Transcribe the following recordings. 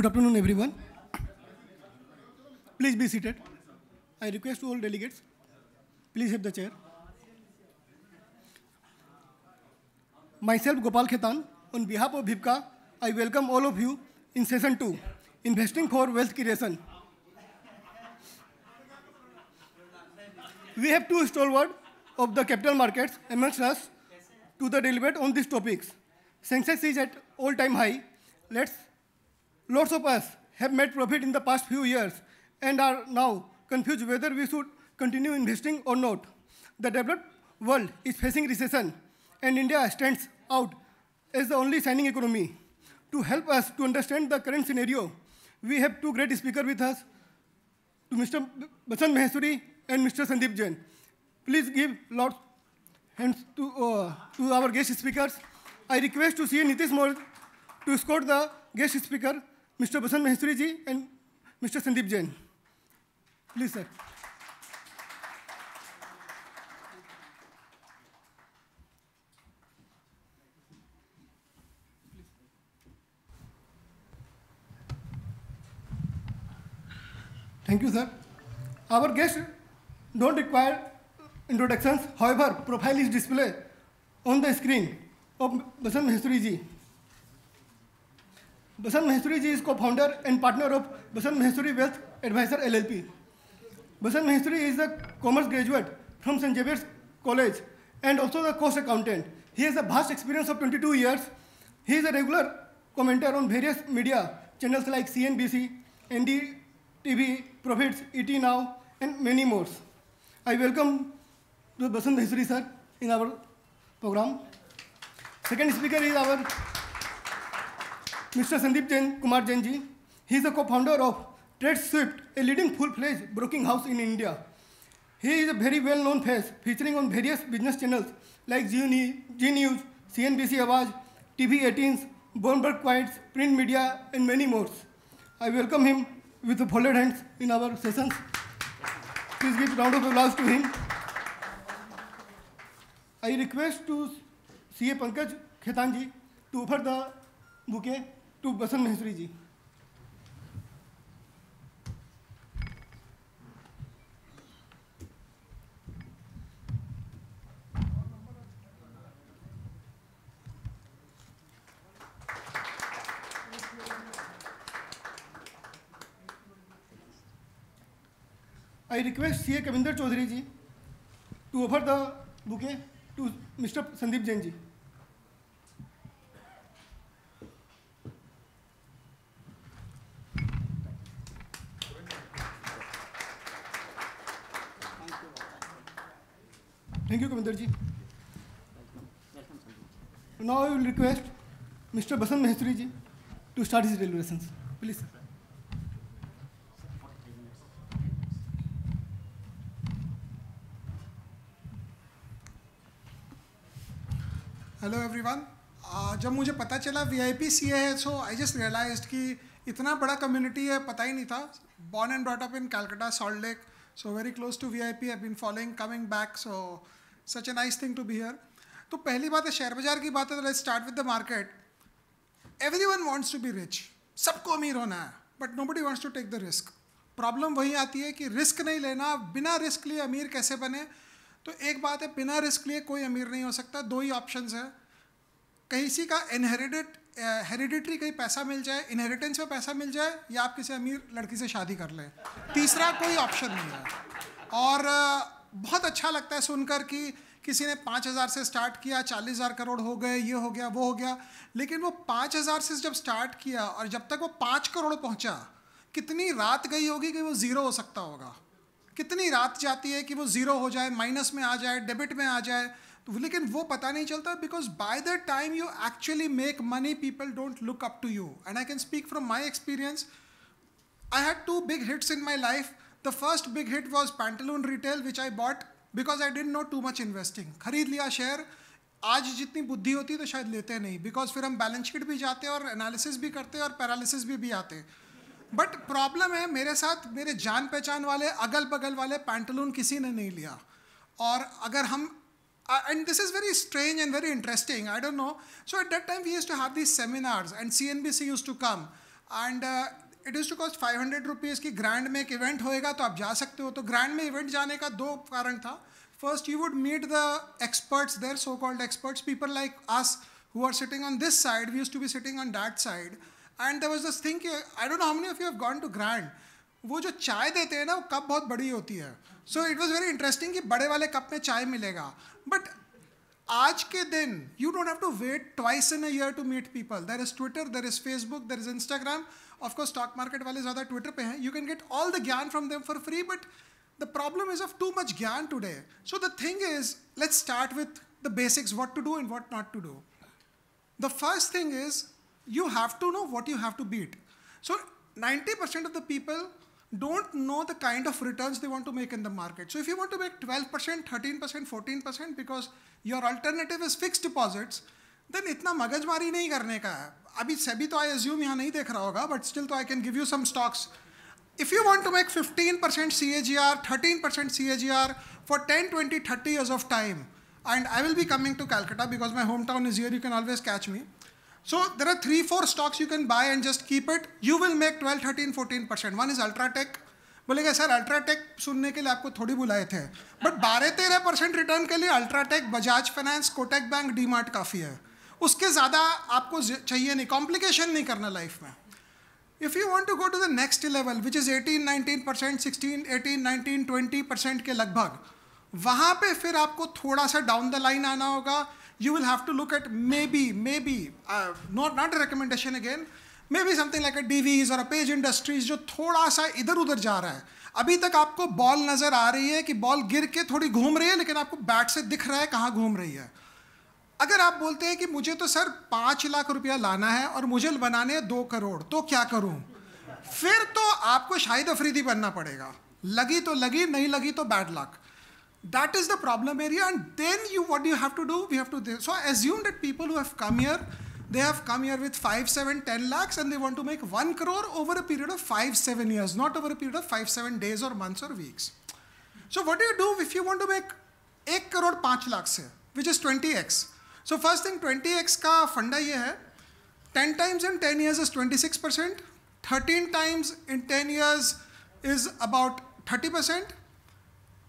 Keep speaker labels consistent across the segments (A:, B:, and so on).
A: Good afternoon, everyone. Please be seated. I request to all delegates, please have the chair. Myself, Gopal Khetan, on behalf of BHIPCA, I welcome all of you in session two, Investing for Wealth Creation. We have two stalwarts of the capital markets amongst us to the deliberate on these topics. Census is at all-time high. Let's Lots of us have made profit in the past few years and are now confused whether we should continue investing or not. The developed world is facing recession, and India stands out as the only shining economy. To help us to understand the current scenario, we have two great speakers with us, to Mr. Basan Maheswari and Mr. Sandeep Jain. Please give lots hands to, uh, to our guest speakers. I request to see Nitish Mohr to escort the guest speaker Mr. Basan Maheshwari ji and Mr. Sandeep Jain. Please, sir. Thank you, sir. Our guests don't require introductions. However, profile is displayed on the screen of Basan Maheshwari ji. Basant Maheshwari ji is co-founder and partner of Basant Maheshwari Wealth Advisor LLP. Basant Maheshwari is a commerce graduate from St. Xavier's College and also the course accountant. He has a vast experience of 22 years. He is a regular commenter on various media channels like CNBC, NDTV, Profits, ET Now, and many more. I welcome the Basant Maheshwari sir in our program. Second speaker is our Mr. Sandeep Jain, Kumar Jain ji. He is a co-founder of TradeSwift, a leading full-fledged broking house in India. He is a very well-known face, featuring on various business channels like G-News, CNBC Awaaz, TV18s, Bloomberg Quiets, Print Media, and many more. I welcome him with folded hands in our sessions. Please give round of applause to him. I request to CA Pankaj Khetanji to offer the bouquet. To Basant Maheshwari ji I request C A Kavinder Chaudhary ji to offer the bouquet to mister Sandeep Jain ji Thank you, Kavinder ji. Now I will request Mr. Basant Maheshwari ji to start his deliberations. Please.
B: Hello everyone uh, जब मुझे पता चला we I P C है सो I just realise कि इतना बड़ा community है पता ही नहीं था born and brought up in Calcutta Salt Lake so very close to V I P I been following coming back so such a nice thing to be here तो पहली बात है शेयर बाजार की बात है तो let's start with the market everyone wants to be rich सबको अमीर होना है but nobody wants to take the risk problem वही आती है कि रिस्क नहीं लेना बिना रिस्क लिए अमीर कैसे बने तो एक बात है बिना रिस्क लिए कोई अमीर नहीं हो सकता दो ही ऑप्शन है किसी का इनहेरिडेड हेरिडिटरी uh, कहीं पैसा मिल जाए इनहेरिटेंस में पैसा मिल जाए या आप किसी अमीर लड़की से शादी कर लें तीसरा कोई ऑप्शन नहीं है और uh, बहुत अच्छा लगता है सुनकर कि किसी ने पाँच हज़ार से स्टार्ट किया चालीस हज़ार करोड़ हो गए ये हो गया वो हो गया लेकिन वो पाँच हज़ार से जब स्टार्ट किया और जब तक वो पाँच करोड़ पहुँचा कितनी रात गई होगी कि वो ज़ीरो हो सकता होगा कितनी रात जाती है कि वो ज़ीरो हो जाए माइनस में आ जाए डेबिट में आ जाए तो लेकिन वो पता नहीं चलता because by the time you actually make money people don't look up to you and I can speak from my experience I had two big hits in my life The first big hit was Pantaloon Retail, which I bought because I didn't know too much investing. खरीद लिया share आज जितनी बुद्धि होती तो शायद लेते नहीं बिकॉज फिर हम बैलेंस शीट भी जाते और एनालिसिस भी करते हैं और पैरालिसिस भी, भी आते बट प्रॉब्लम है मेरे साथ मेरे जान पहचान वाले अगल बगल वाले पैंटलून किसी ने नहीं लिया और अगर हम and this is very strange and very interesting I don't know so at that time we use to have this seminars and C N B C use to come and it is to cost five hundred rupees की grand में एक event होएगा तो आप जा सकते हो तो ग्रैंड में इवेंट जाने का दो कारण था first you would meet the experts there so called experts people like us who are sitting on this side we use to be sitting on that side and there was this think I don't know how many of you have gone to grand वो जो चाय देते हैं ना वो cup बहुत बड़ी होती है so it was very interesting कि बड़े वाले कप में चाय मिलेगा बट आज के दिन you don't have to wait twice in a year to meet people there is Twitter there is Facebook there is Instagram Of course, stock market वाले ज़्यादा Twitter पे हैं. You can get all the gyan from them for free, but the problem is of too much gyan today. So the thing is, let's start with the basics, what to do and what not to do. The first thing is, you have to know what you have to beat. So 90% of the people don't know the kind of returns they want to make in the market. So if you want to make 12%, 13%, 14% because your alternative is fixed deposits, then itna मगजमारी नहीं करने का है अभी से सभी तो I assume यहाँ नहीं देख रहा होगा बट स्टिल तो I can give you some stocks if you want to make fifteen percent C A G R thirteen percent C A G R for ten twenty thirty years of time and I will be coming to Calcutta because my home town is here you can always catch me so there are three four stocks you can buy and just keep it you will make twelve thirteen fourteen percent one is UltraTech बोलेगा sir UltraTech सुनने के लिए आपको थोड़ी बुलाए थे but बारह तेरह परसेंट रिटर्न के लिए UltraTech Bajaj Finance Kotak Bank D Mart काफ़ी है उसके ज़्यादा आपको चाहिए नहीं कॉम्प्लिकेशन नहीं करना लाइफ में if you want to go to the next level which is eighteen nineteen percent sixteen eighteen nineteen twenty percent के लगभग वहाँ पे फिर आपको थोड़ा सा डाउन द लाइन आना होगा you will have to look at maybe maybe not not recommendation again maybe something like a DVs और अ पेज इंडस्ट्रीज जो थोड़ा सा इधर उधर जा रहा है अभी तक आपको बॉल नज़र आ रही है कि बॉल गिर के थोड़ी घूम रही है लेकिन आपको बैट से दिख रहा है कहाँ घूम रही है अगर आप बोलते हैं कि मुझे तो सर पांच लाख रुपया लाना है और मुझे बनाने दो करोड़ तो क्या करूं फिर तो आपको शाहिद अफरीदी बनना पड़ेगा लगी तो लगी नहीं लगी तो bad luck that is the problem area and then you what you have to do we have to so assume that people who have come here they have come here with five seven ten lakhs and they want to make one crore over a period of five seven years not over a period of five seven days और months और weeks so what you do if you want to make एक करोड़ पांच लाख से which is twenty X so first thing twenty X का फंडा ये है ten times in ten years is twenty six percent thirteen times in ten years is about thirty percent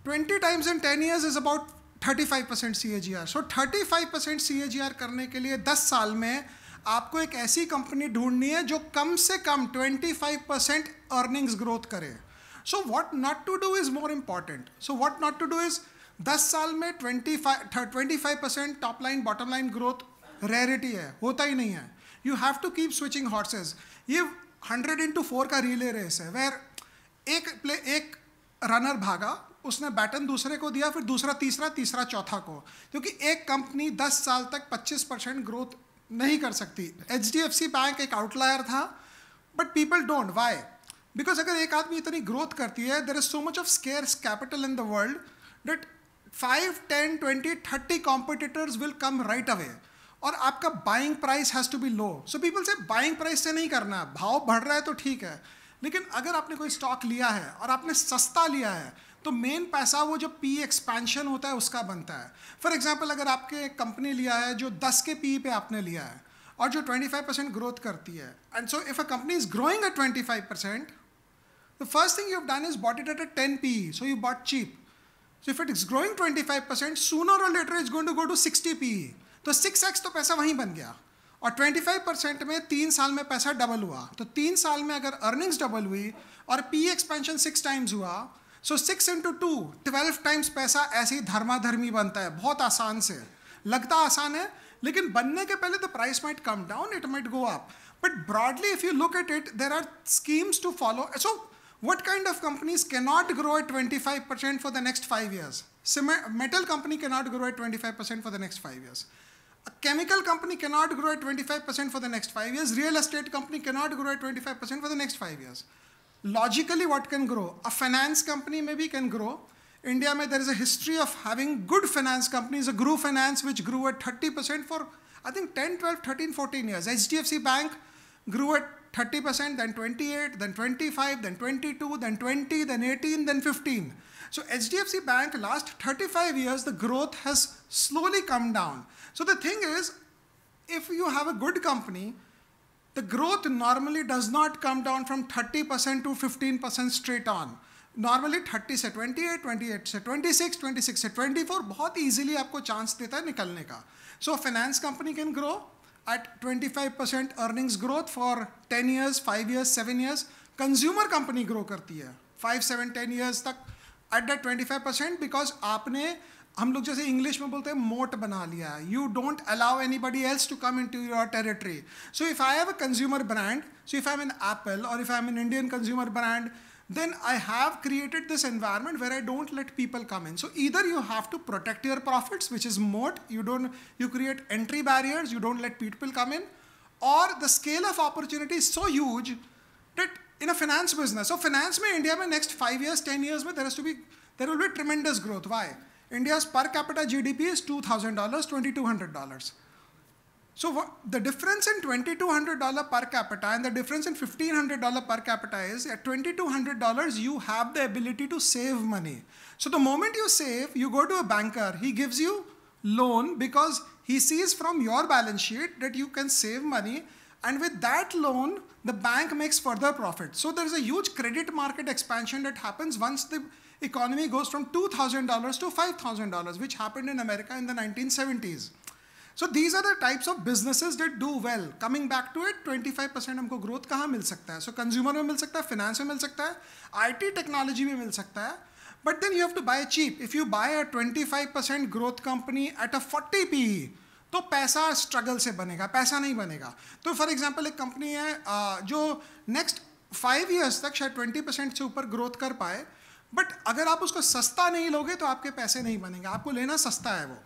B: twenty times in ten years is about thirty five percent C G R so thirty five percent C R करने के लिए दस साल में आपको एक ऐसी company ढूंढनी है जो कम से कम twenty five percent earnings growth करे so what not to do is more important so what not to do is दस साल में twenty five twenty five percent top line bottom line growth rarity है होता ही नहीं है you have to keep switching horses ये hundred into four का रिले रेस है वेर एक प्ले एक रनर भागा उसने बैटन दूसरे को दिया फिर दूसरा तीसरा तीसरा चौथा को क्योंकि एक कंपनी दस साल तक पच्चीस परसेंट ग्रोथ नहीं कर सकती H D F C bank एक आउटलायर था but people don't why because अगर एक आदमी इतनी ग्रोथ करती है there is so much of scares capital in the world that five ten twenty thirty competitors will come right away और आपका buying price has to be low so people से buying price से नहीं करना है भाव बढ़ रहा है तो ठीक है लेकिन अगर आपने कोई स्टॉक लिया है और आपने सस्ता लिया है तो मेन पैसा वो जो पी एक्सपेंशन होता है उसका बनता है फॉर एग्जाम्पल अगर आपके कंपनी लिया है जो दस के पी पे आपने लिया है और जो ट्वेंटी फाइव परसेंट ग्रोथ करती है and so if a company is growing twenty five percent the first thing you have done is bought it at a ten P so you bought cheap So if it is growing 25%, sooner or later it's going to go to 60 PE. तो 6x तो पैसा वहीं बन गया और 25% में तीन साल में पैसा डबल हुआ तो तीन साल में अगर अर्निंग्स डबल हुई और पी एक्सपेंशन सिक्स टाइम्स हुआ so six into two twelve times पैसा ऐसे ही धर्माधर्मी बनता है बहुत आसान से लगता आसान है लेकिन बनने के पहले तो price might come down it might go up but broadly if you look at it there are schemes to follow so What kind of companies cannot grow at 25% for the next five years? Cement, metal company cannot grow at 25% for the next five years. A chemical company cannot grow at 25% for the next five years. Real estate company cannot grow at 25% for the next five years. Logically, what can grow? A finance company maybe can grow. India, mein, there is a history of having good finance companies. A Grew Finance, which grew at 30% for, I think, 10, 12, 13, 14 years. HDFC Bank grew at 30%, then 28, then 25, then 22, then 20, then 18, then 15. So HDFC Bank last 35 years, the growth has slowly come down. So the thing is, if you have a good company, the growth normally does not come down from 30% to 15% straight on. Normally 30 से 28, 28 से 26, 26 से 24 बहुत easily आपको chance देता है निकलने का So finance company can grow. at 25% earnings growth for 10 years, 5 years, 7 years, consumer company grow करती है 5, 7, 10 years तक एट दैट 25% बिकॉज आपने हम लोग जैसे इंग्लिश में बोलते हैं मोट बना लिया है you don't allow anybody else to come into your territory so if I have a consumer brand so if I am an Apple और if I am an Indian consumer brand then I have created this environment where I don't let people come in. So either you have to protect your profits, which is moat, you don't you create entry barriers, you don't let people come in, or the scale of opportunity is so huge that in a finance business, so finance in India in next five years, ten years there has to be there will be tremendous growth. Why? India's per capita GDP is two thousand dollars, twenty two hundred dollars. So what, the difference in $2,200 per capita and the difference in $1,500 per capita is at $2,200 you have the ability to save money. So the moment you save, you go to a banker, he gives you loan because he sees from your balance sheet that you can save money and with that loan, the bank makes further profit. So there's a huge credit market expansion that happens once the economy goes from $2,000 to $5,000, which happened in America in the 1970s. So these are the types of businesses that do well coming back to it twenty five percent हमको growth कहाँ मिल सकता है so so, consumer में मिल सकता है finance में मिल सकता है आई टी टेक्नोलॉजी में मिल सकता है but then you have to buy cheap if you buy a twenty five percent growth company at a forty P तो पैसा स्ट्रगल से बनेगा पैसा नहीं बनेगा तो फॉर एग्जाम्पल एक कंपनी है जो नेक्स्ट फाइव ईयर्स तक शायद ट्वेंटी परसेंट से ऊपर ग्रोथ कर पाए बट अगर आप उसको सस्ता नहीं लोगे तो आपके पैसे नहीं बनेंगे आपको लेना सस्ता है वो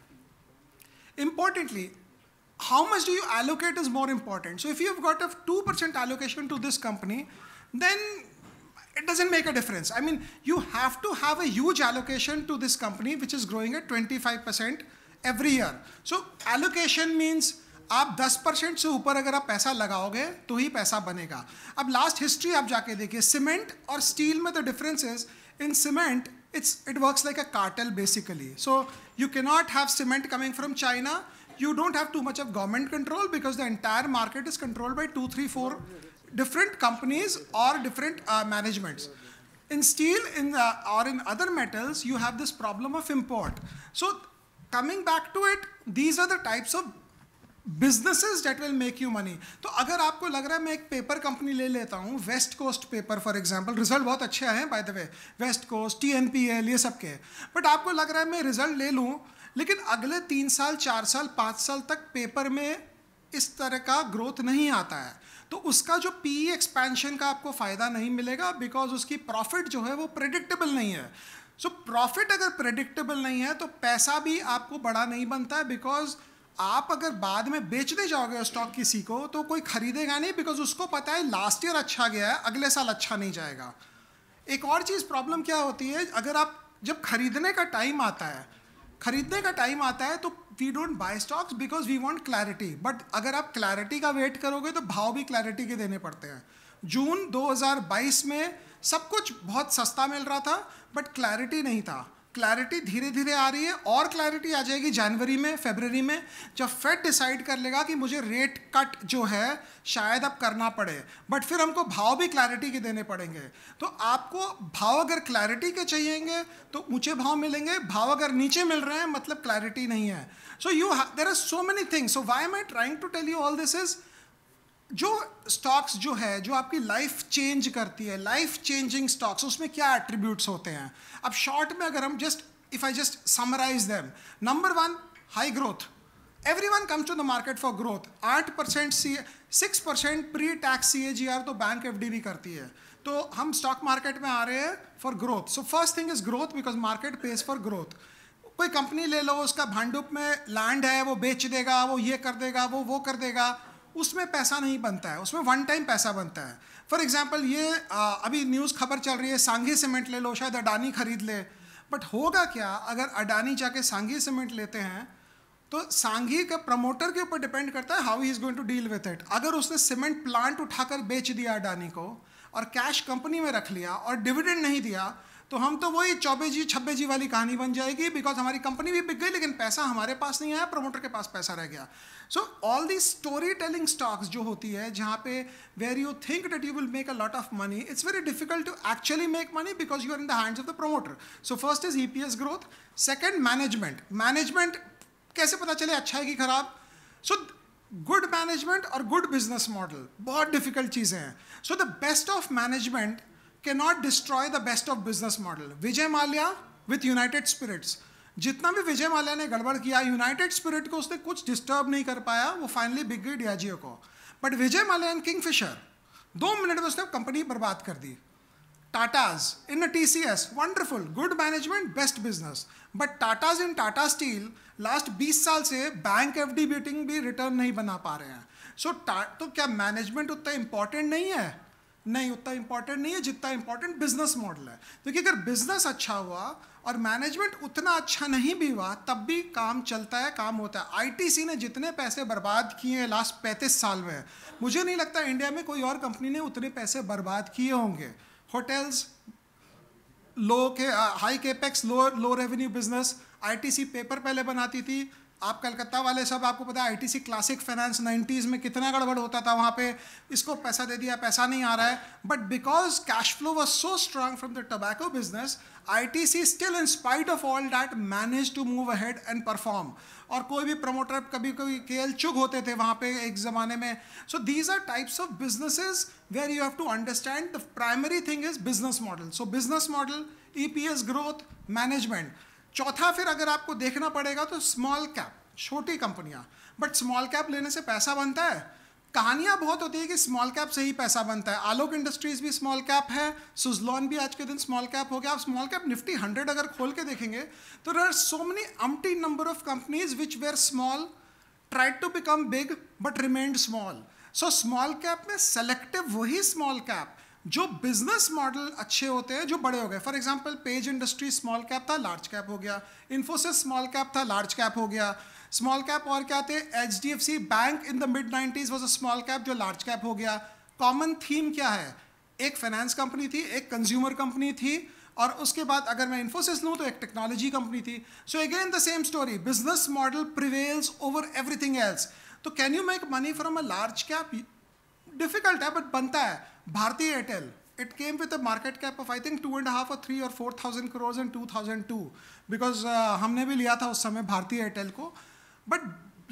B: Importantly, how much do you allocate is more important. So if you've got a 2% allocation to this company, then it doesn't make a difference. I mean, you have to have a huge allocation to this company which is growing at 25% every year. So allocation means आप 10 percent से ऊपर अगर आप पैसा लगाओगे तो ही पैसा बनेगा अब लास्ट हिस्ट्री आप जाके देखिए सीमेंट और स्टील में the difference in cement it's, it works like a cartel basically. So you cannot have cement coming from China. You don't have too much of government control because the entire market is controlled by two, three, four different companies or different uh, managements. In steel in the, or in other metals, you have this problem of import. So coming back to it, these are the types of businesses that will make you money तो अगर आपको लग रहा है मैं एक paper company ले लेता हूँ West Coast Paper for example result बहुत अच्छे आए हैं by the way West Coast T N P L ये सब के बट आपको लग रहा है मैं रिजल्ट ले लूँ लेकिन अगले तीन साल चार साल पाँच साल तक पेपर में इस तरह का ग्रोथ नहीं आता है तो उसका जो पी एक्सपेंशन e का आपको फ़ायदा नहीं मिलेगा बिकॉज उसकी प्रॉफिट जो है वो प्रडिक्टेबल नहीं है सो so, प्रॉफिट अगर प्रडिक्टेबल नहीं है तो पैसा भी आपको बड़ा नहीं बनता है बिकॉज़ आप अगर बाद में बेचने जाओगे स्टॉक किसी को तो कोई खरीदेगा नहीं बिकॉज उसको पता है लास्ट ईयर अच्छा गया है अगले साल अच्छा नहीं जाएगा एक और चीज़ प्रॉब्लम क्या होती है अगर आप जब खरीदने का टाइम आता है खरीदने का टाइम आता है तो we don't buy stocks because we want clarity but अगर आप क्लैरिटी का वेट करोगे तो भाव भी क्लैरिटी के देने पड़ते हैं जून 2022 में सब कुछ बहुत सस्ता मिल रहा था बट क्लैरिटी नहीं था क्लैरिटी धीरे धीरे आ रही है और क्लैरिटी आ जाएगी जनवरी में फेबररी में जब फेड डिसाइड कर लेगा कि मुझे रेट कट जो है शायद अब करना पड़े बट फिर हमको भाव भी क्लैरिटी के देने पड़ेंगे तो आपको भाव अगर क्लैरिटी के चाहिएंगे तो ऊंचे भाव मिलेंगे भाव अगर नीचे मिल रहे हैं मतलब क्लैरिटी नहीं है so you there are so many things so why am I trying to tell you all this is जो स्टॉक्स जो है जो आपकी लाइफ चेंज करती है लाइफ चेंजिंग स्टॉक्स उसमें क्या एट्रीब्यूट्स होते हैं अब शॉर्ट में अगर हम just if I just summarise them number one high growth everyone comes to the market for growth आठ percent C six percent pre tax C A G R तो बैंक एफ डी भी करती है तो हम stock market में आ रहे हैं for growth so first thing is growth because market pays for growth कोई कंपनी ले लो उसका भांडुप में लैंड है वो बेच देगा वो ये कर देगा वो वो कर देगा उसमें पैसा नहीं बनता है उसमें वन टाइम पैसा बनता है फॉर एग्जाम्पल ये आ, अभी न्यूज़ खबर चल रही है सांघी सीमेंट ले लो शायद अडानी खरीद ले बट होगा क्या अगर अडानी जाके सांघी सीमेंट लेते हैं तो सांघी के प्रमोटर के ऊपर डिपेंड करता है how he is going to deal with it अगर उसने सीमेंट प्लांट उठाकर बेच दिया अडानी को और कैश कंपनी में रख लिया और डिविडेंड नहीं दिया तो हम तो वही चौबे जी छब्बे जी वाली कहानी बन जाएगी बिकॉज हमारी कंपनी भी बिक गई लेकिन पैसा हमारे पास नहीं आया प्रमोटर के पास पैसा रह गया so all the story telling stocks जो होती है जहाँ पे where you think that you will make a lot of money it's very difficult to actually make money because you are in the hands of the promoter so first is E P S growth second management management कैसे पता चले अच्छा है कि खराब सो good management और good business model बहुत डिफिकल्ट चीज़ें हैं सो the best of management cannot destroy the best of business model. Vijay Malia with United Spirits. जितना भी विजय माल्या ने गड़बड़ किया यूनाइटेड स्पिरिट को उसने कुछ डिस्टर्ब नहीं कर पाया वो फाइनली बिग गई डियाजियो को but Vijay Mallya and Kingfisher दो मिनट में उसने कंपनी बर्बाद कर दी Tatas in T C S wonderful good management best business but Tatas in Tata Steel last 20 साल से बैंक एफ डी बीटिंग भी रिटर्न नहीं बना पा रहे हैं सो so, तो क्या मैनेजमेंट उतना इंपॉर्टेंट नहीं है नहीं उतना इंपॉर्टेंट नहीं है जितना इंपॉर्टेंट बिजनेस मॉडल है क्योंकि तो अगर बिजनेस अच्छा हुआ और मैनेजमेंट उतना अच्छा नहीं भी हुआ तब भी काम चलता है काम होता है आईटीसी ने जितने पैसे बर्बाद किए हैं लास्ट पैंतीस साल में मुझे नहीं लगता इंडिया में कोई और कंपनी ने उतने पैसे बर्बाद किए होंगे होटल्स लो के high capex low low revenue business ITC paper पहले बनाती थी आप कलकत्ता वाले सब आपको पता है आईटीसी क्लासिक फाइनेंस 90s में कितना गड़बड़ होता था वहाँ पे इसको पैसा दे दिया पैसा नहीं आ रहा है but because cash flow was so strong from the tobacco business ITC still in spite of all that manage to move ahead and perform और कोई भी प्रमोटर कभी कभी के एल चुग होते थे वहाँ पे एक ज़माने में so these are types of businesses where you have to understand the primary thing is business model so business model E P S growth management चौथा फिर अगर आपको देखना पड़ेगा तो स्मॉल कैप छोटी कंपनियां बट स्मॉल कैप लेने से पैसा बनता है कहानियां बहुत होती है कि स्मॉल कैप से ही पैसा बनता है आलोक इंडस्ट्रीज भी स्मॉल कैप है सुजलॉन भी आज के दिन स्मॉल कैप हो गया आप स्मॉल कैप निफ्टी हंड्रेड अगर खोल के देखेंगे तो there are so many umpteen number of companies which were small tried to become big but remained small so small cap में सेलेक्टिव वही स्मॉल कैप जो बिजनेस मॉडल अच्छे होते हैं जो बड़े हो गए for example Page industry small cap था लार्ज कैप हो गया इन्फोसिस स्मॉल कैप था लार्ज कैप हो गया स्मॉल कैप और क्या थे H D F C bank in the mid nineties was a small cap जो लार्ज कैप हो गया कॉमन थीम क्या है एक फाइनेंस कंपनी थी एक कंज्यूमर कंपनी थी और उसके बाद अगर मैं इन्फोसिस लूँ तो एक टेक्नोलॉजी कंपनी थी so again the same story business model prevails over everything else तो can you make money from a large cap difficult है बट बनता है Bharti Airtel it came with market cap of I think two and half और three और four thousand crores in two thousand two because हमने भी लिया था उस समय भारतीय एयरटेल को बट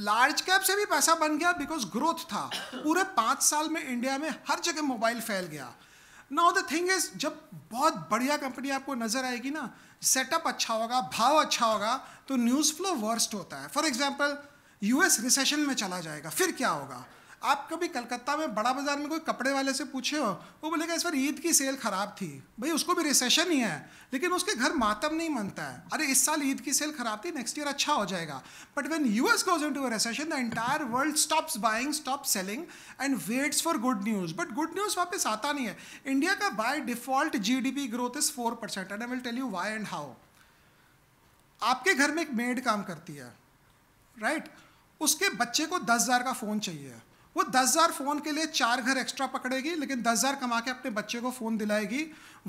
B: लार्ज कैप से भी पैसा बन गया बिकॉज ग्रोथ था पूरे पाँच साल में इंडिया में हर जगह मोबाइल फैल गया नाउ द थिंग इज जब बहुत बढ़िया कंपनी आपको नज़र आएगी ना सेटअप अच्छा होगा भाव अच्छा होगा तो न्यूज़ फ्लो वर्स्ट होता है फॉर एग्जाम्पल यूएस रिसेशन में चला जाएगा फिर क्या होगा आप कभी कलकत्ता में बड़ा बाजार में कोई कपड़े वाले से पूछे हो वो बोलेगा इस बार ईद की सेल ख़राब थी भाई उसको भी रिसेशन ही है लेकिन उसके घर मातम नहीं मनता है अरे इस साल ईद की सेल ख़राब थी नेक्स्ट ईयर अच्छा हो जाएगा but when U S goes into recession the entire world stops buying stop selling and waits for good news but good news वापस आता नहीं है इंडिया का by default G D P growth is four percent and I will tell you why and how आपके घर में एक made काम करती है राइट right? उसके बच्चे को दस हज़ार का फ़ोन चाहिए वो दस हज़ार फ़ोन के लिए चार घर एक्स्ट्रा पकड़ेगी लेकिन दस हज़ार कमा के अपने बच्चे को फ़ोन दिलाएगी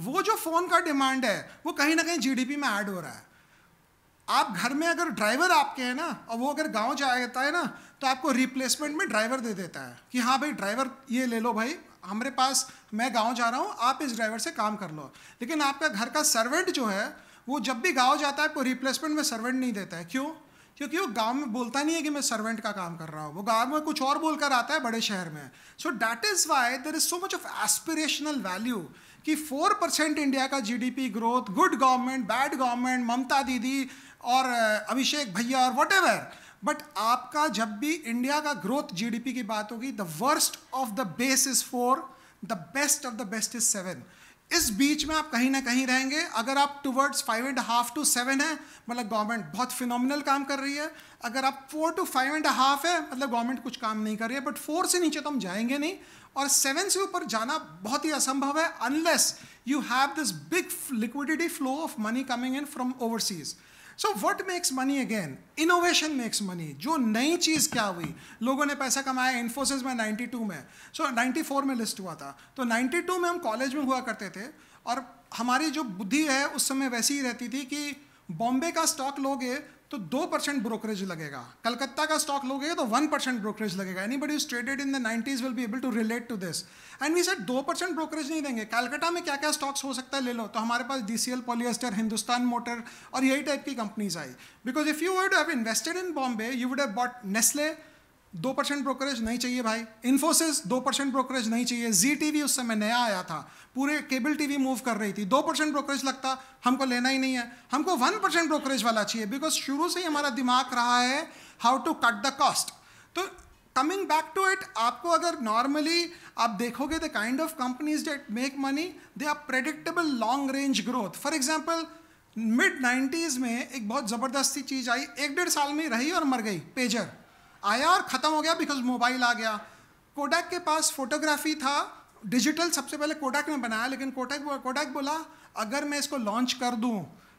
B: वो जो फ़ोन का डिमांड है वो कहीं ना कहीं जीडीपी में ऐड हो रहा है आप घर में अगर ड्राइवर आपके हैं ना और वो अगर गांव जाता है ना तो आपको रिप्लेसमेंट में ड्राइवर दे देता है कि हाँ भाई ड्राइवर ये ले लो भाई हमारे पास मैं गांव जा रहा हूँ आप इस ड्राइवर से काम कर लो लेकिन आपका घर का सर्वेंट जो है वो जब भी गाँव जाता है आपको रिप्लेसमेंट में सर्वेंट नहीं देता है क्यों क्योंकि वो गांव में बोलता नहीं है कि मैं सर्वेंट का काम कर रहा हूँ वो गांव में कुछ और बोलकर आता है बड़े शहर में so that is why there is so much of aspirational value कि फोर परसेंट इंडिया का GDP growth good government bad government Mamata Didi और अभिषेक भैया और वट बट आपका जब भी इंडिया का ग्रोथ जीडीपी की बात होगी the worst of the base is four the best of the best is seven इस बीच में आप कहीं ना कहीं रहेंगे अगर आप towards five and half to seven है मतलब गवर्नमेंट बहुत फिनोमिनल काम कर रही है अगर आप four to five and half है मतलब गवर्नमेंट कुछ काम नहीं कर रही है बट फोर से नीचे तो हम जाएंगे नहीं और सेवन से ऊपर जाना बहुत ही असंभव है unless you have this big liquidity flow of money coming in from overseas so what makes money again innovation makes money जो नई चीज़ क्या हुई लोगों ने पैसा कमाया इन्फोसिस में 92 में सो so, 94 में लिस्ट हुआ था तो 92 में हम कॉलेज में हुआ करते थे और हमारी जो बुद्धि है उस समय वैसी ही रहती थी कि बॉम्बे का स्टॉक लोगे तो दो परसेंट ब्रोकरेज लगेगा कलकत्ता का स्टॉक लोगे तो वन परसेंट ब्रोकरेज लगेगा anybody traded in the nineties will be able to relate to this and we set दो परसेंट ब्रोकरेज नहीं देंगे कलकत्ता में क्या क्या स्टॉक्स हो सकता है ले लो तो हमारे पास D C polyester Hindustan motor और यही टाइप की companies I because if you would have invested in Bombay you would have bought Nestle दो परसेंट ब्रोकरेज नहीं चाहिए भाई इन्फोसिस दो परसेंट ब्रोकरेज नहीं चाहिए जी वी उस समय नया आया था पूरे केबल टीवी मूव कर रही थी दो परसेंट ब्रोकरेज लगता हमको लेना ही नहीं है हमको वन परसेंट ब्रोकरेज वाला चाहिए बिकॉज शुरू से ही हमारा दिमाग रहा है how to cut the cost तो कमिंग बैक टू इट आपको अगर नॉर्मली आप देखोगे the kind of companies that make money they are predictable long range growth for example mid nineties में एक बहुत ज़बरदस्ती चीज़ आई एक डेढ़ साल में रही और मर गई पेजर आया और ख़त्म हो गया बिकॉज मोबाइल आ गया कोडैक के पास फोटोग्राफी था डिजिटल सबसे पहले कोडैक ने बनाया लेकिन कोटैक कोडैक बोला अगर मैं इसको लॉन्च कर दूँ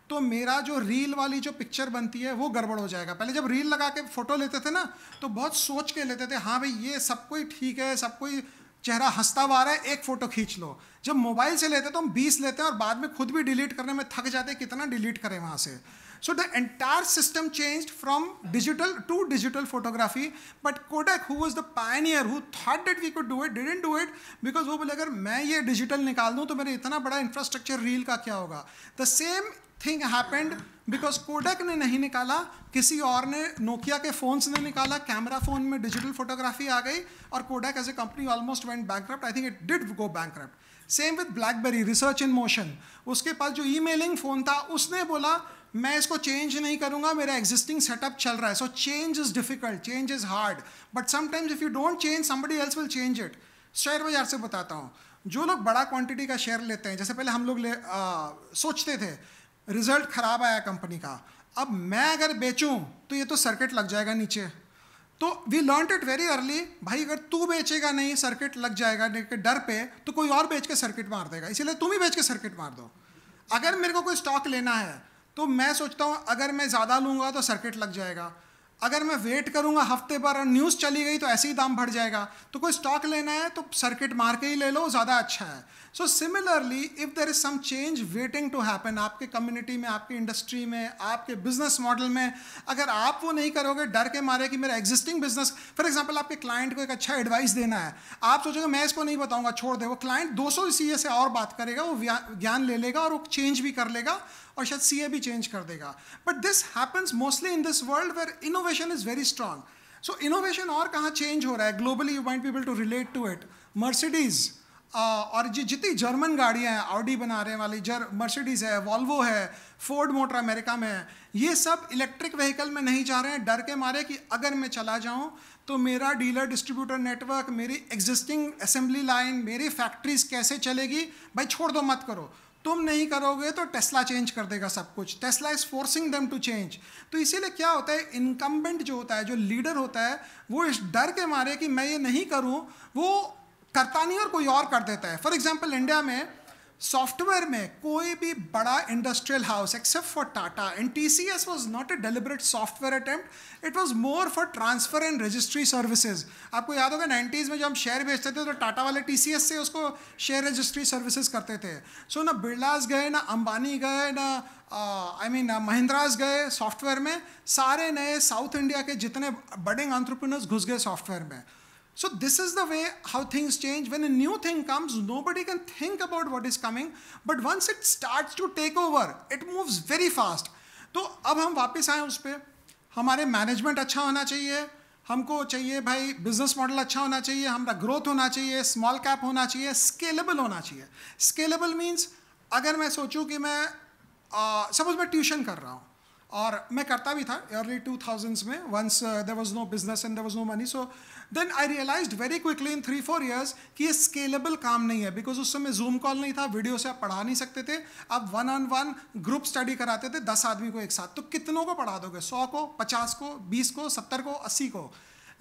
B: तो मेरा जो रील वाली जो पिक्चर बनती है वो गड़बड़ हो जाएगा पहले जब रील लगा के फ़ोटो लेते थे ना तो बहुत सोच के लेते थे हाँ भाई ये सब कोई ठीक है सब कोई चेहरा हंसता हुआ रहा है एक फ़ोटो खींच लो जब मोबाइल से लेते तो हम बीस लेते हैं और बाद में खुद भी डिलीट करने में थक जाते कितना डिलीट करें वहाँ से So the entire system changed from digital to digital photography. But Kodak, who was the pioneer, who thought that we could do it, didn't do it because wo bole agar main ye digital nikal dun to mere itna bada infrastructure reel ka kya hoga The same thing happened because Kodak ने नहीं निकाला किसी और ने Nokia के phones ने निकाला camera phone में डिजिटल फोटोग्राफी आ गई और Kodak as a company almost went bank I think it did go bank same with BlackBerry Research In Motion उसके पास जो ई मेलिंग फ़ोन था उसने बोला मैं इसको चेंज नहीं करूंगा मेरा एग्जिस्टिंग सेटअप चल रहा है so change is difficult change is hard but sometimes if you don't change somebody else will change it share बाजार से बताता हूँ जो लोग बड़ा क्वांटिटी का शेयर लेते हैं जैसे पहले हम लोग ले आ, सोचते थे रिजल्ट खराब आया कंपनी का अब मैं अगर बेचूं तो ये तो सर्किट लग जाएगा नीचे तो we learn it very early भाई अगर तू बेचेगा नहीं सर्किट लग जाएगा के डर पे तो कोई और बेच के सर्किट मार देगा इसीलिए तुम ही बेच के सर्किट मार दो अगर मेरे को कोई स्टॉक लेना है तो मैं सोचता हूँ अगर मैं ज़्यादा लूँगा तो सर्किट लग जाएगा अगर मैं वेट करूँगा हफ्ते पर और न्यूज़ चली गई तो ऐसे ही दाम बढ़ जाएगा तो कोई स्टॉक लेना है तो सर्किट मार के ही ले लो ज़्यादा अच्छा है so similarly if there is some change waiting to happen आपके कम्युनिटी में आपकी इंडस्ट्री में आपके बिजनेस मॉडल में अगर आप वो नहीं करोगे डर के मारे कि मेरा एग्जिस्टिंग बिजनेस फॉर एग्जाम्पल आपके क्लाइंट को एक अच्छा एडवाइस देना है आप सोचोगे मैं इसको नहीं बताऊँगा छोड़ दे वो क्लाइंट दो सौ से और बात करेगा वो ज्ञान ले लेगा और वो चेंज भी कर लेगा और शायद सी भी चेंज कर देगा but this happens mostly in this world where innovation is very strong so innovation और कहाँ चेंज हो रहा है globally you might be able to relate to it Mercedes और जो जितनी जर्मन गाड़ियाँ हैं ऑडी बना रहे वाली जर मर्सिडीज़ है वॉल्वो है फोर्ड मोटर अमेरिका में है ये सब इलेक्ट्रिक व्हीकल में नहीं जा रहे हैं डर के मारे कि अगर मैं चला जाऊँ तो मेरा डीलर डिस्ट्रीब्यूटर नेटवर्क मेरी एग्जिस्टिंग असेंबली लाइन मेरी फैक्ट्रीज कैसे चलेगी भाई छोड़ दो मत करो तुम नहीं करोगे तो टेस्ला चेंज कर देगा सब कुछ Tesla is forcing them to change तो इसीलिए क्या होता है इनकम्बेंट जो होता है जो लीडर होता है वो इस डर के मारे कि मैं ये नहीं करूँ वो करता नहीं और कोई और कर देता है फॉर एग्जाम्पल इंडिया में सॉफ्टवेयर में कोई भी बड़ा industrial house except for Tata and T C S was not a deliberate software attempt it was more for transfer and registry services आपको याद होगा नाइन्टीज़ में जब हम शेयर बेचते थे तो टाटा वाले टी सी एस से उसको शेयर रजिस्ट्री सर्विसेज करते थे सो so, ना बिरलास गए ना अंबानी गए ना आई मीन महिंद्राज गए सॉफ्टवेयर में सारे नए साउथ इंडिया के जितने बड़े ऑन्ट्रप्रनर्स घुस गए सॉफ्टवेयर में So this is the way how things change. When a new thing comes, nobody can think about what is coming. But once it starts to take over, it moves very fast. तो अब हम वापस आए उस पर हमारे management अच्छा होना चाहिए हमको चाहिए भाई बिजनेस मॉडल अच्छा होना चाहिए हमारा ग्रोथ होना चाहिए स्मॉल कैप होना चाहिए स्केलेबल होना चाहिए स्केलेबल मीन्स अगर मैं सोचूं कि मैं सपोज मैं ट्यूशन कर रहा हूँ और मैं करता भी था अर्ली टू थाउजेंड्स में once there was no business and there was no money so then I realise very quickly in three four years कि ये स्केलेबल काम नहीं है बिकॉज उस समय जूम कॉल नहीं था वीडियो से आप पढ़ा नहीं सकते थे आप one on one group study कराते थे दस आदमी को एक साथ तो कितनों को पढ़ा दोगे सौ को पचास को बीस को सत्तर को अस्सी को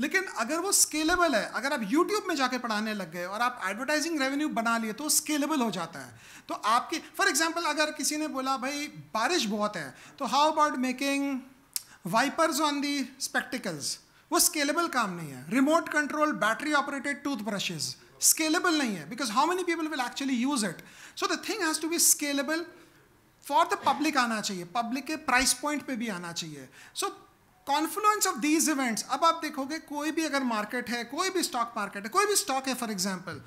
B: लेकिन अगर वो स्केलेबल है अगर आप यूट्यूब में जाके पढ़ाने लग गए और आप एडवर्टाइजिंग रेवेन्यू बना लिए तो स्केलेबल हो जाता है तो आपके फॉर एग्जाम्पल अगर किसी ने बोला भाई बारिश बहुत है तो how about making wipers on the spectacles वो स्केलेबल काम नहीं है remote control battery operated toothbrushes scalable नहीं है because how many people will actually use it so the thing has to be scalable for the public आना चाहिए public के price point पे भी आना चाहिए so confluence of these events अब आप देखोगे कोई भी अगर मार्केट है कोई भी स्टॉक मार्केट है कोई भी स्टॉक है फॉर एग्जाम्पल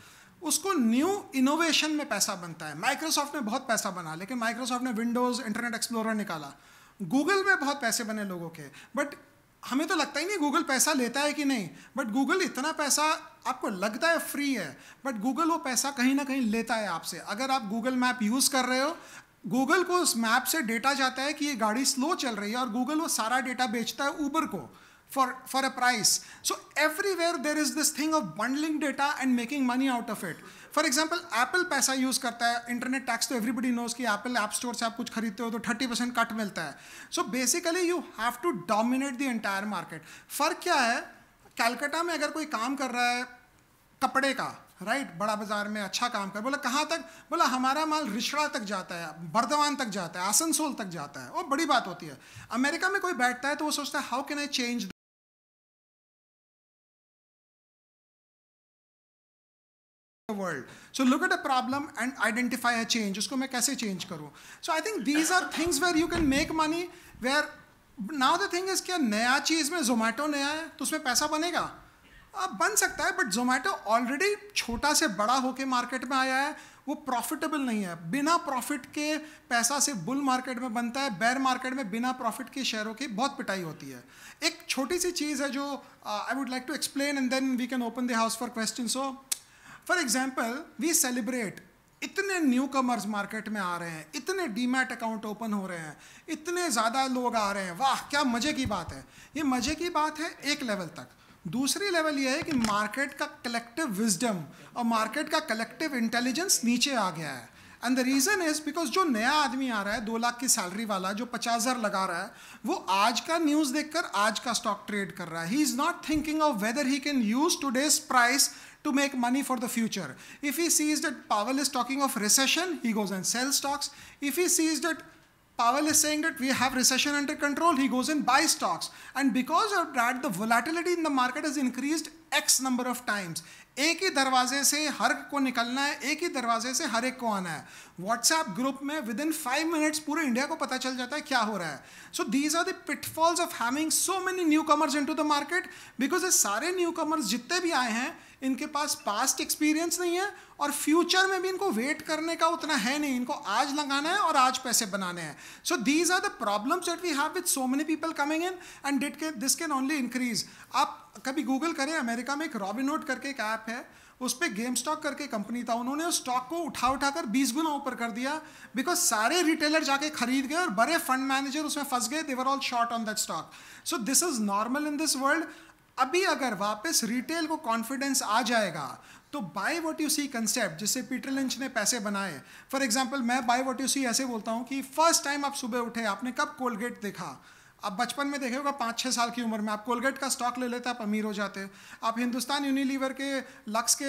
B: उसको न्यू इनोवेशन में पैसा बनता है माइक्रोसॉफ्ट ने बहुत पैसा बना लेकिन माइक्रोसॉफ्ट ने विंडोज़ इंटरनेट एक्सप्लोरर निकाला गूगल में बहुत पैसे बने लोगों के बट हमें तो लगता ही नहीं गूगल पैसा लेता है कि नहीं बट गूगल इतना पैसा आपको लगता है फ्री है बट गूगल वो पैसा कहीं ना कहीं लेता है आपसे अगर आप गूगल मैप यूज़ कर रहे हो गूगल को उस मैप से डेटा जाता है कि ये गाड़ी स्लो चल रही है और गूगल वो सारा डेटा बेचता है ऊबर को for for a price so everywhere there is this thing of bundling data and making money out of it for example Apple पैसा यूज़ करता है इंटरनेट टैक्स तो एवरीबडी नोज कि एप्पल ऐप स्टोर से आप कुछ खरीदते हो तो थर्टी परसेंट कट मिलता है so basically you have to dominate the entire market फ़र्क क्या है कैलकाटा में अगर कोई काम कर रहा है कपड़े का राइट right? बड़ा बाजार में अच्छा काम कर बोला कहाँ तक बोला हमारा माल रिशड़ा तक जाता है बर्धवान तक जाता है आसनसोल तक जाता है और बड़ी बात होती है
A: अमेरिका में कोई बैठता है तो वो सोचता है how can I change world. So look at a problem and
B: identify a change. उसको मैं कैसे change करूँ? So I think these are things where you can make money. Where now the thing is क्या नया चीज़ में Zomato नया है तो उसमें पैसा बनेगा अब बन सकता है बट जोमैटो ऑलरेडी छोटा से बड़ा होके मार्केट में आया है वो प्रॉफिटेबल नहीं है बिना प्रॉफिट के पैसा से बुल मार्केट में बनता है बैर मार्केट में बिना प्रॉफिट के शेयरों की बहुत पिटाई होती है एक छोटी सी चीज़ है जो I would like to explain and then we can open the house for question so for example we celebrate इतने न्यू कमर्स मार्केट में आ रहे हैं इतने डीमैट अकाउंट ओपन हो रहे हैं इतने ज़्यादा लोग आ रहे हैं वाह क्या मज़े की बात है ये मज़े की बात है एक लेवल तक दूसरी लेवल ये है कि मार्केट का कलेक्टिव विजडम और मार्केट का कलेक्टिव इंटेलिजेंस नीचे आ गया है and the reason is because जो नया आदमी आ रहा है दो लाख की सैलरी वाला जो पचास हज़ार लगा रहा है वो आज का न्यूज़ देखकर आज का स्टॉक ट्रेड कर रहा है he is not thinking of whether he can use today's price to make money for the future. If he sees that Powell is talking of recession, he goes and sells stocks. If he sees that Powell is saying that we have recession under control, he goes and buys stocks. And because of that, the volatility in the market has increased X number of times. एक ही दरवाजे से हर को निकलना है एक ही दरवाजे से हर एक को आना है व्हाट्सएप ग्रुप में विद इन फाइव मिनट्स पूरे इंडिया को पता चल जाता है क्या हो रहा है so these are the pitfalls of having so many newcomers into the market because ये सारे न्यू कमर्स जितने भी आए हैं इनके पास पास्ट एक्सपीरियंस नहीं है और फ्यूचर में भी इनको वेट करने का उतना है नहीं इनको आज लगाना है और आज पैसे बनाने हैं so these are the problems that we have with so many people coming in and डिट के दिस कैन ओनली इंक्रीज आप कभी गूगल करें अमेरिका में एक रॉबिनोट करके एक ऐप है उस पर गेम स्टॉक करके कंपनी था उन्होंने उस स्टॉक को उठा उठा कर बीस गुना ऊपर कर दिया बिकॉज सारे रिटेलर जाके खरीद गए और बड़े फंड मैनेजर उसमें फंस गए they were all short on that stock so this is normal in this world अभी अगर वापस रिटेल को कॉन्फिडेंस आ जाएगा तो by what you see concept जिससे पीटर लिंच ने पैसे बनाए फॉर एग्जाम्पल मैं बाय वॉट यू सी ऐसे बोलता हूँ कि फर्स्ट टाइम आप सुबह उठे आपने कब कोलगेट देखा आप बचपन में देखे होगा पाँच छः साल की उम्र में आप कोलगेट का स्टॉक ले लेते हैं आप अमीर हो जाते आप हिंदुस्तान यूनिलीवर के लक्स के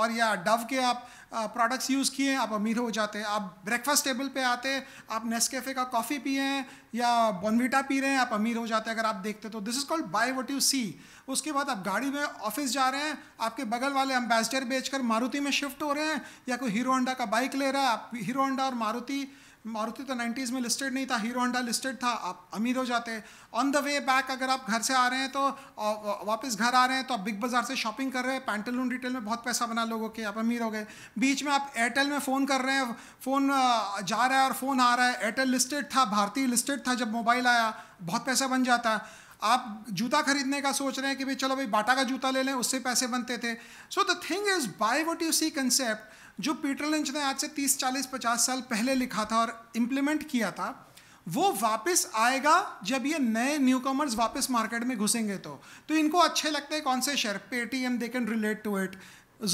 B: और या डव के आप प्रोडक्ट्स यूज़ किए आप अमीर हो जाते हैं आप ब्रेकफास्ट टेबल पे आते आप नेस्कैफ़े का कॉफ़ी पिए हैं या बॉनविटा पी रहे हैं आप अमीर हो जाते अगर आप देखते तो this is called by what you see उसके बाद आप गाड़ी में ऑफिस जा रहे हैं आपके बगल वाले अम्बेसडर बेचकर मारुति में शिफ्ट हो रहे हैं या कोई हीरो होंडा का बाइक ले रहा है आप हीरो होंडा और मारुति मारुति तो 90s में लिस्टेड नहीं था हीरो होंडा लिस्टेड था आप अमीर हो जाते ऑन द वे बैक अगर आप घर से आ रहे हैं तो वापस घर आ रहे हैं तो आप बिग बाज़ार से शॉपिंग कर रहे हैं पैंटलून रिटेल में बहुत पैसा बना लोगों के आप अमीर हो गए बीच में आप एयरटेल में फ़ोन कर रहे हैं फ़ोन जा रहा है और फ़ोन आ रहा है एयरटेल लिस्टेड था भारतीय लिस्टेड था जब मोबाइल आया बहुत पैसा बन जाता है आप जूता खरीदने का सोच रहे हैं कि भाई चलो भाई बाटा का जूता ले लें उससे पैसे बनते थे so the thing is by what you see concept जो पीटर लिंच ने आज से 30, 40, 50 साल पहले लिखा था और इम्प्लीमेंट किया था वो वापस आएगा जब ये नए न्यू कॉमर्स वापस मार्केट में घुसेंगे तो तो इनको अच्छे लगते हैं कौन से share Paytm they can relate to it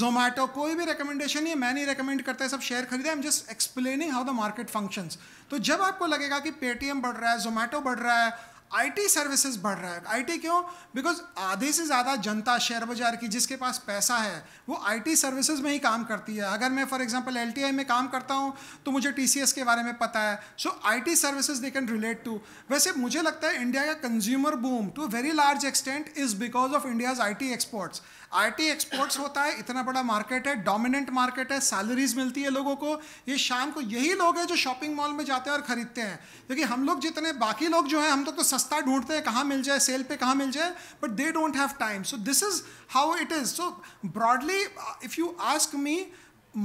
B: Zomato कोई भी रिकमेंडेशन ये मैं नहीं रिकमेंड करता सब शेयर खरीदे I am just explaining how the market functions तो जब आपको लगेगा कि पेटीएम बढ़ रहा है जोमैटो बढ़ रहा है आईटी सर्विसेज बढ़ रहा है आईटी क्यों बिकॉज आधे से ज़्यादा जनता शेयर बाजार की जिसके पास पैसा है वो आईटी सर्विसेज में ही काम करती है अगर मैं फॉर एग्जांपल एलटीआई में काम करता हूँ तो मुझे टीसीएस के बारे में पता है so IT services they can relate to वैसे मुझे लगता है इंडिया का consumer boom to very large extent is because of India's I exports IT exports होता है इतना बड़ा मार्केट है डोमिनेंट मार्केट है सैलरीज मिलती है लोगों को ये शाम को यही लोग हैं जो शॉपिंग मॉल में जाते हैं और खरीदते हैं क्योंकि हम लोग जितने बाकी लोग जो हैं हम लोग तो, तो सस्ता ढूंढते हैं कहाँ मिल जाए सेल पे कहाँ मिल जाए but they don't have time so this is how it is so broadly if you ask me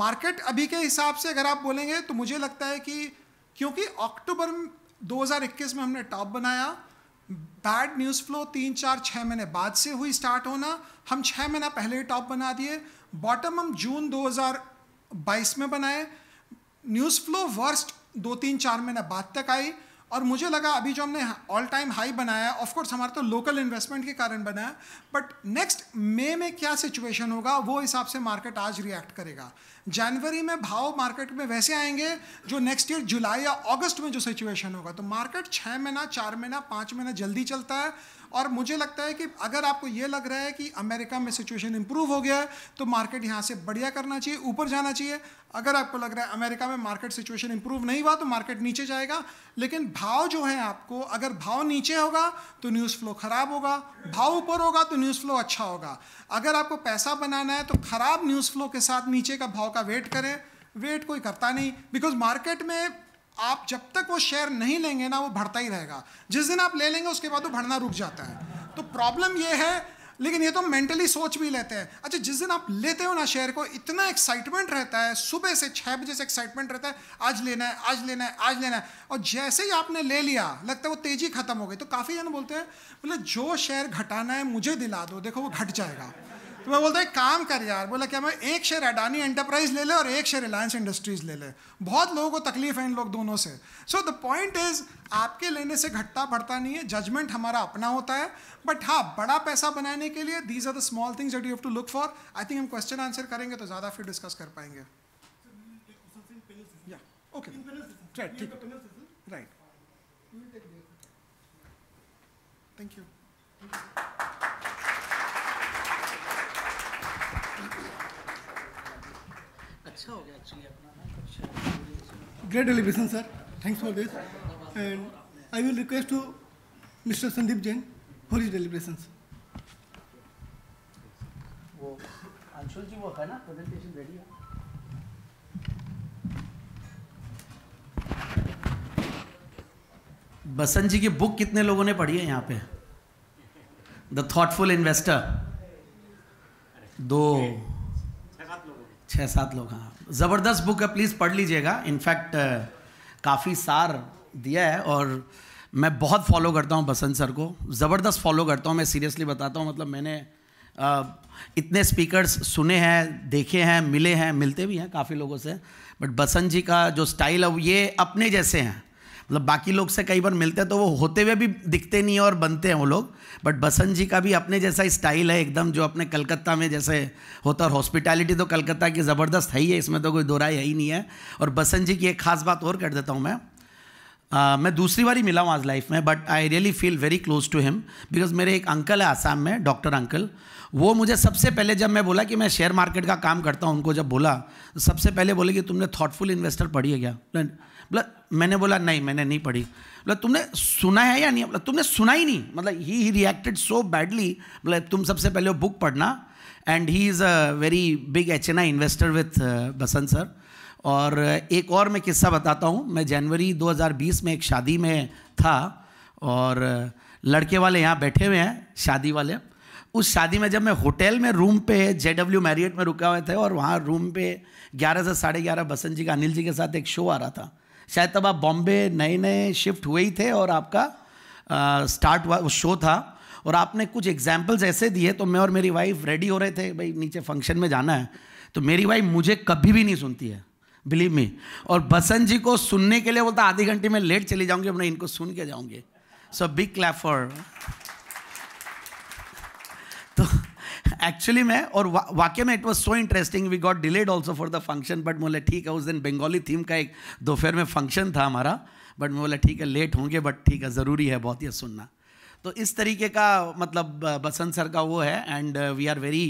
B: market अभी के हिसाब से अगर आप बोलेंगे तो मुझे लगता है कि क्योंकि अक्टूबर 2021 में हमने टॉप बनाया बैड न्यूज़ फ्लो तीन चार छः महीने बाद से हुई स्टार्ट होना हम छः महीना पहले ही टॉप बना दिए बॉटम हम जून 2022 में बनाए न्यूज़ फ्लो वर्स्ट दो तीन चार महीने बाद तक आई और मुझे लगा अभी जो हमने ऑल टाइम हाई बनाया ऑफ कोर्स हमारा तो लोकल इन्वेस्टमेंट के कारण बनाया बट नेक्स्ट मे में क्या सिचुएशन होगा वो हिसाब से मार्केट आज रिएक्ट करेगा जनवरी में भाव मार्केट में वैसे आएंगे जो नेक्स्ट ईयर जुलाई या अगस्त में जो सिचुएशन होगा तो मार्केट छः महीना चार महीना पाँच महीना जल्दी चलता है और मुझे लगता है कि अगर आपको ये लग रहा है कि अमेरिका में सिचुएशन इंप्रूव हो गया है तो मार्केट यहाँ से बढ़िया करना चाहिए ऊपर जाना चाहिए अगर आपको लग रहा है अमेरिका में मार्केट सिचुएशन इंप्रूव नहीं हुआ तो मार्केट नीचे जाएगा लेकिन भाव जो है आपको अगर भाव नीचे होगा तो न्यूज़ फ्लो ख़राब होगा भाव ऊपर होगा तो न्यूज़ फ्लो अच्छा होगा अगर आपको पैसा बनाना है तो ख़राब न्यूज़ फ्लो के साथ नीचे का भाव का वेट करें वेट कोई करता नहीं बिकॉज मार्केट में आप जब तक वो शेयर नहीं लेंगे ना वो भरता ही रहेगा जिस दिन आप ले लेंगे उसके बाद वो भरना रुक जाता है तो प्रॉब्लम ये है लेकिन ये तो मेंटली सोच भी लेते हैं अच्छा जिस दिन आप लेते हो ना शेयर को इतना एक्साइटमेंट रहता है सुबह से छः बजे से एक्साइटमेंट रहता है आज लेना है आज लेना है आज लेना है और जैसे ही आपने ले लिया लगता है वो तेज़ी खत्म हो गई तो काफ़ी जन बोलते हैं मतलब जो शेयर घटाना है मुझे दिला दो देखो वो घट जाएगा तो मैं बोलता है काम कर यार बोला क्या मैं एक शेयर अडानी एंटरप्राइज ले ले और एक शेयर रिलायंस इंडस्ट्रीज ले ले बहुत लोगों को तकलीफ है इन लोग दोनों से सो द पॉइंट इज आपके लेने से घटता बढ़ता नहीं है जजमेंट हमारा अपना होता है बट हाँ बड़ा पैसा बनाने के लिए these are the small things that you have to look for I think हम क्वेश्चन आंसर करेंगे तो ज़्यादा फिर डिस्कस कर पाएंगे
A: या ओके राइट ठीक है Great deliberation, sir. Thanks for this. And I will request to Mr. Sandeep Jain for his deliberations.
C: वो अंशुल जी वो है ना प्रेजेंटेशन रेडी है बसंत जी की बुक कितने लोगों ने पढ़ी है यहाँ पे द थॉटफुल इन्वेस्टर दो छः सात लोग हाँ ज़बरदस्त बुक है प्लीज़ पढ़ लीजिएगा इनफैक्ट uh, काफ़ी सार दिया है और मैं बहुत फॉलो करता हूँ बसंत सर को ज़बरदस्त फॉलो करता हूँ मैं सीरियसली बताता हूँ मतलब मैंने uh, इतने स्पीकर्स सुने हैं देखे हैं मिले हैं मिलते भी हैं काफ़ी लोगों से बट बसंत जी का जो स्टाइल है ये अपने जैसे हैं मतलब बाकी लोग से कई बार मिलते हैं तो वो होते हुए भी दिखते नहीं है और बनते हैं वो लोग बट बसंत जी का भी अपने जैसा स्टाइल है एकदम जो अपने कलकत्ता में जैसे होता है और हॉस्पिटैलिटी तो कलकत्ता की ज़बरदस्त है ही है इसमें तो कोई दो राय है ही नहीं है और बसंत जी की एक खास बात और कर देता हूँ मैं Uh, मैं दूसरी बार ही मिला हूँ आज लाइफ में but I really feel very close to him because मेरे एक अंकल है आसाम में डॉक्टर अंकल वो मुझे सबसे पहले जब मैं बोला कि मैं शेयर मार्केट का काम करता हूँ उनको जब बोला तो सबसे पहले बोले कि तुमने थॉटफुल इन्वेस्टर पढ़ी है क्या बोला मतलब मैंने बोला नहीं मैंने नहीं पढ़ी बोला मतलब तुमने सुना है या नहीं बोला मतलब तुमने सुना ही नहीं मतलब ही ही रिएक्टेड सो बैडली बोले तुम सबसे पहले वो बुक पढ़ना and he is a very big H N I investor with Basant sir और uh, एक और मैं किस्सा बताता हूँ मैं जनवरी 2020 में एक शादी में था और uh, लड़के वाले यहाँ बैठे हुए हैं शादी वाले उस शादी में जब मैं होटल में रूम पे जे डब्ल्यू मैरियट में रुका हुए थे और वहाँ रूम पे ग्यारह से साढ़े ग्यारह बसंत जी का अनिल जी के साथ एक शो आ रहा था शायद तब आप बॉम्बे नए नए शिफ्ट हुए ही थे और आपका आ, स्टार्ट हुआ शो था और आपने कुछ एग्जाम्पल्स ऐसे दिए तो मैं और मेरी वाइफ रेडी हो रहे थे भाई नीचे फंक्शन में जाना है तो मेरी वाइफ मुझे कभी भी नहीं सुनती है बिलीव मी और बसंत जी को सुनने के लिए बोलता आधे घंटे में लेट चली जाऊंगी अपने इनको सुन के जाऊंगी so big clap for actually मैं और वा, वाकई में it was so interesting we got delayed also for the function but बोले ठीक है उस दिन बंगाली थीम का एक दोपहर में फंक्शन था हमारा बट मैं बोला ठीक है लेट होंगे बट ठीक है ज़रूरी है बहुत ये सुनना तो इस तरीके का मतलब बसंत सर का वो है and we are very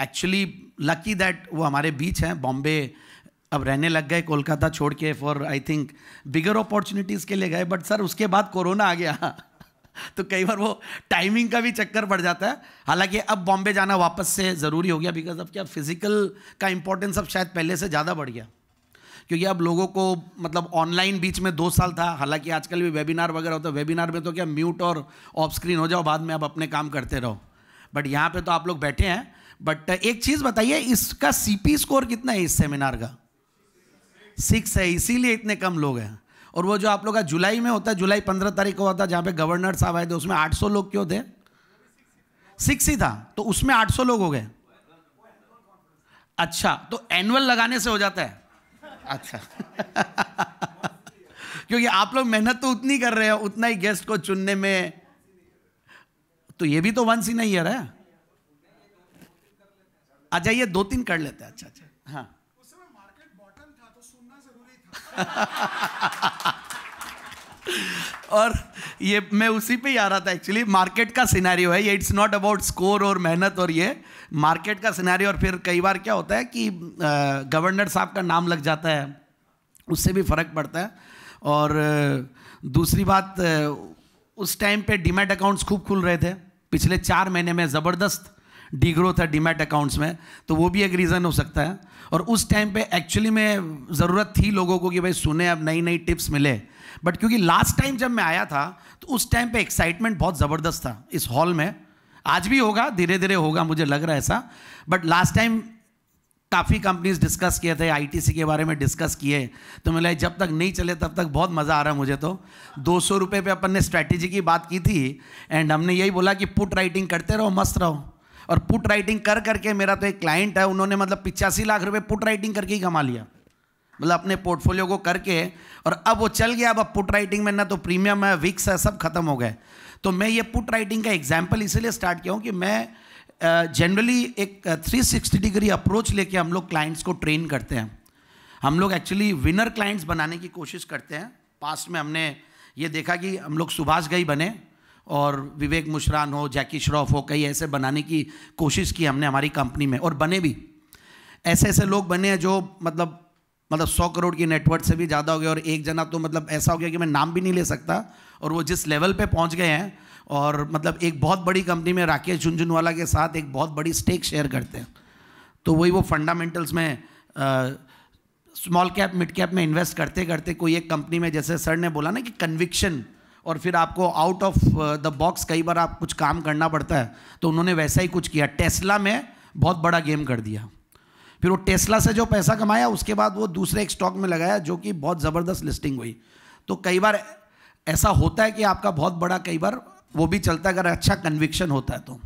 C: actually lucky that वो हमारे बीच हैं बॉम्बे अब रहने लग गए कोलकाता छोड़ के for I think bigger opportunities के लिए गए बट सर उसके बाद कोरोना आ गया तो कई बार वो टाइमिंग का भी चक्कर पड़ जाता है हालांकि अब बॉम्बे जाना वापस से ज़रूरी हो गया बिकॉज अब क्या फिज़िकल का इंपॉर्टेंस अब शायद पहले से ज़्यादा बढ़ गया क्योंकि अब लोगों को मतलब ऑनलाइन बीच में दो साल था हालांकि आजकल भी वेबिनार वगैरह होता है वेबिनार में तो क्या म्यूट और ऑफ स्क्रीन हो जाओ बाद में आप अपने काम करते रहो बट यहाँ पे तो आप लोग बैठे हैं बट एक चीज़ बताइए इसका सीपी स्कोर कितना है इस सेमिनार का सिक्स है इसीलिए इतने कम लोग हैं और वो जो आप लोग का जुलाई में होता है जुलाई पंद्रह तारीख को होता है जहाँ पे गवर्नर साहब आए थे उसमें आठ सौ लोग क्यों थे सिक्स ही था तो उसमें आठ सौ लोग हो गए अच्छा तो एनुअल लगाने से हो जाता है अच्छा क्योंकि आप लोग मेहनत तो उतनी कर रहे हो उतना ही गेस्ट को चुनने में तो ये भी तो वंस ही नहीं है अच्छा ये दो तीन कर लेते हैं अच्छा अच्छा और ये मैं उसी पे ही आ रहा था एक्चुअली मार्केट का सिनेरियो है ये इट्स नॉट अबाउट स्कोर और मेहनत और ये मार्केट का सिनेरियो और फिर कई बार क्या होता है कि गवर्नर साहब का नाम लग जाता है उससे भी फ़र्क पड़ता है और दूसरी बात उस टाइम पे डिमेट अकाउंट्स खूब खुल रहे थे पिछले चार महीने में ज़बरदस्त डीग्रोथ है डीमेट अकाउंट्स में तो वो भी एक रीज़न हो सकता है और उस टाइम पे एक्चुअली में ज़रूरत थी लोगों को कि भाई सुने अब नई नई टिप्स मिले बट क्योंकि लास्ट टाइम जब मैं आया था तो उस टाइम पे एक्साइटमेंट बहुत ज़बरदस्त था इस हॉल में आज भी होगा धीरे धीरे होगा मुझे लग रहा है ऐसा बट लास्ट टाइम काफ़ी कंपनीज डिस्कस किए थे आईटीसी के बारे में डिस्कस किए तो मैं जब तक नहीं चले तब तक बहुत मज़ा आ रहा है मुझे तो दो सौ रुपये पर अपन ने स्ट्रैटेजी की बात की थी एंड हमने यही बोला कि पुट राइटिंग करते रहो मस्त रहो और पुट राइटिंग कर करके मेरा तो एक क्लाइंट है उन्होंने मतलब पिचासी लाख रुपए पुट राइटिंग करके ही कमा लिया मतलब अपने पोर्टफोलियो को करके और अब वो चल गया अब अब पुट राइटिंग में ना तो प्रीमियम है विक्स है सब खत्म हो गए तो मैं ये पुट राइटिंग का एग्जाम्पल इसीलिए स्टार्ट किया हूँ कि मैं जनरली uh, एक थ्री सिक्सटी डिग्री अप्रोच लेके हम लोग क्लाइंट्स को ट्रेन करते हैं हम लोग एक्चुअली विनर क्लाइंट्स बनाने की कोशिश करते हैं पास्ट में हमने ये देखा कि हम लोग सुभाष गई बने और विवेक मुश्रान हो जैकी श्रॉफ हो कई ऐसे बनाने की कोशिश की हमने हमारी कंपनी में और बने भी ऐसे ऐसे लोग बने हैं जो मतलब मतलब सौ करोड़ की नेटवर्क से भी ज़्यादा हो गया और एक जना तो मतलब ऐसा हो गया कि मैं नाम भी नहीं ले सकता और वो जिस लेवल पे पहुंच गए हैं और मतलब एक बहुत बड़ी कंपनी में राकेश झुंझुनवाला के साथ एक बहुत बड़ी स्टेक शेयर करते हैं तो वही वो फंडामेंटल्स में स्मॉल कैप मिड कैप में इन्वेस्ट करते करते कोई एक कंपनी में जैसे सर ने बोला ना कि कन्विक्शन और फिर आपको आउट ऑफ द बॉक्स कई बार आप कुछ काम करना पड़ता है तो उन्होंने वैसा ही कुछ किया टेस्ला में बहुत बड़ा गेम कर दिया फिर वो टेस्ला से जो पैसा कमाया उसके बाद वो दूसरे एक स्टॉक में लगाया जो कि बहुत ज़बरदस्त लिस्टिंग हुई तो कई बार ऐसा होता है कि आपका बहुत बड़ा कई बार वो भी चलता है अगर अच्छा कन्विक्शन होता है तो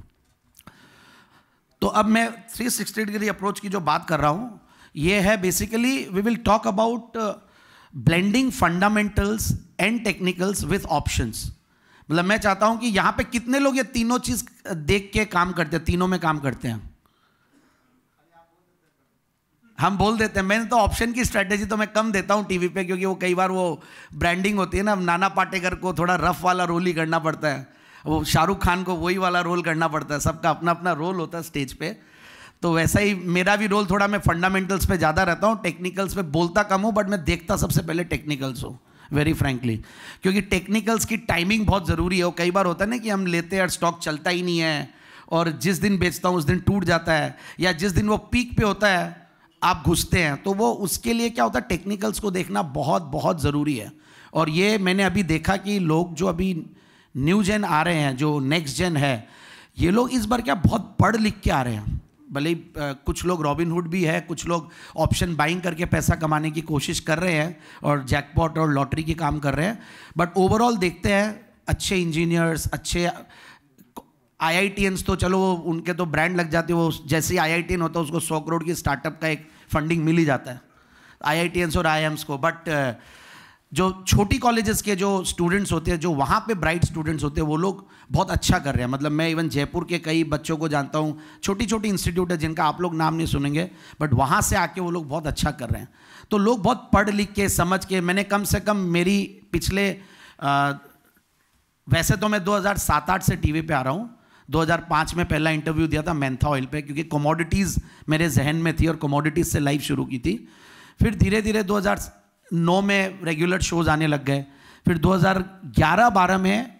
C: तो अब मैं 360 डिग्री अप्रोच की जो बात कर रहा हूँ ये है basically we will talk about blending fundamentals and technicals with options मतलब मैं चाहता हूं कि यहां पे कितने लोग ये तीनों चीज देख के काम करते हैं तीनों में काम करते हैं हम बोल देते हैं मैंने तो ऑप्शन की स्ट्रेटेजी तो मैं कम देता हूं टीवी पे क्योंकि वो कई बार वो ब्रांडिंग होती है ना नाना पाटेकर को थोड़ा रफ वाला रोल ही करना पड़ता है वो शाहरुख खान को वही वाला रोल करना पड़ता है सबका अपना अपना रोल होता है स्टेज पर तो वैसा ही मेरा भी रोल थोड़ा मैं फंडामेंटल्स पे ज़्यादा रहता हूँ टेक्निकल्स पे बोलता कम हूँ बट मैं देखता सबसे पहले टेक्निकल्स हूँ वेरी फ्रेंकली क्योंकि टेक्निकल्स की टाइमिंग बहुत ज़रूरी है और कई बार होता है ना कि हम लेते हैं स्टॉक चलता ही नहीं है और जिस दिन बेचता हूँ उस दिन टूट जाता है या जिस दिन वो पीक पे होता है आप घुसते हैं तो वो उसके लिए क्या होता है टेक्निकल्स को देखना बहुत बहुत ज़रूरी है और ये मैंने अभी देखा कि लोग जो अभी न्यू जेन आ रहे हैं जो नेक्स्ट जेन है ये लोग इस बार क्या बहुत पढ़ लिख के आ रहे हैं भले ही कुछ लोग रॉबिनहुड भी है कुछ लोग ऑप्शन बाइंग करके पैसा कमाने की कोशिश कर रहे हैं और जैकपॉट और लॉटरी के काम कर रहे हैं बट ओवरऑल देखते हैं अच्छे इंजीनियर्स अच्छे आई तो चलो उनके तो ब्रांड लग जाते वो जैसे ही आई होता है उसको सौ करोड़ की स्टार्टअप का एक फंडिंग मिल ही जाता है आई और आई को बट uh, जो छोटी कॉलेजेस के जो स्टूडेंट्स होते हैं जो वहाँ पे ब्राइट स्टूडेंट्स होते हैं वो लोग बहुत अच्छा कर रहे हैं मतलब मैं इवन जयपुर के कई बच्चों को जानता हूँ छोटी छोटी इंस्टीट्यूट है जिनका आप लोग नाम नहीं सुनेंगे बट वहाँ से आके वो लोग बहुत अच्छा कर रहे हैं तो लोग बहुत पढ़ लिख के समझ के मैंने कम से कम मेरी पिछले आ, वैसे तो मैं दो हज़ार से टी वी आ रहा हूँ 2005 में पहला इंटरव्यू दिया था मैंथा ऑयल पे क्योंकि कमोडिटीज़ मेरे जहन में थी और कमोडिटीज़ से लाइव शुरू की थी फिर धीरे धीरे नौ में रेगुलर शोज आने लग गए फिर 2011-12 में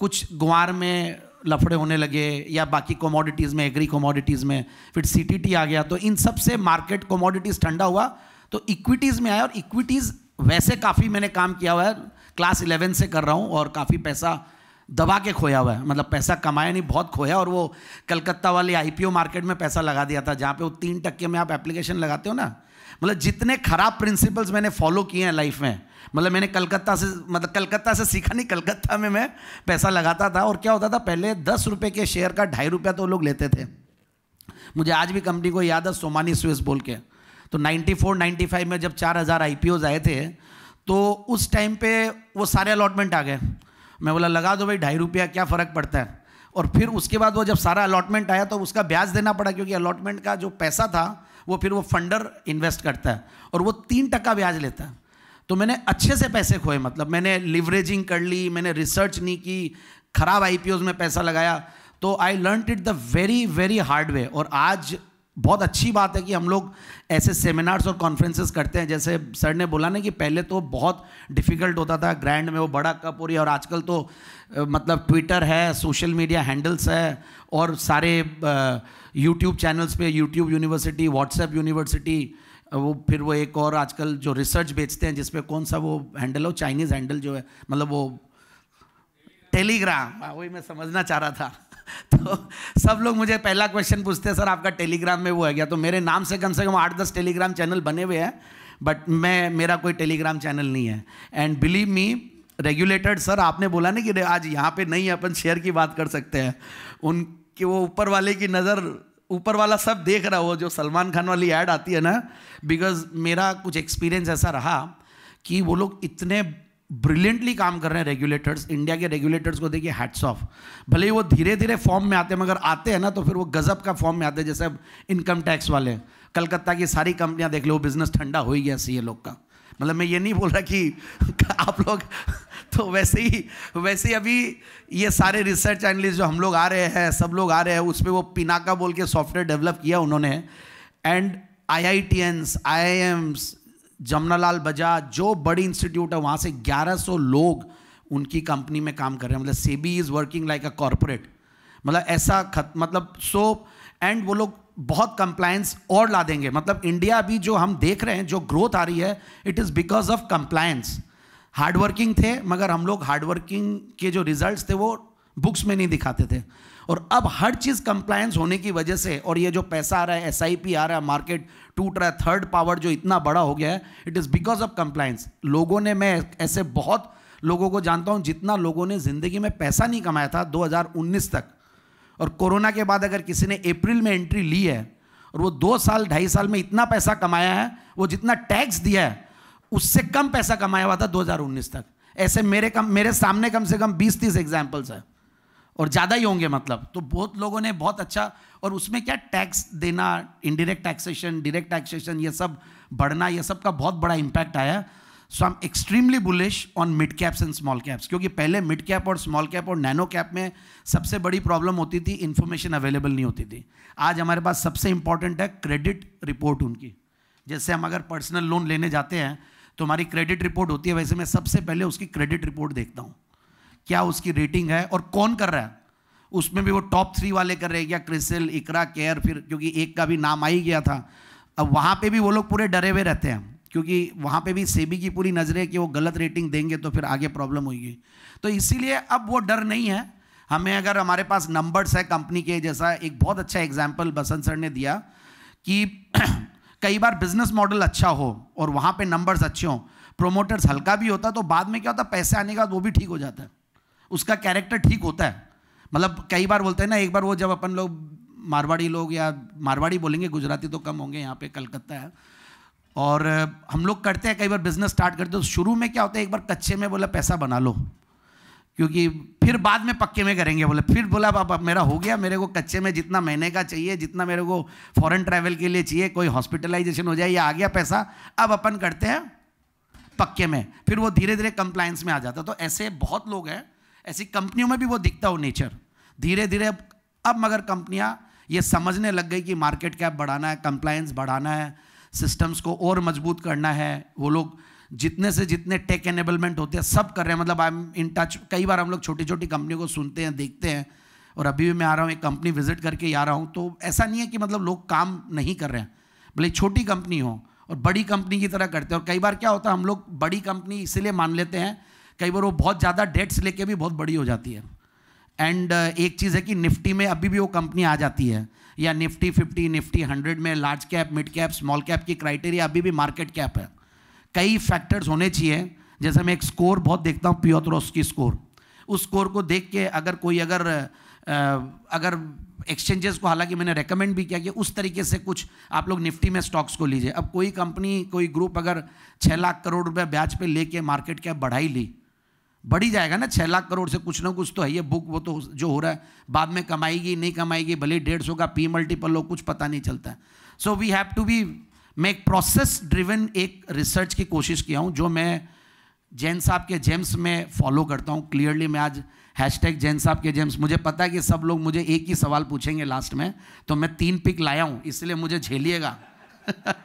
C: कुछ ग्वार में लफड़े होने लगे या बाकी कमोडिटीज़ में एग्री कमोडिटीज़ में फिर सीटीटी आ गया तो इन सब से मार्केट कमोडिटीज़ ठंडा हुआ तो इक्विटीज़ में आया और इक्विटीज़ वैसे काफ़ी मैंने काम किया हुआ है क्लास इलेवन से कर रहा हूँ और काफ़ी पैसा दबा के खोया हुआ है मतलब पैसा कमाया नहीं बहुत खोया और वो कलकत्ता वाले आईपीओ मार्केट में पैसा लगा दिया था जहाँ पे वो तीन टक्के में आप एप्लीकेशन लगाते हो ना मतलब जितने खराब प्रिंसिपल्स मैंने फॉलो किए हैं लाइफ में मतलब मैंने कलकत्ता से मतलब कलकत्ता से सीखा नहीं कलकत्ता में मैं पैसा लगाता था और क्या होता था पहले दस रुपये के शेयर का ढाई रुपया तो लोग लेते थे मुझे आज भी कंपनी को याद है सोमानी स्विस बोल के तो 94 95 में जब 4000 ओज आए थे तो उस टाइम पे वो सारे अलॉटमेंट आ गए मैं बोला लगा दो भाई ढाई रुपया क्या फ़र्क पड़ता है और फिर उसके बाद वो जब सारा अलॉटमेंट आया तो उसका ब्याज देना पड़ा क्योंकि अलॉटमेंट का जो पैसा था वो फिर वो फंडर इन्वेस्ट करता है और वो तीन टका ब्याज लेता है तो मैंने अच्छे से पैसे खोए मतलब मैंने लिवरेजिंग कर ली मैंने रिसर्च नहीं की खराब आई में पैसा लगाया तो I learn it the very very hard way और आज बहुत अच्छी बात है कि हम लोग ऐसे सेमिनार्स और कॉन्फ्रेंसेस करते हैं जैसे सर ने बोला ना कि पहले तो बहुत डिफ़िकल्ट होता था ग्रैंड में वो बड़ा कप हो रही है और आजकल तो मतलब ट्विटर है सोशल मीडिया हैंडल्स है और सारे यूट्यूब चैनल्स पे यूट्यूब यूनिवर्सिटी व्हाट्सएप यूनिवर्सिटी वो फिर वो एक और आजकल जो रिसर्च बेचते हैं जिसपे कौन सा वो हैंडल हो चाइनीज़ हैंडल जो है मतलब वो टेलीग्राम हाँ, वही मैं समझना चाह रहा था तो सब लोग मुझे पहला क्वेश्चन पूछते हैं सर आपका टेलीग्राम में वो है क्या तो मेरे नाम से कम से कम आठ दस टेलीग्राम चैनल बने हुए हैं बट मैं मेरा कोई टेलीग्राम चैनल नहीं है and believe me regulated sir आपने बोला ना कि आज यहाँ पे नहीं अपन शेयर की बात कर सकते हैं उनके वो ऊपर वाले की नज़र ऊपर वाला सब देख रहा हो जो सलमान खान वाली ऐड आती है ना बिकॉज मेरा कुछ एक्सपीरियंस ऐसा रहा कि वो लोग इतने ब्रिलियंटली काम कर रहे हैं रेगुलेटर्स इंडिया के रेगुलेटर्स को देखिए हैट्स ऑफ भले ही वो धीरे धीरे फॉर्म में आते हैं मगर आते हैं ना तो फिर वो गज़ब का फॉर्म में आते हैं जैसे अब इनकम टैक्स वाले कलकत्ता की सारी कंपनियां देख लो बिज़नेस ठंडा हो ही गया सी लोग का मतलब मैं ये नहीं बोल रहा कि आप लोग तो वैसे ही वैसे ही अभी ये सारे रिसर्च एनलिस्ट जो हम लोग आ रहे हैं सब लोग आ रहे हैं उस पर वो पिनाका बोल के सॉफ्टवेयर डेवलप किया उन्होंने and IITians IIMs Jamnalal Bajaj जो बड़ी इंस्टीट्यूट है वहाँ से 1100 लोग उनकी कंपनी में काम कर रहे हैं मतलब SEBI is working like a corporate मतलब ऐसा खत मतलब सो एंड वो लोग बहुत कंप्लायंस और ला देंगे मतलब इंडिया भी जो हम देख रहे हैं जो ग्रोथ आ रही है it is because of compliance hardworking थे मगर हम लोग हार्डवर्किंग के जो रिजल्ट्स थे वो बुक्स में नहीं दिखाते थे और अब हर चीज़ कंप्लायंस होने की वजह से और ये जो पैसा आ रहा है एस आ रहा है मार्केट टूट रहा है थर्ड पावर जो इतना बड़ा हो गया है it is because of compliance लोगों ने मैं ऐसे बहुत लोगों को जानता हूँ जितना लोगों ने ज़िंदगी में पैसा नहीं कमाया था 2019 तक और कोरोना के बाद अगर किसी ने अप्रैल में एंट्री ली है और वो दो साल ढाई साल में इतना पैसा कमाया है वो जितना टैक्स दिया है उससे कम पैसा कमाया हुआ था 2019 तक ऐसे मेरे कम मेरे सामने कम से कम 20 तीस एग्जाम्पल्स हैं और ज़्यादा ही होंगे मतलब तो बहुत लोगों ने बहुत अच्छा और उसमें क्या टैक्स देना इनडिरेक्ट टैक्सेशन डायरेक्ट टैक्सेशन ये सब बढ़ना ये सब का बहुत बड़ा इम्पैक्ट आया so I am extremely bullish on mid caps and small caps क्योंकि पहले मिड कैप और स्मॉल कैप और नैनो कैप में सबसे बड़ी प्रॉब्लम होती थी इन्फॉर्मेशन अवेलेबल नहीं होती थी आज हमारे पास सबसे इंपॉर्टेंट है क्रेडिट रिपोर्ट उनकी जैसे हम अगर पर्सनल लोन लेने जाते हैं तो हमारी क्रेडिट रिपोर्ट होती है वैसे मैं सबसे पहले उसकी क्रेडिट रिपोर्ट देखता हूँ क्या उसकी रेटिंग है और कौन कर रहा है उसमें भी वो टॉप थ्री वाले कर रहे हैं क्या क्रिसिल इकरा केयर फिर क्योंकि एक का भी नाम आ ही गया था अब वहाँ पे भी वो लोग पूरे डरे हुए रहते हैं क्योंकि वहाँ पे भी सेबी की पूरी नज़र है कि वो गलत रेटिंग देंगे तो फिर आगे प्रॉब्लम होगी तो इसीलिए अब वो डर नहीं है हमें अगर हमारे पास नंबर्स है कंपनी के जैसा एक बहुत अच्छा एग्जाम्पल बसंत सर ने दिया कि कई बार बिजनेस मॉडल अच्छा हो और वहाँ पे नंबर्स अच्छे हों प्रोमोटर्स हल्का भी होता तो बाद में क्या होता पैसे आने के बाद वो भी ठीक हो जाता है उसका कैरेक्टर ठीक होता है मतलब कई बार बोलते हैं ना एक बार वो जब अपन लोग मारवाड़ी लोग या मारवाड़ी बोलेंगे गुजराती तो कम होंगे यहाँ पे कलकत्ता है और हम लोग करते हैं कई बार बिजनेस स्टार्ट करते हैं तो शुरू में क्या होता है एक बार कच्चे में बोला पैसा बना लो क्योंकि फिर बाद में पक्के में करेंगे बोले फिर बोला पापा मेरा हो गया मेरे को कच्चे में जितना महीने का चाहिए जितना मेरे को फॉरेन ट्रैवल के लिए चाहिए कोई हॉस्पिटलाइजेशन हो जाए या आ गया पैसा अब अपन करते हैं पक्के में फिर वो धीरे धीरे कंप्लायंस में आ जाता तो ऐसे बहुत लोग हैं ऐसी कंपनियों में भी वो दिखता हो नेचर धीरे धीरे अब मगर कंपनियाँ ये समझने लग गई कि मार्केट कैप बढ़ाना है कंप्लायंस बढ़ाना है सिस्टम्स को और मजबूत करना है वो लोग जितने से जितने टेक एनेबलमेंट होते हैं सब कर रहे हैं मतलब आई एम इन टच कई बार हम लोग छोटी छोटी कंपनियों को सुनते हैं देखते हैं और अभी भी मैं आ रहा हूँ एक कंपनी विजिट करके ही आ रहा हूँ तो ऐसा नहीं है कि मतलब लोग काम नहीं कर रहे हैं भले छोटी कंपनी हो और बड़ी कंपनी की तरह करते हैं और कई बार क्या होता है हम लोग बड़ी कंपनी इसीलिए मान लेते हैं कई बार वो बहुत ज़्यादा डेट्स लेके भी बहुत बड़ी हो जाती है एंड uh, एक चीज़ है कि निफ्टी में अभी भी वो कंपनी आ जाती है या निफ्टी फिफ्टी निफ्टी हंड्रेड में large cap mid cap small cap की क्राइटेरिया अभी भी मार्केट कैप है कई फैक्टर्स होने चाहिए जैसे मैं एक स्कोर बहुत देखता हूँ पियोत्रोस्की स्कोर उस स्कोर को देख के अगर कोई अगर अगर एक्सचेंजेस को हालांकि मैंने रेकमेंड भी किया कि उस तरीके से कुछ आप लोग निफ्टी में स्टॉक्स को लीजिए अब कोई कंपनी कोई ग्रुप अगर छः लाख करोड़ रुपए ब्याज पे लेके मार्केट कैप बढ़ाई ली बढ़ी जाएगा ना छः लाख करोड़ से कुछ ना कुछ तो है ये बुक वो तो जो हो रहा है बाद में कमाएगी नहीं कमाएगी भले डेढ़ सौ का पी मल्टीपल हो कुछ पता नहीं चलता है so we have to be मैं एक प्रोसेस ड्रिवन एक रिसर्च की कोशिश किया हूँ जो मैं जैन साहब के जेम्स में फॉलो करता हूँ क्लियरली मैं आज हैश टैग जैन साहब के जेम्स मुझे पता है कि सब लोग मुझे एक ही सवाल पूछेंगे लास्ट में तो मैं तीन पिक लाया हूँ इसलिए मुझे झेलिएगा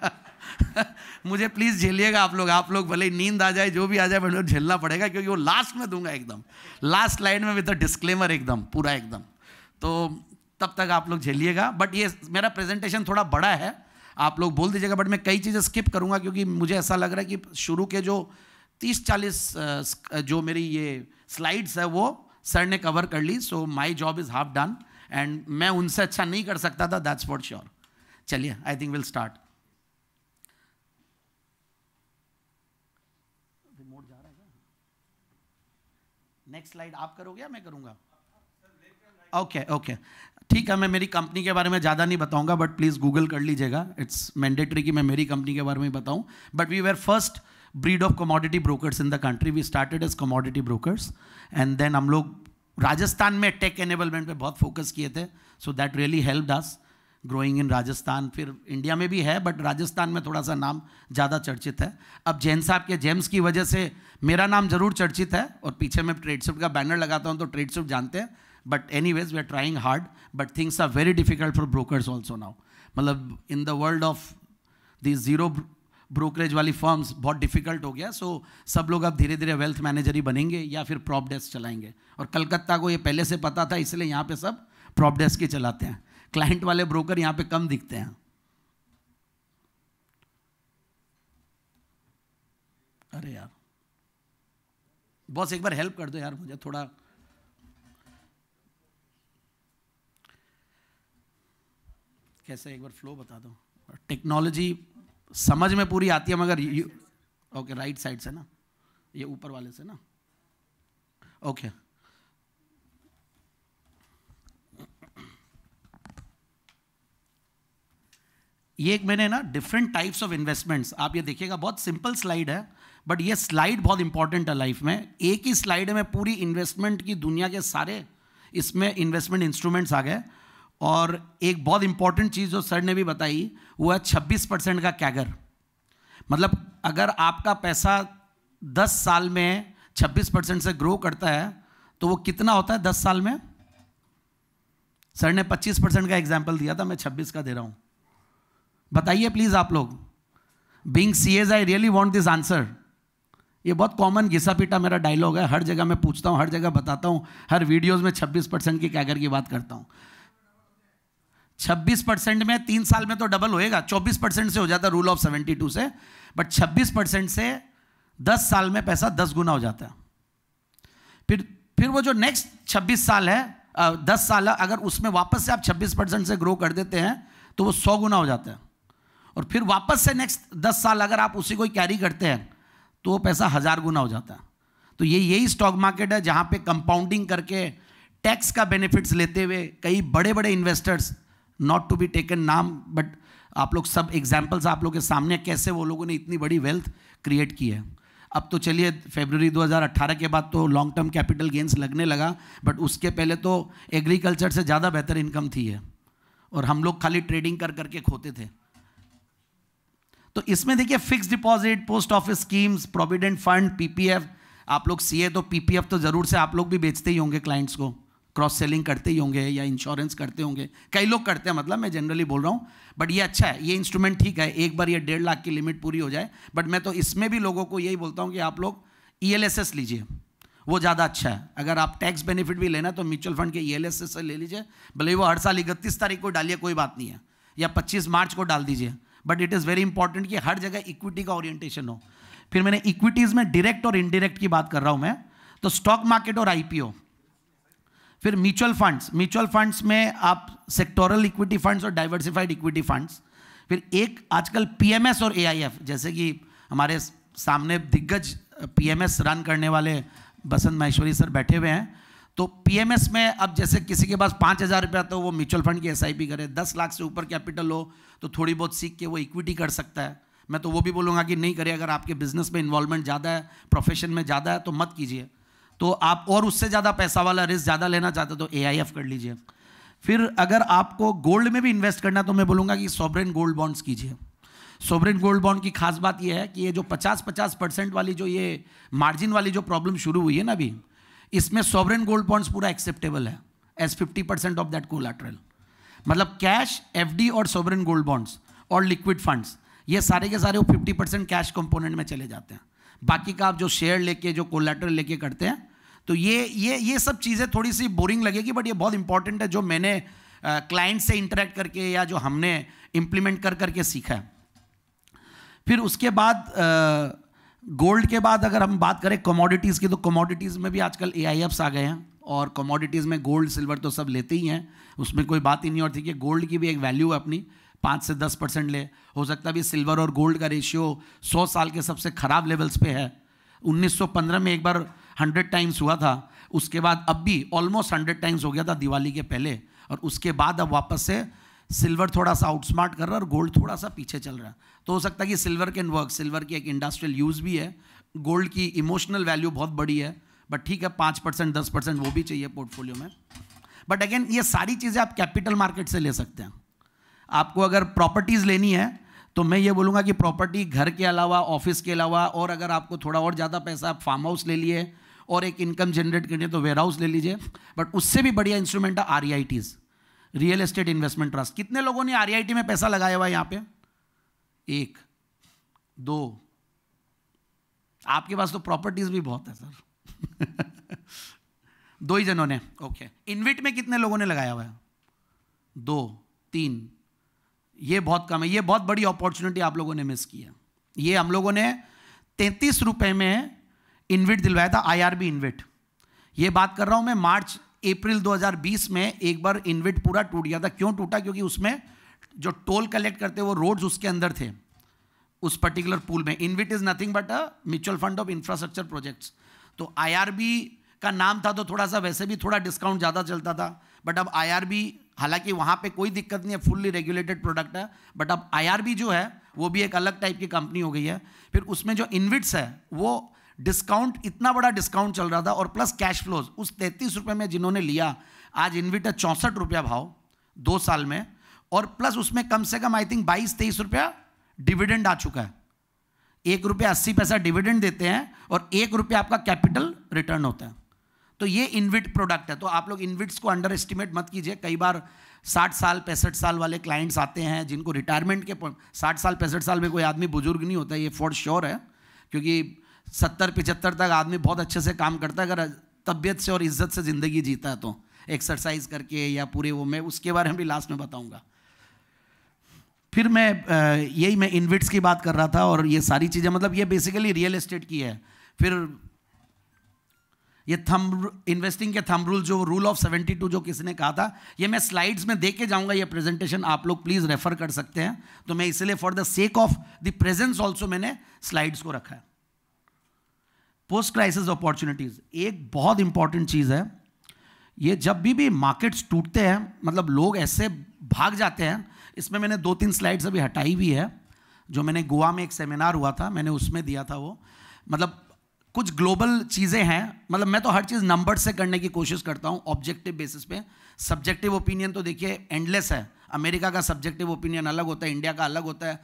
C: मुझे प्लीज़ झेलिएगा आप लोग आप लोग भले नींद आ जाए जो भी आ जाए बट झेलना पड़ेगा क्योंकि वो लास्ट में दूंगा एकदम लास्ट लाइन में विद डिस्क्लेमर एकदम पूरा एकदम तो तब तक आप लोग झेलिएगा बट ये मेरा प्रेजेंटेशन थोड़ा बड़ा है आप लोग बोल दीजिएगा बट मैं कई चीज़ें स्किप करूंगा क्योंकि मुझे ऐसा लग रहा है कि शुरू के जो तीस चालीस जो मेरी ये स्लाइड्स है वो सर ने कवर कर ली so my job is half done and मैं उनसे अच्छा नहीं कर सकता था दैट्स फॉर श्योर चलिए आई थिंक विल स्टार्ट जा रहा है नेक्स्ट स्लाइड आप करोगे या मैं करूंगा ओके ओके ठीक है मैं मेरी कंपनी के बारे में ज़्यादा नहीं बताऊंगा बट प्लीज़ गूगल कर लीजिएगा इट्स मैंडेटरी कि मैं मेरी कंपनी के बारे में बताऊं but we were first breed of commodity brokers in the country we started as commodity brokers and then हम लोग राजस्थान में टेक एनेबलमेंट पे बहुत फोकस किए थे so that really help us growing in Rajasthan फिर इंडिया में भी है बट राजस्थान में थोड़ा सा नाम ज़्यादा चर्चित है अब जैन साहब के जेम्स की वजह से मेरा नाम जरूर चर्चित है और पीछे मैं ट्रेड का बैनर लगाता हूँ तो ट्रेड जानते हैं but anyways we are trying hard but things are very difficult for brokers also now मतलब in the world of the zero brokerage वाली फॉर्म्स बहुत डिफिकल्ट हो गया सो so, सब लोग अब धीरे धीरे वेल्थ मैनेजर ही बनेंगे या फिर प्रॉप डेस्क चलाएंगे और कलकत्ता को ये पहले से पता था इसलिए यहाँ पे सब प्रॉप डेस्क ही चलाते हैं क्लाइंट वाले ब्रोकर यहाँ पे कम दिखते हैं अरे यार बॉस एक बार हेल्प कर दो यार मुझे थोड़ा कैसे एक बार फ्लो बता दो टेक्नोलॉजी समझ में पूरी आती है मगर ओके राइट साइड से ना ये ऊपर वाले से ना ओके okay. ये एक मैंने ना डिफरेंट टाइप्स ऑफ इन्वेस्टमेंट्स आप ये देखिएगा बहुत सिंपल स्लाइड है बट ये स्लाइड बहुत इंपॉर्टेंट है लाइफ में एक ही स्लाइड में पूरी इन्वेस्टमेंट की दुनिया के सारे इसमें इन्वेस्टमेंट इंस्ट्रूमेंट्स आ गए और एक बहुत इंपॉर्टेंट चीज़ जो सर ने भी बताई वो है छब्बीस परसेंट का कैगर मतलब अगर आपका पैसा दस साल में छब्बीस परसेंट से ग्रो करता है तो वो कितना होता है दस साल में सर ने पच्चीस परसेंट का एग्जाम्पल दिया था मैं छब्बीस का दे रहा हूँ बताइए प्लीज़ आप लोग being C as I really want this answer ये बहुत कॉमन घिसा पीटा मेरा डायलॉग है हर जगह मैं पूछता हूँ हर जगह बताता हूँ हर वीडियोज़ में छब्बीस परसेंट की कैगर की बात करता हूँ 26 परसेंट में तीन साल में तो डबल होएगा 24 परसेंट से हो जाता है रूल ऑफ 72 से बट 26 परसेंट से 10 साल में पैसा 10 गुना हो जाता है फिर फिर वो जो नेक्स्ट 26 साल है आ, 10 साल है अगर उसमें वापस से आप 26 परसेंट से ग्रो कर देते हैं तो वो सौ गुना हो जाता है और फिर वापस से नेक्स्ट दस साल अगर आप उसी को कैरी करते हैं तो वो पैसा हज़ार गुना हो जाता है तो ये यही स्टॉक मार्केट है जहाँ पे कंपाउंडिंग करके टैक्स का बेनिफिट्स लेते हुए कई बड़े बड़े investors not to be taken नाम बट आप लोग सब एग्जाम्पल्स आप लोग के सामने कैसे वो लोगों ने इतनी बड़ी वेल्थ क्रिएट की है अब तो चलिए फेबररी 2018 के बाद तो लॉन्ग टर्म कैपिटल गेंस लगने लगा बट उसके पहले तो एग्रीकल्चर से ज़्यादा बेहतर इनकम थी है और हम लोग खाली ट्रेडिंग कर करके खोते थे तो इसमें देखिए fix deposit post office schemes provident fund PPF आप लोग सीए तो पीपीएफ तो ज़रूर से आप लोग भी बेचते ही होंगे क्लाइंट्स को क्रॉस सेलिंग करते ही होंगे या इंश्योरेंस करते होंगे कई लोग करते हैं मतलब मैं जनरली बोल रहा हूँ बट ये अच्छा है ये इंस्ट्रूमेंट ठीक है एक बार ये डेढ़ लाख की लिमिट पूरी हो जाए बट मैं तो इसमें भी लोगों को यही बोलता हूँ कि आप लोग ई e लीजिए वो ज़्यादा अच्छा है अगर आप टैक्स बेनिफिट भी लेना तो म्यूचुअल फंड के ई e से ले लीजिए भले वो हर साल इकतीस तारीख को डालिए कोई बात नहीं है या पच्चीस मार्च को डाल दीजिए but it is very important कि हर जगह इक्विटी का ओरिएंटेशन हो फिर मैंने इक्विटीज़ में डायरेक्ट और इनडायरेक्ट की बात कर रहा हूँ मैं तो स्टॉक मार्केट और आईपीओ फिर म्यूचुअल फंड्स म्यूचुअल फंड्स में आप सेक्टोरल इक्विटी फंड्स और डाइवर्सिफाइड इक्विटी फंड्स फिर एक आजकल पीएमएस और एआईएफ जैसे कि हमारे सामने दिग्गज पीएमएस रन करने वाले बसंत महेश्वरी सर बैठे हुए हैं तो पीएमएस में अब जैसे किसी के पास पाँच हज़ार रुपया तो वो म्यूचुअल फंड की एसआईपी करे दस लाख से ऊपर कैपिटल हो तो थोड़ी बहुत सीख के वो इक्विटी कर सकता है मैं तो वो भी बोलूँगा कि नहीं करे अगर आपके बिजनेस में इन्वॉल्वमेंट ज़्यादा है प्रोफेशन में ज़्यादा है तो मत कीजिए तो आप और उससे ज़्यादा पैसा वाला रिस्क ज़्यादा लेना चाहते तो ए कर लीजिए फिर अगर आपको गोल्ड में भी इन्वेस्ट करना तो मैं बोलूँगा कि सॉबरेन गोल्ड बॉन्ड्स कीजिए सोवरेन गोल्ड बॉन्ड की खास बात यह है कि ये जो 50-50 परसेंट वाली जो ये मार्जिन वाली जो प्रॉब्लम शुरू हुई है ना अभी इसमें सोवरेन गोल्ड बॉन्ड्स पूरा एक्सेप्टेबल है as 50 percent of that collateral मतलब कैश एफडी और सोवरेन गोल्ड बॉन्ड्स और लिक्विड फंड्स ये सारे के सारे वो फिफ्टी परसेंट कैश कंपोनेंट में चले जाते हैं बाकी का आप जो शेयर लेके जो कोलाट्रल लेके करते हैं तो ये ये ये सब चीज़ें थोड़ी सी बोरिंग लगेगी बट ये बहुत इंपॉर्टेंट है जो मैंने क्लाइंट से इंटरेक्ट करके या जो हमने इम्प्लीमेंट कर करके सीखा है फिर उसके बाद गोल्ड के बाद अगर हम बात करें कमोडिटीज़ की तो कमोडिटीज़ में भी आजकल ए आई आ गए हैं और कमोडिटीज़ में गोल्ड सिल्वर तो सब लेते ही हैं उसमें कोई बात ही नहीं और थी कि गोल्ड की भी एक वैल्यू है अपनी पाँच से दस परसेंट ले हो सकता है भी सिल्वर और गोल्ड का रेशियो सौ साल के सबसे ख़राब लेवल्स पे है 1915 में एक बार हंड्रेड टाइम्स हुआ था उसके बाद अब भी ऑलमोस्ट हंड्रेड टाइम्स हो गया था दिवाली के पहले और उसके बाद अब वापस से सिल्वर थोड़ा सा आउटस्मार्ट कर रहा है और गोल्ड थोड़ा सा पीछे चल रहा है तो हो सकता है कि सिल्वर कैन वर्क सिल्वर की एक इंडस्ट्रियल यूज़ भी है गोल्ड की इमोशनल वैल्यू बहुत बड़ी है बट ठीक है पाँच परसेंट दस परसेंट वो भी चाहिए पोर्टफोलियो में बट अगेन ये सारी चीज़ें आप कैपिटल मार्केट से ले सकते हैं आपको अगर प्रॉपर्टीज़ लेनी है तो मैं ये बोलूँगा कि प्रॉपर्टी घर के अलावा ऑफिस के अलावा और अगर आपको थोड़ा और ज़्यादा पैसा आप फार्म हाउस ले लिए और एक इनकम जनरेट करनी है तो वेयर हाउस ले लीजिए बट उससे भी बढ़िया इंस्ट्रूमेंट है R real estate investment trust कितने लोगों ने आर e में पैसा लगाया हुआ है यहाँ पे एक दो आपके पास तो प्रॉपर्टीज भी बहुत है सर दो ही जनों ने ओके इनविट में कितने लोगों ने लगाया हुआ है दो तीन ये बहुत कम है ये बहुत बड़ी अपॉर्चुनिटी आप लोगों ने मिस किया ये हम लोगों ने तैंतीस रुपए में इनविट दिलवाया था आईआरबी इनविट ये बात कर रहा हूं मैं मार्च अप्रैल 2020 में एक बार इनविट पूरा टूट गया था क्यों टूटा क्योंकि उसमें जो टोल कलेक्ट करते वो रोड्स उसके अंदर थे उस पर्टिकुलर पूल में InvIT is nothing but a mutual fund of infrastructure projects तो आई का नाम था तो थोड़ा सा वैसे भी थोड़ा डिस्काउंट ज़्यादा चलता था बट अब आई हालांकि वहाँ पे कोई दिक्कत नहीं है फुल्ली रेगुलेटेड प्रोडक्ट है बट अब आई जो है वो भी एक अलग टाइप की कंपनी हो गई है फिर उसमें जो इन्विट्स है वो डिस्काउंट इतना बड़ा डिस्काउंट चल रहा था और प्लस कैश फ्लोज उस तैंतीस रुपये में जिन्होंने लिया आज इन्विटर चौंसठ रुपया भाव दो साल में और प्लस उसमें कम से कम आई थिंक बाईस तेईस रुपया डिविडेंड आ चुका है एक रुपये अस्सी पैसा डिविडेंड देते हैं और एक रुपये आपका कैपिटल रिटर्न होता है तो ये इन्विट प्रोडक्ट है तो आप लोग इन्विट्स को अंडर एस्टिमेट मत कीजिए कई बार साठ साल पैंसठ साल वाले क्लाइंट्स आते हैं जिनको रिटायरमेंट के साठ साल पैंसठ साल में कोई आदमी बुजुर्ग नहीं होता ये फॉर श्योर है क्योंकि सत्तर पिचहत्तर तक आदमी बहुत अच्छे से काम करता है अगर तबीयत से और इज्जत से ज़िंदगी जीता है तो एक्सरसाइज करके या पूरे वो मैं उसके बारे में भी लास्ट में बताऊंगा फिर मैं यही मैं इन्विट्स की बात कर रहा था और ये सारी चीज़ें मतलब ये बेसिकली रियल एस्टेट की है फिर ये थम इन्वेस्टिंग के थम रूल जो रूल ऑफ 72 जो किसी ने कहा था ये मैं स्लाइड्स में दे के जाऊंगा ये प्रेजेंटेशन आप लोग प्लीज़ रेफर कर सकते हैं तो मैं इसलिए for the sake of the presence also मैंने स्लाइड्स को रखा है पोस्ट क्राइसिस अपॉर्चुनिटीज एक बहुत इंपॉर्टेंट चीज़ है ये जब भी भी मार्केट्स टूटते हैं मतलब लोग ऐसे भाग जाते हैं इसमें मैंने दो तीन स्लाइड्स अभी हटाई हुई है जो मैंने गोवा में एक सेमिनार हुआ था मैंने उसमें दिया था वो मतलब कुछ ग्लोबल चीज़ें हैं मतलब मैं तो हर चीज़ नंबर से करने की कोशिश करता हूँ ऑब्जेक्टिव बेसिस पे सब्जेक्टिव ओपिनियन तो देखिए एंडलेस है अमेरिका का सब्जेक्टिव ओपिनियन अलग होता है इंडिया का अलग होता है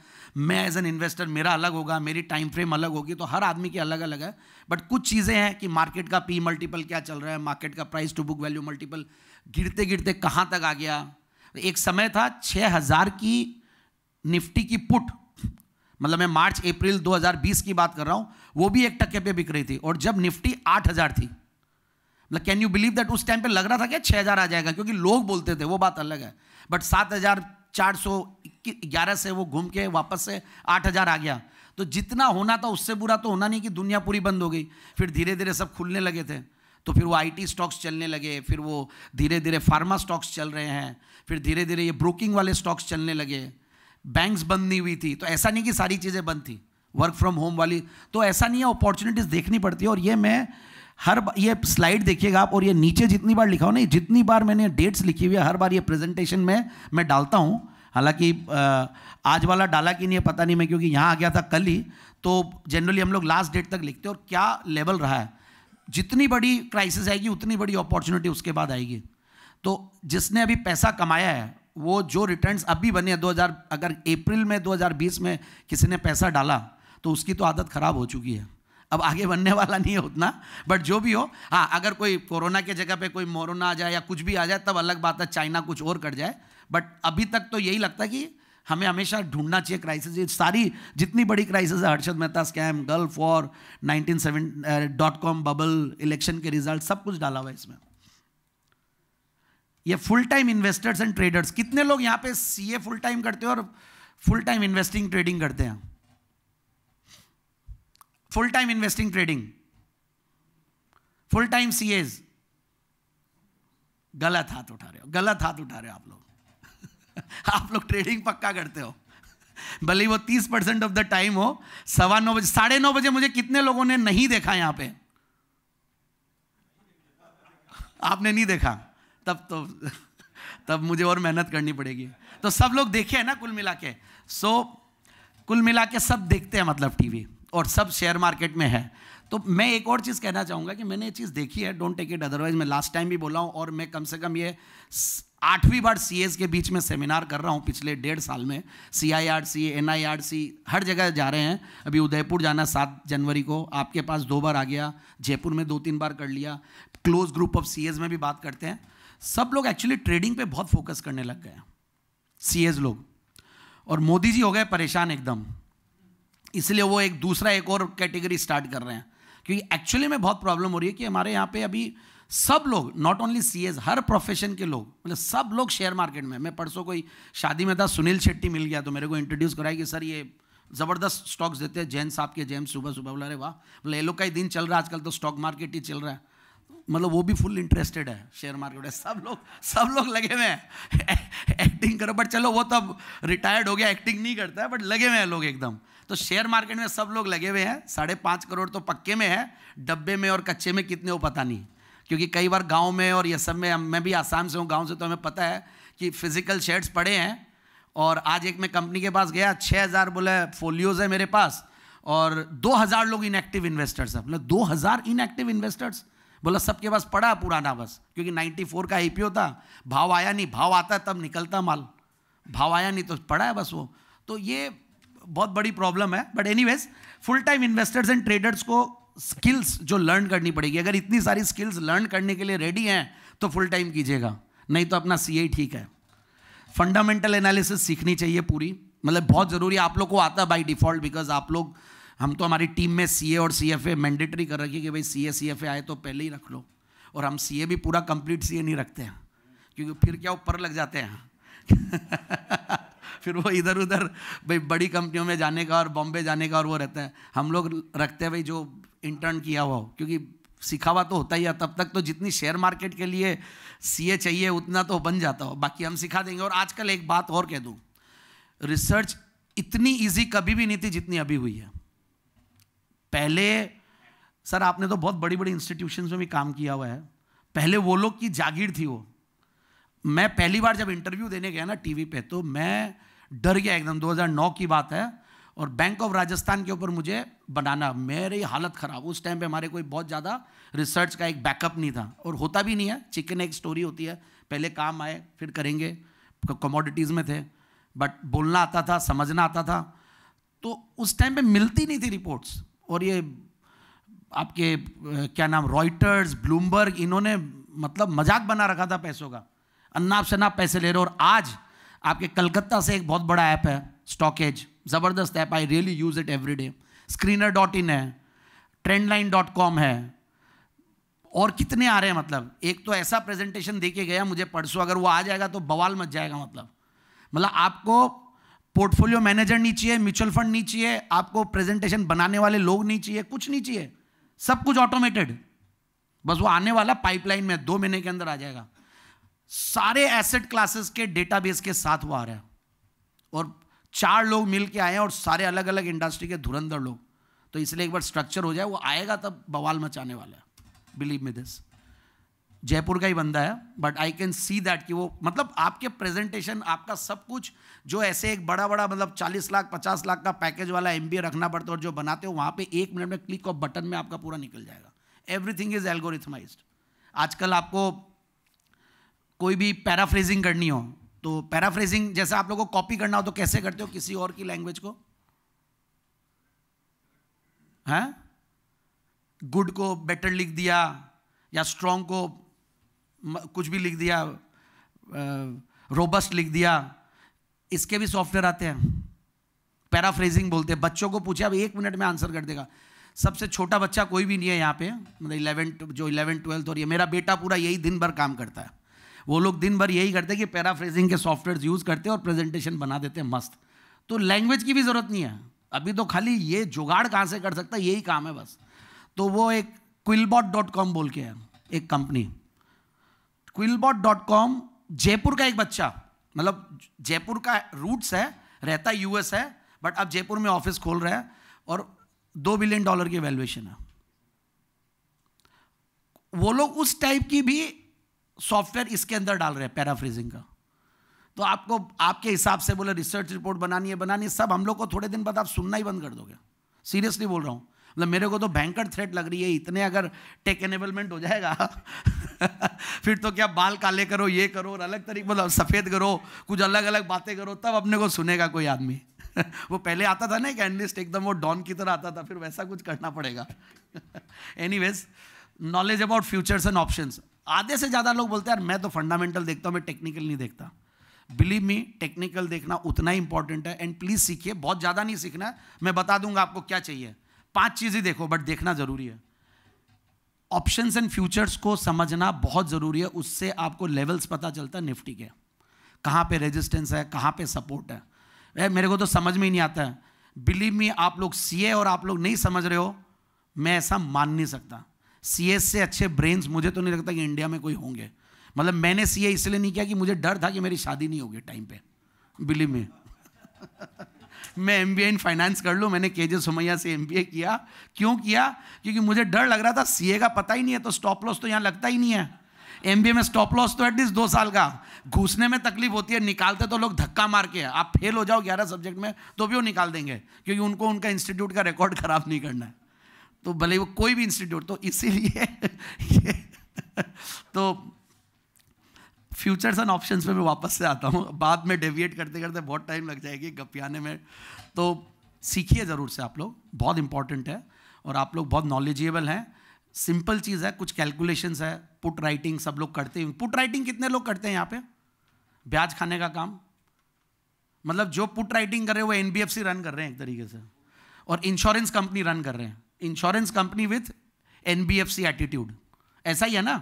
C: मैं एज एन इन्वेस्टर मेरा अलग होगा मेरी टाइम फ्रेम अलग होगी तो हर आदमी की अलग अलग है बट कुछ चीज़ें हैं कि मार्केट का पी मल्टीपल क्या चल रहा है मार्केट का price to book value multiple गिरते गिरते कहाँ तक आ गया एक समय था छः हज़ार की निफ्टी की पुट मतलब मैं मार्च अप्रैल 2020 की बात कर रहा हूँ वो भी एक टक्के पे बिक रही थी और जब निफ्टी 8000 थी मतलब कैन यू बिलीव दैट उस टाइम पे लग रहा था क्या 6000 आ जाएगा क्योंकि लोग बोलते थे वो बात अलग है बट सात हज़ार चार सौ ग्यारह से वो घूम के वापस से आठ हज़ार आ गया तो जितना होना था उससे बुरा तो होना नहीं कि दुनिया पूरी बंद हो गई फिर धीरे धीरे सब खुलने लगे थे तो फिर वो आईटी स्टॉक्स चलने लगे फिर वो धीरे धीरे फार्मा स्टॉक्स चल रहे हैं फिर धीरे धीरे ये ब्रोकिंग वाले स्टॉक्स चलने लगे बैंक्स बंद नहीं हुई थी तो ऐसा नहीं कि सारी चीज़ें बंद थी वर्क फ्रॉम होम वाली तो ऐसा नहीं है अपॉर्चुनिटीज़ देखनी पड़ती है और ये मैं हर ये स्लाइड देखिएगा आप और ये नीचे जितनी बार लिखा हो नहीं जितनी बार मैंने डेट्स लिखी हुई है हर बार ये प्रेजेंटेशन में मैं डालता हूँ हालांकि आज वाला डाला कि नहीं पता नहीं मैं क्योंकि यहाँ आ गया था कल ही तो जनरली हम लोग लास्ट डेट तक लिखते हैं और क्या लेवल रहा है जितनी बड़ी क्राइसिस आएगी उतनी बड़ी अपॉर्चुनिटी उसके बाद आएगी तो जिसने अभी पैसा कमाया है वो जो रिटर्न्स अभी बने 2000 अगर अप्रैल में 2020 में किसी ने पैसा डाला तो उसकी तो आदत ख़राब हो चुकी है अब आगे बनने वाला नहीं है उतना बट जो भी हो हाँ अगर कोई कोरोना के जगह पे कोई मोरोना आ जाए या कुछ भी आ जाए तब अलग बात है चाइना कुछ और कर जाए बट अभी तक तो यही लगता है कि हमें हमेशा ढूंढना चाहिए क्राइसिस ये सारी जितनी बड़ी क्राइसिस है हर्षद मेहता स्कैम गल्फ और nineteen seven dot com bubble election के रिजल्ट सब कुछ डाला हुआ है इसमें ये full time investors and traders कितने लोग यहाँ पे सीए फुल टाइम करते हैं और फुल टाइम इन्वेस्टिंग ट्रेडिंग करते हैं full time investing trading full time CAs गलत हाथ उठा रहे हो गलत हाथ उठा रहे हो आप लोग आप लोग ट्रेडिंग पक्का करते हो भले वो तीस परसेंट ऑफ द टाइम हो सवा नौ बजे साढ़े नौ बजे मुझे कितने लोगों ने नहीं देखा यहां पे आपने नहीं देखा तब तो तब मुझे और मेहनत करनी पड़ेगी तो सब लोग देखे हैं ना कुल मिला के सो so, कुल मिला के सब देखते हैं मतलब टीवी और सब शेयर मार्केट में है तो मैं एक और चीज़ कहना चाहूँगा कि मैंने ये चीज़ देखी है डोंट टेक इट अदरवाइज मैं लास्ट टाइम भी बोला हूँ और मैं कम से कम ये आठवीं बार सी के बीच में सेमिनार कर रहा हूँ पिछले डेढ़ साल में C I R C N I R C हर जगह जा रहे हैं अभी उदयपुर जाना सात जनवरी को आपके पास दो बार आ गया जयपुर में दो तीन बार कर लिया क्लोज ग्रुप ऑफ सी में भी बात करते हैं सब लोग एक्चुअली ट्रेडिंग पे बहुत फोकस करने लग गए सी लोग और मोदी जी हो गए परेशान एकदम इसलिए वो एक दूसरा एक और कैटेगरी स्टार्ट कर रहे हैं क्योंकि एक्चुअली में बहुत प्रॉब्लम हो रही है कि हमारे यहाँ पे अभी सब लोग नॉट ओनली सी हर प्रोफेशन के लोग मतलब सब लोग शेयर मार्केट में मैं परसों कोई शादी में था सुनील शेट्टी मिल गया तो मेरे को इंट्रोड्यूस कराया कि सर ये ज़बरदस्त स्टॉक्स देते हैं जैन साहब के जैन सुबह सुबह बोला रहे वाह मतलब ये लोग का ही दिन चल रहा है आजकल तो स्टॉक मार्केट ही चल रहा है मतलब वो भी फुल इंटरेस्टेड है शेयर मार्केट में सब लोग सब लोग लगे हुए हैं एक्टिंग करो बट चलो वो तब तो रिटायर्ड हो गया एक्टिंग नहीं करता है बट लगे हुए हैं लोग एकदम तो शेयर मार्केट में सब लोग लगे हुए हैं साढ़े पाँच करोड़ तो पक्के में है डब्बे में और कच्चे में कितने हो पता नहीं क्योंकि कई बार गांव में और ये सब में मैं भी आसाम से हूँ गांव से तो हमें पता है कि फिजिकल शेयर्स पड़े हैं और आज एक मैं कंपनी के पास गया छः हज़ार बोले फोलियोज़ है मेरे पास और दो हज़ार लोग इनएक्टिव इन्वेस्टर्स हैं बोला मतलब दो हज़ार इनएक्टिव इन्वेस्टर्स बोला सबके पास पड़ा पुराना बस क्योंकि 94 का आई था भाव आया नहीं भाव आता तब निकलता माल भाव आया नहीं तो पड़ा है बस वो तो ये बहुत बड़ी प्रॉब्लम है but any full time investors and traders को स्किल्स जो लर्न करनी पड़ेगी अगर इतनी सारी स्किल्स लर्न करने के लिए रेडी हैं तो फुल टाइम कीजिएगा नहीं तो अपना सी ठीक है फंडामेंटल एनालिसिस सीखनी चाहिए पूरी मतलब बहुत ज़रूरी आप लोग को आता है बाई डिफॉल्ट बिकॉज आप लोग हम तो हमारी टीम में सी और सी एफ मैंडेटरी कर रखी है कि भाई सी ए सी एफ आए तो पहले ही रख लो और हम सी भी पूरा कंप्लीट सी नहीं रखते हैं क्योंकि फिर क्या ऊपर लग जाते हैं फिर वो इधर उधर भाई बड़ी कंपनियों में जाने का और बॉम्बे जाने का और वो रहता है हम लोग रखते हैं भाई जो इंटर्न किया हुआ हो क्योंकि सीखा हुआ तो होता ही है तब तक तो जितनी शेयर मार्केट के लिए सी चाहिए उतना तो बन जाता हो बाकी हम सिखा देंगे और आजकल एक बात और कह दूँ रिसर्च इतनी ईजी कभी भी नहीं थी जितनी अभी हुई है पहले सर आपने तो बहुत बड़ी बड़ी इंस्टीट्यूशन में भी काम किया हुआ है पहले वो लोग की जागीर थी वो मैं पहली बार जब इंटरव्यू देने गया ना टीवी पे तो मैं डर गया एकदम 2009 की बात है और बैंक ऑफ राजस्थान के ऊपर मुझे बनाना मेरी हालत ख़राब उस टाइम पे हमारे कोई बहुत ज़्यादा रिसर्च का एक बैकअप नहीं था और होता भी नहीं है चिकन एक स्टोरी होती है पहले काम आए फिर करेंगे कमोडिटीज़ में थे बट बोलना आता था समझना आता था तो उस टाइम पे मिलती नहीं थी रिपोर्ट्स और ये आपके क्या नाम रॉयटर्स ब्लूमबर्ग इन्होंने मतलब मजाक बना रखा था पैसों का अन्नाप शनाप पैसे ले रहे और आज आपके कलकत्ता से एक बहुत बड़ा ऐप है स्टॉकेज ज़बरदस्त app I really use it every day screener dot in है ट्रेंड लाइन डॉट कॉम है और कितने आ रहे हैं मतलब एक तो ऐसा प्रेजेंटेशन दे के गया मुझे परसों अगर वो आ जाएगा तो बवाल मच जाएगा मतलब मतलब आपको पोर्टफोलियो मैनेजर नहीं चाहिए म्यूचुअल फंड नहीं चाहिए आपको प्रेजेंटेशन बनाने वाले लोग नहीं चाहिए कुछ नहीं चाहिए सब कुछ ऑटोमेटेड बस वो आने वाला पाइपलाइन में दो महीने के अंदर आ जाएगा सारे एसेट क्लासेस के डेटाबेस के साथ वो आ रहा है और चार लोग मिल के आए हैं और सारे अलग अलग इंडस्ट्री के धुरंधर लोग तो इसलिए एक बार स्ट्रक्चर हो जाए वो आएगा तब बवाल मचाने वाला है बिलीव मी दिस जयपुर का ही बंदा है but I can see that कि वो मतलब आपके प्रेजेंटेशन आपका सब कुछ जो ऐसे एक बड़ा बड़ा मतलब 40 लाख 50 लाख का पैकेज वाला एम रखना पड़ता है और जो बनाते हो वहाँ पे एक मिनट में क्लिक और बटन में आपका पूरा निकल जाएगा एवरीथिंग इज एल्गोरिथमाइज्ड आजकल आपको कोई भी पैराफ्रेजिंग करनी हो तो पैराफ्रेजिंग जैसे आप लोगों को कॉपी करना हो तो कैसे करते हो किसी और की लैंग्वेज को हैं हाँ? गुड को बेटर लिख दिया या स्ट्रॉन्ग को कुछ भी लिख दिया रोबस्ट लिख दिया इसके भी सॉफ्टवेयर आते हैं पैराफ्रेजिंग बोलते हैं बच्चों को पूछे अब एक मिनट में आंसर कर देगा सबसे छोटा बच्चा कोई भी नहीं है यहाँ पे मतलब इलेवेंथ जो इलेवेंथ ट्वेल्थ और ये मेरा बेटा पूरा यही दिन भर काम करता है वो लोग दिन भर यही करते हैं कि पैराफ्रेजिंग के सॉफ्टवेयर यूज़ करते हैं और प्रेजेंटेशन बना देते हैं मस्त तो लैंग्वेज की भी ज़रूरत नहीं है अभी तो खाली ये जुगाड़ कहाँ से कर सकता यही काम है बस तो वो एक क्विलबॉट डॉट कॉम बोल के है एक company QuillBot dot com Jaipur का एक बच्चा मतलब जयपुर का रूट्स है रहता यूएस है बट अब जयपुर में ऑफिस खोल रहा है और दो बिलियन डॉलर की वैल्यूएशन है वो लोग उस टाइप की भी सॉफ्टवेयर इसके अंदर डाल रहे हैं पैराफ्रीजिंग का तो आपको आपके हिसाब से बोले रिसर्च रिपोर्ट बनानी है बनानी है सब हम लोग को थोड़े दिन बाद आप सुनना ही बंद कर दोगे सीरियसली बोल रहा हूँ मतलब मेरे को तो भयंकर थ्रेट लग रही है इतने अगर टेक एनेबलमेंट हो जाएगा फिर तो क्या बाल काले करो ये करो और अलग तरीके मतलब सफ़ेद करो कुछ अलग अलग बातें करो तब अपने को सुनेगा कोई आदमी वो पहले आता था ना कि एनलिस्ट एकदम वो डॉन की तरह आता था फिर वैसा कुछ करना पड़ेगा anyways knowledge about futures and options आधे से ज़्यादा लोग बोलते हैं यार मैं तो फंडामेंटल देखता हूं मैं टेक्निकल नहीं देखता बिलीव मी टेक्निकल देखना उतना ही इंपॉर्टेंट है एंड प्लीज़ सीखिए बहुत ज़्यादा नहीं सीखना है मैं बता दूंगा आपको क्या चाहिए पांच चीज़ें देखो बट देखना ज़रूरी है ऑप्शंस एंड फ्यूचर्स को समझना बहुत ज़रूरी है उससे आपको लेवल्स पता चलता है निफ्टी के कहाँ पे रेजिस्टेंस है कहाँ पे सपोर्ट है ए, मेरे को तो समझ में ही नहीं आता है बिलीव मी आप लोग सीए और आप लोग नहीं समझ रहे हो मैं ऐसा मान नहीं सकता सी से अच्छे ब्रेन्स मुझे तो नहीं लगता कि इंडिया में कोई होंगे मतलब मैंने सी इसलिए नहीं किया कि मुझे डर था कि मेरी शादी नहीं होगी टाइम पे बिलीव में मैं एम इन फाइनेंस कर लूँ मैंने के जे सुमैया से एम किया क्यों किया क्योंकि मुझे डर लग रहा था सी का पता ही नहीं है तो स्टॉप लॉस तो यहाँ लगता ही नहीं है एम में स्टॉप लॉस तो एटलीस्ट दो साल का घुसने में तकलीफ होती है निकालते तो लोग धक्का मार के आप फेल हो जाओ ग्यारह सब्जेक्ट में तो भी वो निकाल देंगे क्योंकि उनको उनका इंस्टीट्यूट का रिकॉर्ड खराब नहीं करना है तो भले वो कोई भी इंस्टीट्यूट तो इसीलिए तो फ्यूचर्स एंड ऑप्शंस पे मैं वापस से आता हूँ बाद में डेविएट करते करते बहुत टाइम लग जाएगी गपियाने में तो सीखिए ज़रूर से आप लोग बहुत इंपॉर्टेंट है और आप लोग बहुत नॉलेजेबल हैं सिंपल चीज़ है कुछ कैलकुलेशंस है पुट राइटिंग सब लोग करते हैं पुट राइटिंग कितने लोग करते हैं यहाँ पे ब्याज खाने का काम मतलब जो पुट राइटिंग कर रहे हैं वो एन रन कर रहे हैं एक तरीके से और इंश्योरेंस कंपनी रन कर रहे हैं insurance company with NBFC attitude ऐसा ही है ना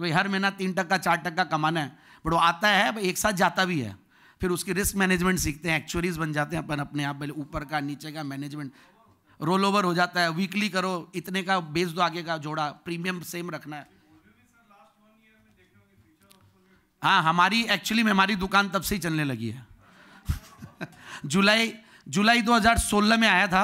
C: भाई हर महीना तीन टक्का चार टक्का कमाना है बट वो आता है एक साथ जाता भी है फिर उसकी रिस्क मैनेजमेंट सीखते हैं एक्चुअरीज बन जाते हैं अपन अपने आप पहले ऊपर का नीचे का मैनेजमेंट रोल ओवर हो जाता है वीकली करो इतने का बेच दो आगे का जोड़ा प्रीमियम सेम रखना है हाँ हमारी एक्चुअली में हमारी दुकान तब से ही चलने लगी है जुलाई जुलाई 2016 में आया था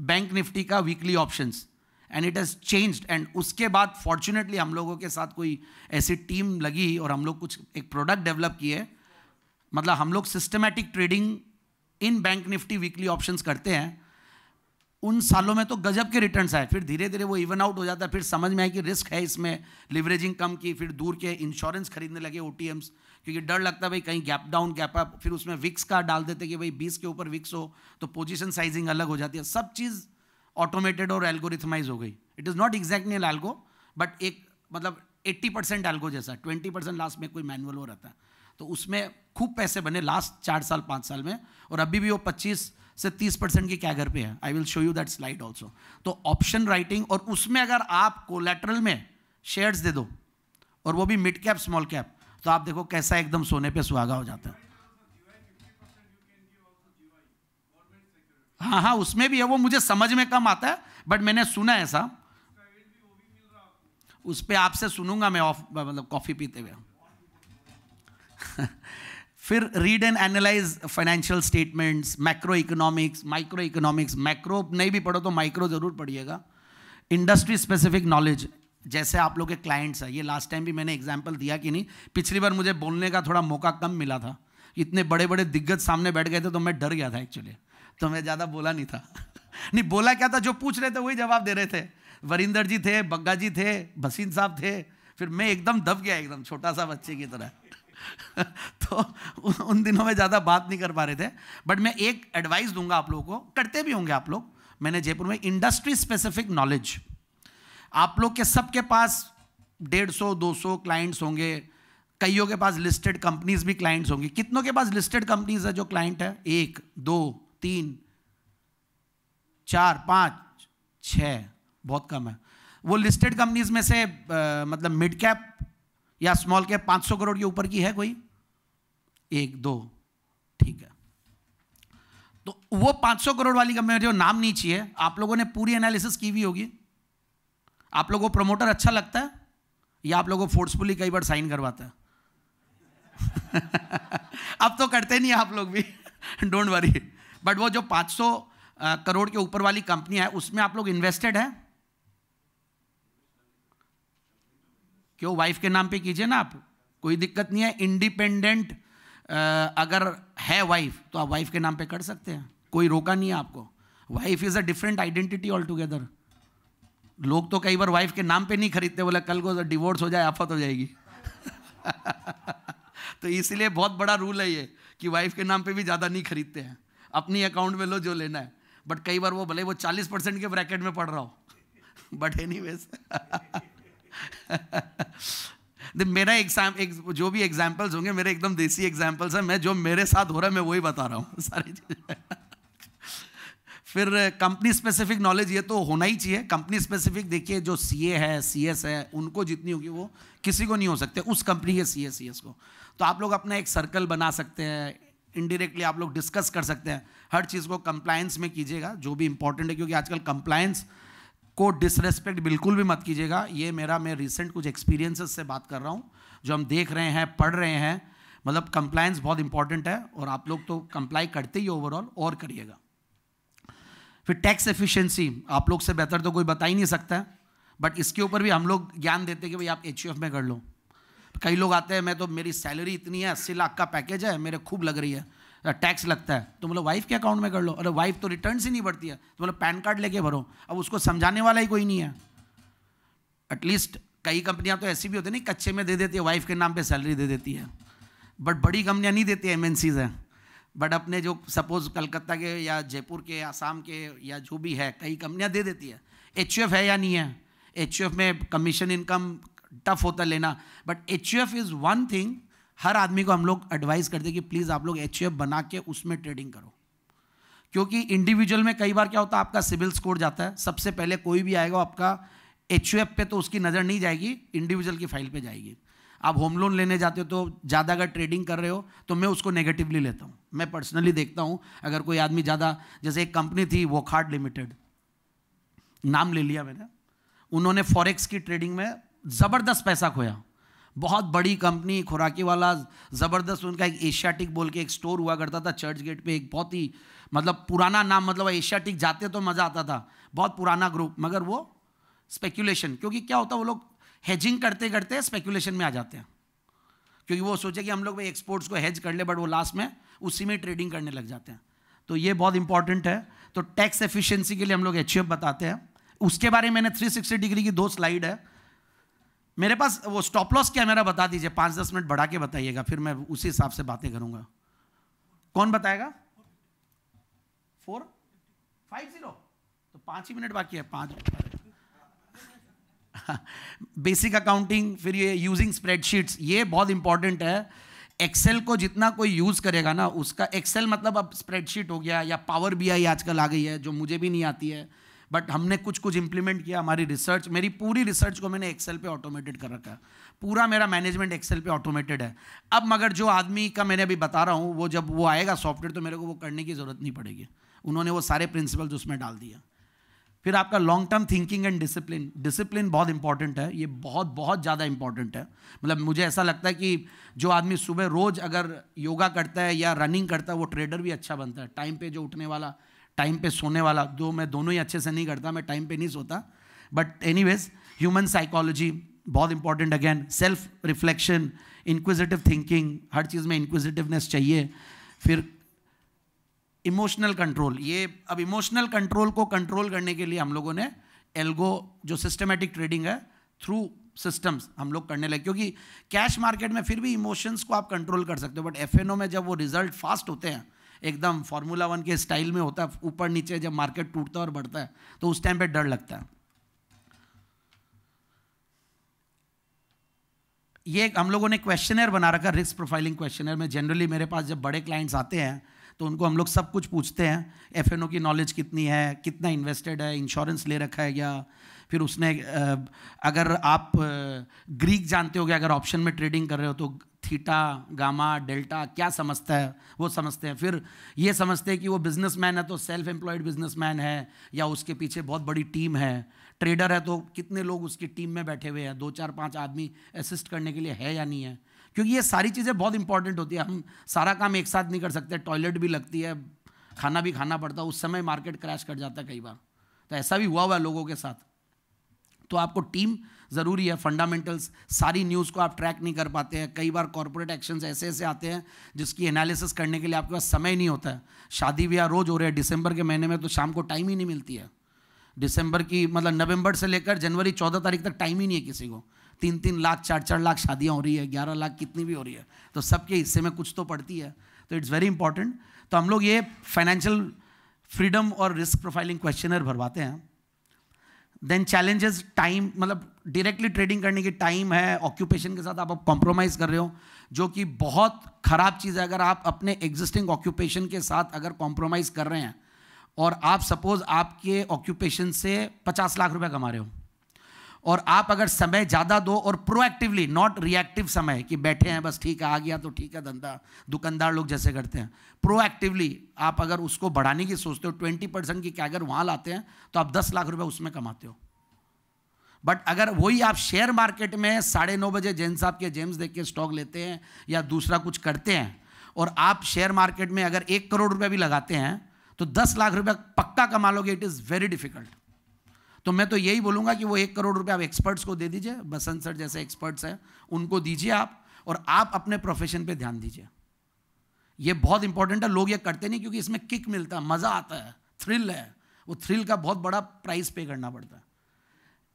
C: बैंक निफ्टी का weekly options and it has changed and उसके बाद फॉर्चुनेटली हम लोगों के साथ कोई ऐसी टीम लगी और हम लोग कुछ एक प्रोडक्ट डेवलप किए मतलब हम लोग systematic trading in bank Nifty weekly options करते हैं उन सालों में तो गजब के रिटर्न्स आए फिर धीरे धीरे वो इवन आउट हो जाता है फिर समझ में आए कि रिस्क है इसमें लिवरेजिंग कम की फिर दूर के इंश्योरेंस खरीदने लगे ओ क्योंकि डर लगता है भाई कहीं गैप डाउन गैप अप फिर उसमें विक्स का डाल देते कि भाई बीस के ऊपर विक्स हो तो पोजिशन साइजिंग अलग हो जाती है सब चीज़ ऑटोमेटेड और एल्गोरिथमाइज हो गई इट इज़ नॉट एग्जैक्टली एल एल्गो बट एक मतलब 80 परसेंट एल्गो जैसा 20 परसेंट लास्ट में कोई मैनुअल हो रहता है तो उसमें खूब पैसे बने लास्ट चार साल पाँच साल में और अभी भी वो पच्चीस से तीस परसेंट की कैगर पे है I will show you that slide also तो ऑप्शन राइटिंग और उसमें अगर आप कोलेटरल में शेयर्स दे दो और वो भी मिड कैप स्मॉल कैप तो आप देखो कैसा एकदम सोने पे सुहागा हो जाता है हाँ हाँ उसमें भी है वो मुझे समझ में कम आता है बट मैंने सुना है साहब उस पर आपसे सुनूंगा मैं ऑफ मतलब कॉफ़ी पीते हुए फिर read and analyse financial statements macroeconomics microeconomics macro नहीं भी पढ़ो तो माइक्रो ज़रूर पढ़िएगा इंडस्ट्री स्पेसिफिक नॉलेज जैसे आप लोग के क्लाइंट्स हैं ये लास्ट टाइम भी मैंने एग्जाम्पल दिया कि नहीं पिछली बार मुझे बोलने का थोड़ा मौका कम मिला था इतने बड़े बड़े दिग्गज सामने बैठ गए थे तो मैं डर गया था एक्चुअली तो मैं ज़्यादा बोला नहीं था नहीं बोला क्या था जो पूछ रहे थे वही जवाब दे रहे थे वरिंदर जी थे बग्गा जी थे भसीन साहब थे फिर मैं एकदम दब गया एकदम छोटा सा बच्चे की तरह तो उन दिनों में ज़्यादा बात नहीं कर पा रहे थे बट मैं एक एडवाइस दूंगा आप लोगों को करते भी होंगे आप लोग मैंने जयपुर में इंडस्ट्री स्पेसिफिक नॉलेज आप लोग के सबके पास डेढ़ सौ दो सौ क्लाइंट्स होंगे कईयों के पास लिस्टेड कंपनीज भी क्लाइंट्स होंगी कितनों के पास लिस्टेड कंपनीज है जो क्लाइंट है एक दो तीन चार पाँच छ बहुत कम है वो लिस्टेड कंपनीज में से आ, मतलब मिड कैप या स्मॉल कैप सौ करोड़ के ऊपर की है कोई एक दो ठीक है तो वो सौ करोड़ वाली कंपनी जो नाम नहीं चाहिए आप लोगों ने पूरी एनालिसिस की भी होगी आप लोगों को प्रमोटर अच्छा लगता है या आप लोगों को फोर्सफुली कई बार साइन करवाता है अब तो करते नहीं आप लोग भी डोंट वरी बट वो जो 500 करोड़ के ऊपर वाली कंपनी है उसमें आप लोग इन्वेस्टेड है क्यों वाइफ के नाम पे कीजिए ना आप कोई दिक्कत नहीं है इंडिपेंडेंट अगर है वाइफ तो आप वाइफ के नाम पे कर सकते हैं कोई रोका नहीं है आपको wife is a different identity altogether लोग तो कई बार वाइफ के नाम पे नहीं खरीदते बोला कल को डिवोर्स तो हो जाए आफत हो जाएगी तो इसीलिए बहुत बड़ा रूल है ये कि वाइफ के नाम पे भी ज़्यादा नहीं खरीदते हैं अपनी अकाउंट में लो जो लेना है बट कई बार वो भले वो चालीस परसेंट के ब्रैकेट में पड़ रहा हो बट एनी वेज मेरा एग्जाम एक, जो भी एग्जाम्पल्स होंगे मेरे एकदम देसी एग्जाम्पल्स हैं मैं जो मेरे साथ हो रहा है मैं वही बता रहा हूँ सारी चीज़ें फिर कंपनी स्पेसिफिक नॉलेज ये तो होना ही चाहिए कंपनी स्पेसिफिक देखिए जो सी है सी है उनको जितनी होगी वो किसी को नहीं हो सकते उस कंपनी के सी सी को तो आप लोग अपना एक सर्कल बना सकते हैं इनडिरेक्टली आप लोग डिस्कस कर सकते हैं हर चीज़ को कंप्लायंस में कीजिएगा जो भी इंपॉर्टेंट है क्योंकि आजकल कंप्लायंस को डिसरेस्पेक्ट बिल्कुल भी मत कीजिएगा ये मेरा मैं रिसेंट कुछ एक्सपीरियंसेस से बात कर रहा हूँ जो हम देख रहे हैं पढ़ रहे हैं मतलब कंप्लायंस बहुत इंपॉर्टेंट है और आप लोग तो कंप्लाई करते ही ओवरऑल और करिएगा फिर टैक्स एफिशिएंसी आप लोग से बेहतर तो कोई बता ही नहीं सकता बट इसके ऊपर भी हम लोग ज्ञान देते हैं कि भाई आप एच में कर लो कई लोग आते हैं मैं तो मेरी सैलरी इतनी है अस्सी लाख का पैकेज है मेरे खूब लग रही है टैक्स तो लगता है तो मतलब वाइफ के अकाउंट में कर लो अरे वाइफ तो रिटर्न ही नहीं बढ़ती है तो मतलब पैन कार्ड लेके भरो अब उसको समझाने वाला ही कोई नहीं है एटलीस्ट कई कंपनियां तो ऐसी भी होती है नहीं कच्चे में दे देती है वाइफ के नाम पर सैलरी दे देती है बट बड़ी कंपनियाँ नहीं देती एम हैं बट अपने जो सपोज कलकत्ता के या जयपुर के आसाम के या जो भी है कई कंपनियाँ दे देती है एच है या नहीं है एच में कमीशन इनकम टफ होता लेना बट एच इज़ वन थिंग हर आदमी को हम लोग एडवाइस करते कि प्लीज़ आप लोग एच बना के उसमें ट्रेडिंग करो क्योंकि इंडिविजुअल में कई बार क्या होता है आपका सिविल स्कोर जाता है सबसे पहले कोई भी आएगा आपका एच पे तो उसकी नज़र नहीं जाएगी इंडिविजुअल की फाइल पे जाएगी आप होम लोन लेने जाते हो तो ज़्यादा अगर ट्रेडिंग कर रहे हो तो मैं उसको नेगेटिवली लेता हूँ मैं पर्सनली देखता हूँ अगर कोई आदमी ज़्यादा जैसे एक कंपनी थी वो खाड लिमिटेड नाम ले लिया मैंने उन्होंने फॉरेक्स की ट्रेडिंग में ज़बरदस्त पैसा खोया बहुत बड़ी कंपनी खुराकी वाला ज़बरदस्त उनका एक एशियाटिक बोल के एक स्टोर हुआ करता था चर्च गेट पे एक बहुत ही मतलब पुराना नाम मतलब एशियाटिक जाते तो मज़ा आता था बहुत पुराना ग्रुप मगर वो स्पेकुलेशन क्योंकि क्या होता वो लोग हेजिंग करते करते स्पेकुलेशन में आ जाते हैं क्योंकि वो सोचे कि हम लोग भाई एक्सपोर्ट्स को हेज कर ले बट वो लास्ट में उसी में ट्रेडिंग करने लग जाते हैं तो ये बहुत इंपॉर्टेंट है तो टैक्स एफिशिएंसी के लिए हम लोग एच बताते हैं उसके बारे में मैंने 360 डिग्री की दो स्लाइड है मेरे पास वो स्टॉप लॉस कैमरा बता दीजिए पाँच दस मिनट बढ़ा के बताइएगा फिर मैं उसी हिसाब से बातें करूंगा कौन बताएगा फोर फाइव जीरो तो पाँच ही मिनट बाकी है पाँच बेसिक अकाउंटिंग फिर ये यूजिंग स्प्रेडशीट्स ये बहुत इंपॉर्टेंट है एक्सेल को जितना कोई यूज़ करेगा ना उसका एक्सेल मतलब अब स्प्रेडशीट हो गया या पावर बी आई आजकल आ गई है जो मुझे भी नहीं आती है बट हमने कुछ कुछ इंप्लीमेंट किया हमारी रिसर्च मेरी पूरी रिसर्च को मैंने एक्सेल पे ऑटोमेटेड कर रखा है पूरा मेरा मैनेजमेंट एक्सेल पे ऑटोमेटेड है अब मगर जो आदमी का मैंने अभी बता रहा हूँ वो जब वो आएगा सॉफ्टवेयर तो मेरे को वो करने की ज़रूरत नहीं पड़ेगी उन्होंने वो सारे प्रिंसिपल्स उसमें डाल दिया फिर आपका long term thinking and discipline discipline बहुत इंपॉर्टेंट है ये बहुत बहुत ज़्यादा इंपॉर्टेंट है मतलब मुझे ऐसा लगता है कि जो आदमी सुबह रोज़ अगर योगा करता है या रनिंग करता है वो ट्रेडर भी अच्छा बनता है टाइम पे जो उठने वाला टाइम पे सोने वाला दो मैं दोनों ही अच्छे से नहीं करता मैं टाइम पे नहीं सोता बट एनी ह्यूमन साइकोलॉजी बहुत important again self reflection inquisitive thinking हर चीज़ में इंक्विजिटिवनेस चाहिए फिर इमोशनल कंट्रोल ये अब इमोशनल कंट्रोल को कंट्रोल करने के लिए हम लोगों ने एल्गो जो सिस्टमेटिक ट्रेडिंग है थ्रू सिस्टम्स हम लोग करने लगे क्योंकि कैश मार्केट में फिर भी इमोशंस को आप कंट्रोल कर सकते हो बट एफ में जब वो रिजल्ट फास्ट होते हैं एकदम फार्मूला वन के स्टाइल में होता है ऊपर नीचे जब मार्केट टूटता है और बढ़ता है तो उस टाइम पे डर लगता है ये हम लोगों ने क्वेश्चनर बना रखा रिस्क प्रोफाइलिंग क्वेश्चनर में जनरली मेरे पास जब बड़े क्लाइंट्स आते हैं तो उनको हम लोग सब कुछ पूछते हैं एफ की नॉलेज कितनी है कितना इन्वेस्टेड है इंश्योरेंस ले रखा है या फिर उसने अगर आप ग्रीक जानते हो गए अगर ऑप्शन में ट्रेडिंग कर रहे हो तो थीटा गामा डेल्टा क्या समझता है वो समझते हैं फिर ये समझते हैं कि वो बिजनेसमैन है तो सेल्फ एम्प्लॉयड बिजनेसमैन है या उसके पीछे बहुत बड़ी टीम है ट्रेडर है तो कितने लोग उसकी टीम में बैठे हुए हैं दो चार पाँच आदमी असिस्ट करने के लिए है या नहीं है क्योंकि ये सारी चीज़ें बहुत इंपॉर्टेंट होती है हम सारा काम एक साथ नहीं कर सकते टॉयलेट भी लगती है खाना भी खाना पड़ता है उस समय मार्केट क्रैश कर जाता है कई बार तो ऐसा भी हुआ हुआ है लोगों के साथ तो आपको टीम ज़रूरी है फंडामेंटल्स सारी न्यूज़ को आप ट्रैक नहीं कर पाते हैं कई बार कॉरपोरेट एक्शंस ऐसे ऐसे आते हैं जिसकी एनालिसिस करने के लिए आपके पास समय नहीं होता है शादी ब्याह रोज़ हो रहे हैं दिसंबर के महीने में तो शाम को टाइम ही नहीं मिलती है दिसंबर की मतलब नवंबर से लेकर जनवरी चौदह तारीख तक टाइम ही नहीं है किसी को तीन तीन लाख चार चार लाख शादियाँ हो रही है ग्यारह लाख कितनी भी हो रही है तो सबके हिस्से में कुछ तो पड़ती है तो इट्स वेरी इंपॉर्टेंट तो हम लोग ये फाइनेंशियल फ्रीडम और रिस्क प्रोफाइलिंग क्वेश्चनर भरवाते हैं देन चैलेंजेस टाइम मतलब डायरेक्टली ट्रेडिंग करने की टाइम है ऑक्यूपेशन के साथ आप कॉम्प्रोमाइज़ कर रहे हो जो कि बहुत ख़राब चीज़ है अगर आप अपने एग्जिस्टिंग ऑक्यूपेशन के साथ अगर कॉम्प्रोमाइज़ कर रहे हैं और आप सपोज़ आपके ऑक्यूपेशन से पचास लाख रुपए कमा रहे हो और आप अगर समय ज़्यादा दो और प्रोएक्टिवली नॉट रिएक्टिव समय कि बैठे हैं बस ठीक है आ गया तो ठीक है धंधा दुकानदार लोग जैसे करते हैं प्रोएक्टिवली आप अगर उसको बढ़ाने की सोचते हो ट्वेंटी परसेंट की क्या अगर वहाँ लाते हैं तो आप दस लाख रुपए उसमें कमाते हो बट अगर वही आप शेयर मार्केट में साढ़े नौ बजे जेम्स साहब के जेम्स देख के स्टॉक लेते हैं या दूसरा कुछ करते हैं और आप शेयर मार्केट में अगर एक करोड़ रुपये भी लगाते हैं तो दस लाख रुपये पक्का कमा लोगे इट इज़ वेरी डिफिकल्ट तो मैं तो यही बोलूंगा कि वो एक करोड़ रुपए आप एक्सपर्ट्स को दे दीजिए बसंत सर जैसे एक्सपर्ट्स हैं उनको दीजिए आप और आप अपने प्रोफेशन पे ध्यान दीजिए ये बहुत इंपॉर्टेंट है लोग ये करते नहीं क्योंकि इसमें किक मिलता है मज़ा आता है थ्रिल है वो थ्रिल का बहुत बड़ा प्राइस पे करना पड़ता है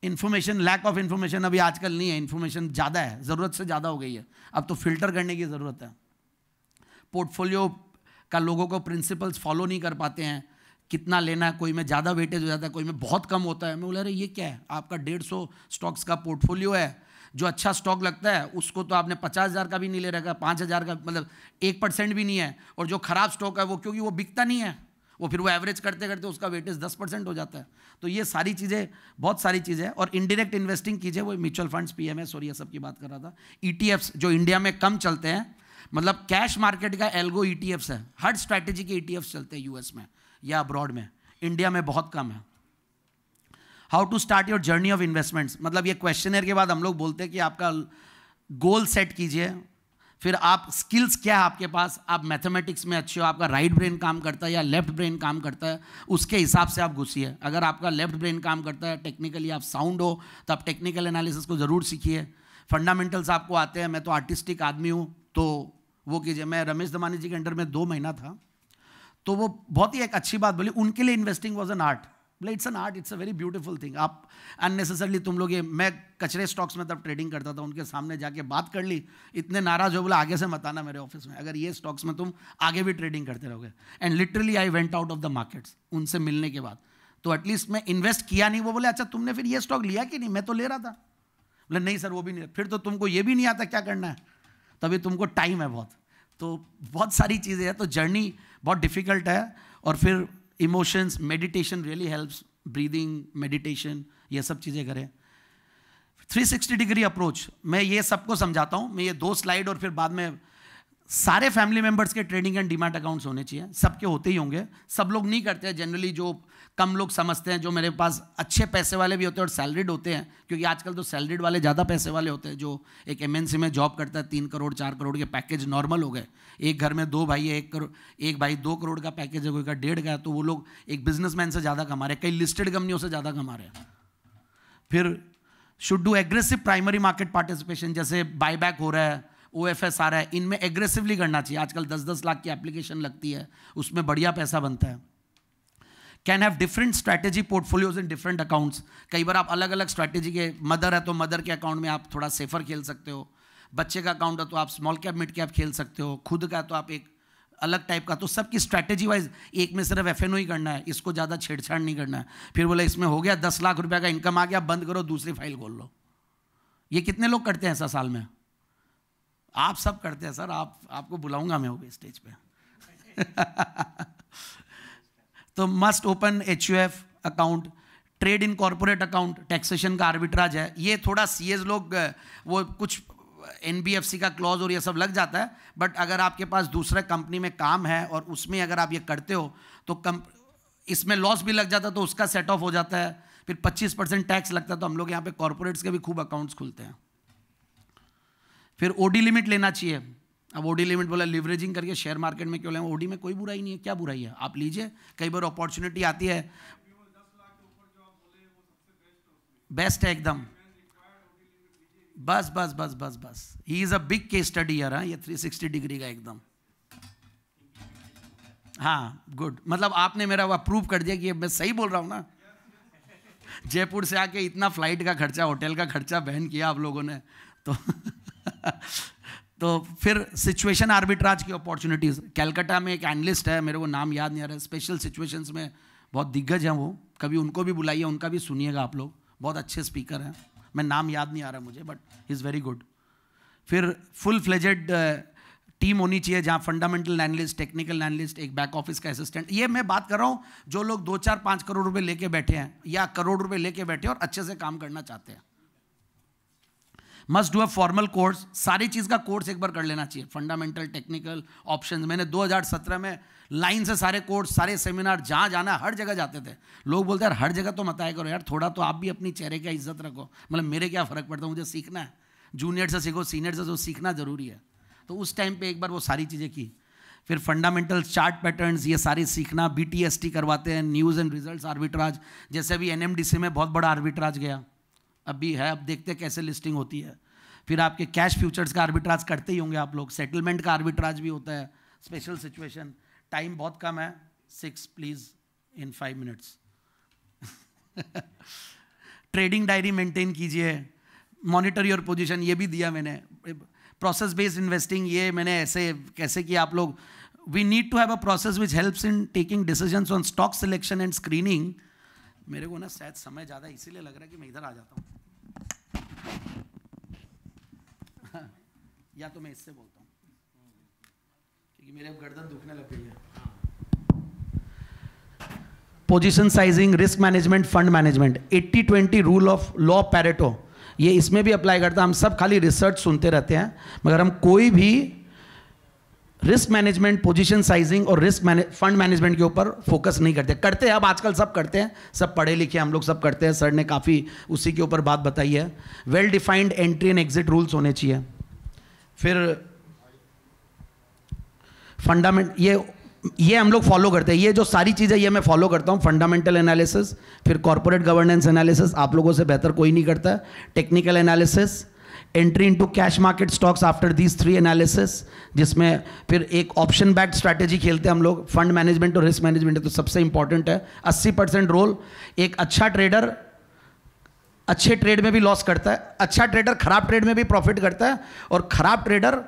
C: इन्फॉर्मेशन लैक ऑफ इन्फॉर्मेशन अभी आजकल नहीं है इन्फॉर्मेशन ज़्यादा है ज़रूरत से ज़्यादा हो गई है अब तो फिल्टर करने की ज़रूरत है पोर्टफोलियो का लोगों को प्रिंसिपल्स फॉलो नहीं कर पाते हैं कितना लेना है कोई में ज़्यादा वेटेज हो जाता है कोई में बहुत कम होता है मैं बोला अरे ये क्या है आपका डेढ़ सौ स्टॉक्स का पोर्टफोलियो है जो अच्छा स्टॉक लगता है उसको तो आपने पचास हज़ार का भी नहीं ले रखा पाँच हज़ार का मतलब एक परसेंट भी नहीं है और जो ख़राब स्टॉक है वो क्योंकि वो बिकता नहीं है वो फिर वो एवरेज करते करते उसका वेटेज दस परसेंट हो जाता है तो ये सारी चीज़ें बहुत सारी चीज़ें और इनडायरेक्ट इन्वेस्टिंग कीजिए वो म्यूचुअल फंड्स पी एम और ये सब की बात कर रहा था ई e जो इंडिया में कम चलते हैं मतलब कैश मार्केट का एल्गो ई e है हर स्ट्रैटेजी के ई e चलते हैं यूएस में या अब्रॉड में इंडिया में बहुत कम है how to start your journey of investments मतलब ये क्वेश्चनर के बाद हम लोग बोलते हैं कि आपका गोल सेट कीजिए फिर आप स्किल्स क्या है आपके पास आप मैथमेटिक्स में अच्छे हो आपका राइट ब्रेन काम करता है या लेफ्ट ब्रेन काम करता है उसके हिसाब से आप घुसिए अगर आपका लेफ्ट ब्रेन काम करता है टेक्निकली आप साउंड हो तो आप टेक्निकल एनालिसिस को ज़रूर सीखिए फंडामेंटल्स आपको आते हैं मैं तो आर्टिस्टिक आदमी हूँ तो वो कीजिए मैं रमेश दमानी जी के अंडर में दो महीना था तो वो बहुत ही एक अच्छी बात बोली उनके लिए इन्वेस्टिंग वॉज एन आर्ट बोले it's an art it's a very beautiful thing आप अननेसेसरली तुम लोग ये मैं कचरे स्टॉक्स में तब ट्रेडिंग करता था उनके सामने जाके बात कर ली इतने नाराज हो बोला आगे से मत आना मेरे ऑफिस में अगर ये स्टॉक्स में तुम आगे भी ट्रेडिंग करते रहोगे and literally I went out of the markets उनसे मिलने के बाद तो एटलीस्ट मैं इन्वेस्ट किया नहीं वो बोले अच्छा तुमने फिर ये स्टॉक लिया कि नहीं मैं तो ले रहा था बोले नहीं सर वो भी नहीं फिर तो तुमको ये भी नहीं आता क्या करना है तभी तुमको टाइम है बहुत तो बहुत सारी चीज़ें हैं तो जर्नी बहुत डिफिकल्ट है और फिर emotions meditation really helps breathing meditation ये सब चीज़ें करें 360 डिग्री अप्रोच मैं ये सबको समझाता हूँ मैं ये दो स्लाइड और फिर बाद में सारे फैमिली मेम्बर्स के ट्रेडिंग एंड डिमांड अकाउंट्स होने चाहिए सबके होते ही होंगे सब लोग नहीं करते जनरली जो कम लोग समझते हैं जो मेरे पास अच्छे पैसे वाले भी होते हैं और सैलरीड होते हैं क्योंकि आजकल तो सैलरीड वाले ज़्यादा पैसे वाले होते हैं जो एक एम में जॉब करता है तीन करोड़ चार करोड़ के पैकेज नॉर्मल हो गए एक घर में दो भाई है एक करोड़ एक भाई दो करोड़ का पैकेज है कोई का डेढ़ का तो वो लोग एक बिजनेसमैन से ज़्यादा कमा रहे हैं कई लिस्टेड कंपनियों से ज़्यादा कमा रहे हैं फिर should do aggressive primary market participation जैसे बाईबैक हो रहा है ओ एफ एस आ रहा है इनमें एग्रेसिवली करना चाहिए आजकल दस दस लाख की एप्लीकेशन लगती है उसमें बढ़िया पैसा बनता है can have different strategy portfolios in different accounts कई बार आप अलग अलग स्ट्रैटेजी के मदर है तो मदर के अकाउंट में आप थोड़ा सेफर खेल सकते हो बच्चे का अकाउंट है तो आप स्मॉल कैप मिड कैप खेल सकते हो खुद का तो आप एक अलग टाइप का तो सबकी स्ट्रैटेजी वाइज एक में सिर्फ एफ ही करना है इसको ज़्यादा छेड़छाड़ नहीं करना है फिर बोला इसमें हो गया दस लाख रुपये का इनकम आ गया बंद करो दूसरी फाइल खोल लो ये कितने लोग करते हैं ऐसा साल में आप सब करते हैं सर आप आपको बुलाऊंगा मैं वो स्टेज पे तो must open each account trade in corporate account taxation का आर्बिट्राज है ये थोड़ा सी लोग वो कुछ एन का क्लॉज और ये सब लग जाता है बट अगर आपके पास दूसरे कंपनी में काम है और उसमें अगर आप ये करते हो तो कम इसमें लॉस भी लग जाता है तो उसका सेट ऑफ हो जाता है फिर 25 परसेंट टैक्स लगता है तो हम लोग यहाँ पे कॉरपोरेट्स के भी खूब अकाउंट्स खुलते हैं फिर ओडी लिमिट लेना चाहिए अब ओडी लिमिट बोला लिवरेजिंग करके शेयर मार्केट में क्यों लें ओडी में कोई बुराई नहीं है क्या बुराई है आप लीजिए कई बार अपॉर्चुनिटी आती है बेस्ट है एकदम बस बस बस बस बस he is a big case study यार हाँ, ये 360 डिग्री का एकदम हाँ गुड मतलब आपने मेरा वो अप्रूव कर दिया कि मैं सही बोल रहा हूँ ना जयपुर से आके इतना फ्लाइट का खर्चा होटल का खर्चा बहन किया आप लोगों ने तो तो फिर सिचुएशन आर्बिट्राज की अपॉर्चुनिटीज़ कैलकाटा में एक एनलिस्ट है मेरे को नाम याद नहीं आ रहा है स्पेशल सिचुएशंस में बहुत दिग्गज हैं वो कभी उनको भी बुलाइए उनका भी सुनिएगा आप लोग बहुत अच्छे स्पीकर हैं मैं नाम याद नहीं आ रहा मुझे बट इज़ वेरी गुड फिर फुल फ्लेजेड टीम होनी चाहिए जहाँ फंडामेंटल एनालिस्ट टेक्निकल एनालिस्ट एक बैक ऑफिस का असिस्टेंट ये मैं बात कर रहा हूँ जो लोग दो चार पाँच करोड़ रुपये लेके बैठे हैं या करोड़ रुपये लेके बैठे हैं और अच्छे से काम करना चाहते हैं must do a formal course सारी चीज़ का कोर्स एक बार कर लेना चाहिए फंडामेंटल टेक्निकल ऑप्शन मैंने 2017 में लाइन से सारे कोर्स सारे सेमिनार जहाँ जाना हर जगह जाते थे लोग बोलते यार हर जगह तो मत आया करो यार थोड़ा तो आप भी अपनी चेहरे का इज्जत रखो मतलब मेरे क्या फ़र्क पड़ता है मुझे सीखना है जूनियर से सीखो सीनियर से सीखना ज़रूरी है तो उस टाइम पर एक बार वो सारी चीज़ें की फिर फंडामेंटल चार्ट पैटर्न्स ये सारी सीखना बी करवाते हैं न्यूज़ एंड रिजल्ट्स आर्बिट्राज जैसे अभी एन में बहुत बड़ा आर्बिट्राज गया अभी है अब देखते हैं कैसे लिस्टिंग होती है फिर आपके कैश फ्यूचर्स का आर्बिट्राज करते ही होंगे आप लोग सेटलमेंट का आर्बिट्राज भी होता है स्पेशल सिचुएशन टाइम बहुत कम है six please in five minutes trading diary maintain कीजिए मॉनिटर योर पोजीशन ये भी दिया मैंने प्रोसेस बेस्ड इन्वेस्टिंग ये मैंने ऐसे कैसे किया आप लोग we need to have a process which helps in taking decision on stock selection and screening मेरे को ना शायद समय ज़्यादा इसीलिए लग रहा है कि मैं इधर आ जाता हूँ या तो मैं इससे बोलता हूँ क्योंकि मेरे अब गर्दन दुखने लग गई है position sizing risk management fund management 80 20 rule of law Pareto ये इसमें भी अप्लाई करता है हम सब खाली रिसर्च सुनते रहते हैं मगर हम कोई भी रिस्क मैनेजमेंट पोजीशन साइजिंग और रिस्क फंड मैनेजमेंट के ऊपर फोकस नहीं करते करते हैं अब आजकल सब करते हैं सब पढ़े लिखे हम लोग सब करते हैं सर ने काफ़ी उसी के ऊपर बात बताई है well defined entry and exit rules होने चाहिए फिर फंडामेंट ये ये हम लोग फॉलो करते हैं ये जो सारी चीज़ें ये मैं फॉलो करता हूँ फंडामेंटल एनालिसिस फिर कॉरपोरेट गवर्नेंस एनालिसिस आप लोगों से बेहतर कोई नहीं करता technical analysis entry into cash market stocks after these three analysis जिसमें फिर एक ऑप्शन बैक्ड स्ट्रैटेजी खेलते हैं हम लोग फंड मैनेजमेंट और रिस्क मैनेजमेंट है तो सबसे इंपॉर्टेंट है अस्सी परसेंट रोल एक अच्छा ट्रेडर अच्छे ट्रेड में भी लॉस करता है अच्छा ट्रेडर खराब ट्रेड में भी प्रॉफिट करता है और खराब ट्रेडर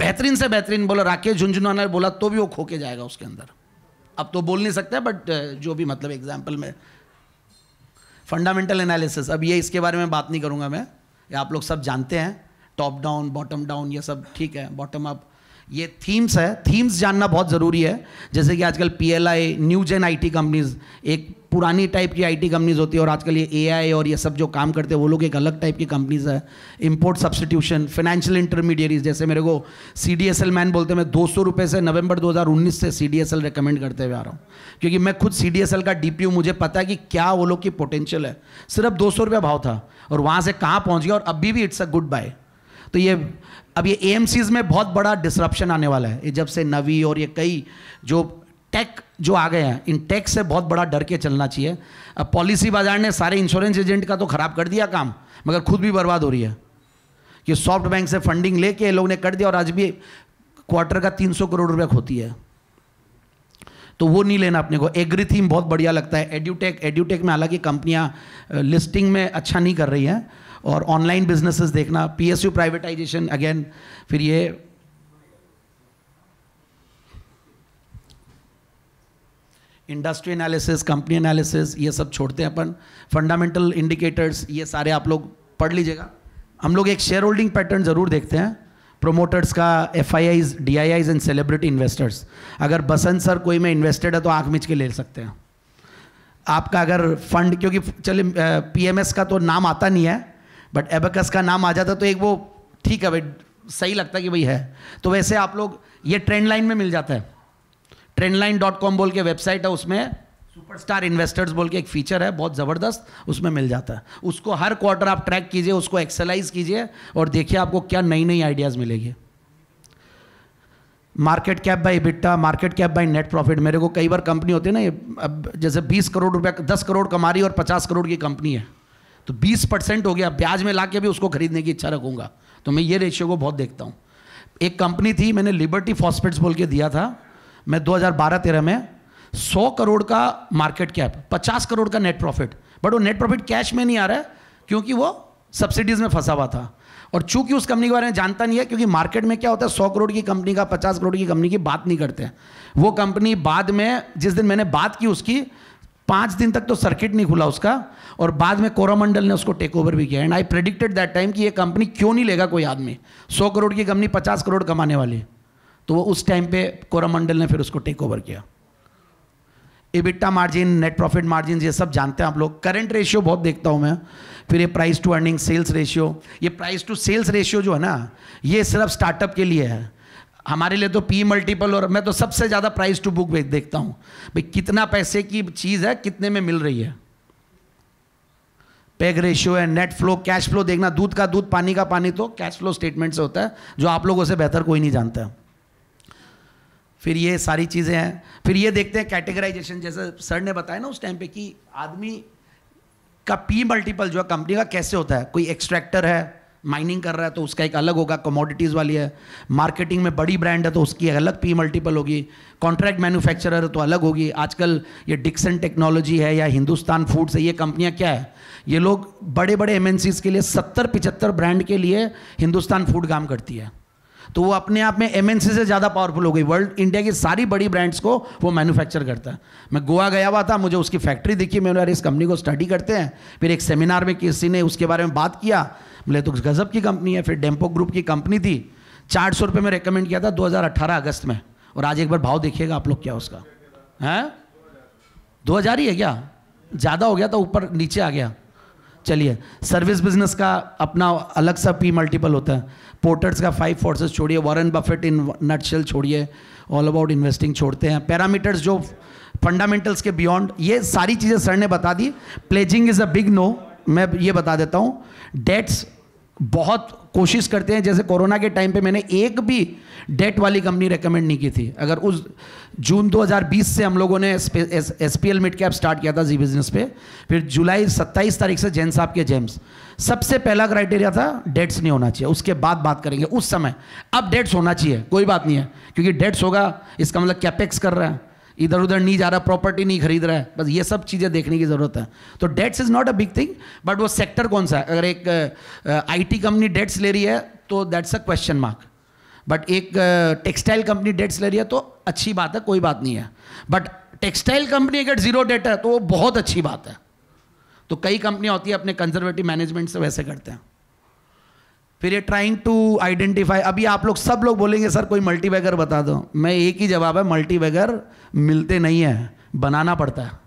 C: बेहतरीन से बेहतरीन बोला राकेश झुंझुनवाला ने बोला तो भी वो खो के जाएगा उसके अंदर अब तो बोल नहीं सकते बट uh, जो भी मतलब एग्जाम्पल में फंडामेंटल एनालिसिस अब ये इसके बारे में बात नहीं करूंगा मैं ये आप लोग सब जानते हैं टॉप डाउन बॉटम डाउन ये सब ठीक है बॉटम अप ये थीम्स है थीम्स जानना बहुत ज़रूरी है जैसे कि आजकल P L I new gen I T companies एक पुरानी टाइप की आई टी कंपनीज होती है और आजकल ये ए आई और ये सब जो काम करते हैं वो लोग एक अलग टाइप की कंपनीज है इम्पोर्ट सब्सटीट्यूशन फाइनेंशियल इंटरमीडियरीज जैसे मेरे को C D S L man बोलते हैं मैं दो सौ रुपये से नवंबर दो हज़ार उन्नीस से C D S L recommend करते हुए आ रहा हूँ क्योंकि मैं खुद सी डी एस एल का डी पी यू मुझे पता है कि क्या वो लोग की पोटेंशियल है सिर्फ दो सौ रुपया भाव था और वहाँ से कहाँ पहुँच गया और अभी भी इट्स अ गुड बाय तो ये अब ये ए में बहुत बड़ा डिसरप्शन आने वाला है ये जब से नवी और ये कई जो टेक जो आ गए हैं इन टेक से बहुत बड़ा डर के चलना चाहिए अब पॉलिसी बाजार ने सारे इंश्योरेंस एजेंट का तो ख़राब कर दिया काम मगर खुद भी बर्बाद हो रही है कि सॉफ्ट बैंक से फंडिंग लेके लोग ने कर दिया और आज भी क्वार्टर का 300 करोड़ रुपया खोती है तो वो नहीं लेना अपने को एग्री थीम बहुत बढ़िया लगता है एड्यूटेक एड्यूटेक में हालांकि कंपनियाँ लिस्टिंग में अच्छा नहीं कर रही हैं और ऑनलाइन बिजनेसेस देखना पीएसयू प्राइवेटाइजेशन अगेन फिर ये इंडस्ट्री एनालिसिस कंपनी एनालिसिस ये सब छोड़ते हैं अपन फंडामेंटल इंडिकेटर्स ये सारे आप लोग पढ़ लीजिएगा हम लोग एक शेयर होल्डिंग पैटर्न ज़रूर देखते हैं प्रोमोटर्स का F I Is D I Is and celebrity investors अगर बसंत सर कोई में इन्वेस्टेड है तो आँख मिच के ले सकते हैं आपका अगर फंड क्योंकि चले एस का तो नाम आता नहीं है बट एबकस का नाम आ जाता तो एक वो ठीक है भाई सही लगता कि भाई है तो वैसे आप लोग ये ट्रेंड लाइन में मिल जाता है ट्रेंड लाइन डॉट कॉम बोल के वेबसाइट है उसमें सुपरस्टार इन्वेस्टर्स बोल के एक फीचर है बहुत ज़बरदस्त उसमें मिल जाता है उसको हर क्वार्टर आप ट्रैक कीजिए उसको एक्सरसाइज कीजिए और देखिए आपको क्या नई नई आइडियाज़ मिलेगी market cap by EBITDA market cap by net profit मेरे को कई बार कंपनी होती है ना अब जैसे 20 करोड़ रुपया 10 करोड़ कमा रही और 50 करोड़ की कंपनी है तो 20 परसेंट हो गया ब्याज में ला के भी उसको खरीदने की इच्छा रखूंगा तो मैं ये रेशियो को बहुत देखता हूँ एक कंपनी थी मैंने लिबर्टी फॉस्फेट्स बोल के दिया था मैं दो हज़ार में सौ करोड़ का मार्केट कैप पचास करोड़ का नेट प्रॉफिट बट वो नेट प्रॉफिट कैश में नहीं आ रहा है क्योंकि वो सब्सिडीज़ में फंसा हुआ था और चूंकि उस कंपनी के बारे में जानता नहीं है क्योंकि मार्केट में क्या होता है सौ करोड़ की कंपनी का पचास करोड़ की कंपनी की बात नहीं करते वो कंपनी बाद में जिस दिन मैंने बात की उसकी पाँच दिन तक तो सर्किट नहीं खुला उसका और बाद में कोरामंडल ने उसको टेक ओवर भी किया and I predicted that time कि ये कंपनी क्यों नहीं लेगा कोई आदमी सौ करोड़ की कंपनी पचास करोड़ कमाने वाली तो वो उस टाइम पे कोरामंडल ने फिर उसको टेक ओवर किया EBITDA margin net profit margin ये सब जानते हैं आप लोग करंट रेशियो बहुत देखता हूँ मैं फिर ये price to earning sales ratio ये प्राइस टू सेल्स रेशियो जो है ना ये सिर्फ स्टार्टअप के लिए है हमारे लिए तो पी मल्टीपल और मैं तो सबसे ज़्यादा प्राइस टू बुक देखता हूँ भाई कितना पैसे की चीज़ है कितने में मिल रही है पेग रेशियो है नेट फ्लो कैश फ्लो देखना दूध का दूध पानी का पानी तो कैश फ्लो स्टेटमेंट से होता है जो आप लोगों से बेहतर कोई नहीं जानता है फिर ये सारी चीज़ें हैं फिर ये देखते हैं कैटेगराइजेशन जैसे सर ने बताया ना उस टाइम पे कि आदमी का पी मल्टीपल जो है कंपनी का कैसे होता है कोई एक्सट्रैक्टर है माइनिंग कर रहा है तो उसका एक अलग होगा कमोडिटीज़ वाली है मार्केटिंग में बड़ी ब्रांड है तो उसकी अलग पी मल्टीपल होगी कॉन्ट्रैक्ट मैन्युफैक्चरर है तो अलग होगी आजकल ये डिक्सन टेक्नोलॉजी है या हिंदुस्तान फूड्स है ये कंपनियाँ क्या है ये लोग बड़े बड़े एम के लिए सत्तर पिचहत्तर ब्रांड के लिए हिंदुस्तान फूड काम करती है तो वो अपने आप में एम से ज़्यादा पावरफुल हो गई वर्ल्ड इंडिया की सारी बड़ी ब्रांड्स को वो मैन्युफैक्चर करता है मैं गोवा गया हुआ था मुझे उसकी फैक्ट्री दिखी मैंने अरे इस कंपनी को स्टडी करते हैं फिर एक सेमिनार में किसी ने उसके बारे में बात किया बोले तो गज़ब की कंपनी है फिर डेम्पो ग्रुप की कंपनी थी चार सौ रुपये में रिकमेंड किया था दो अगस्त में और आज एक बार भाव देखिएगा आप लोग क्या उसका हैं दो हज़ार ही है क्या ज़्यादा हो गया तो ऊपर नीचे आ गया चलिए सर्विस बिजनेस का अपना अलग सा पी मल्टीपल होता है पोर्टर्स का फाइव फोर्सेस छोड़िए वॉरेन बफेट इन नटशेल छोड़िए ऑल अबाउट इन्वेस्टिंग छोड़ते हैं पैरामीटर्स जो फंडामेंटल्स के बियॉन्ड ये सारी चीज़ें सर ने बता दी pledging is a big no मैं ये बता देता हूँ डेट्स बहुत कोशिश करते हैं जैसे कोरोना के टाइम पे मैंने एक भी डेट वाली कंपनी रेकमेंड नहीं की थी अगर उस जून 2020 से हम लोगों ने S P L mid cap start किया था जी बिजनेस पे फिर जुलाई 27 तारीख से जैन साहब के जेम्स सबसे पहला क्राइटेरिया था डेट्स नहीं होना चाहिए उसके बाद बात करेंगे उस समय अब डेट्स होना चाहिए कोई बात नहीं है क्योंकि डेट्स होगा इसका मतलब कैपेक्स कर रहा है इधर उधर नहीं जा रहा प्रॉपर्टी नहीं खरीद रहा है बस ये सब चीज़ें देखने की ज़रूरत है तो debts is not a big thing but वो सेक्टर कौन सा है अगर एक आई कंपनी डेट्स ले रही है तो that's a question mark but एक टेक्सटाइल कंपनी डेट ले रही है तो अच्छी बात है कोई बात नहीं है बट टेक्सटाइल कंपनी अगर जीरो डेट है तो वो बहुत अच्छी बात है तो कई कंपनियां होती है अपने कंजर्वेटिव मैनेजमेंट से वैसे करते हैं फिर ये ट्राइंग टू आइडेंटिफाई अभी आप लोग सब लोग बोलेंगे सर कोई मल्टी बता दो मैं एक ही जवाब है मल्टी मिलते नहीं है बनाना पड़ता है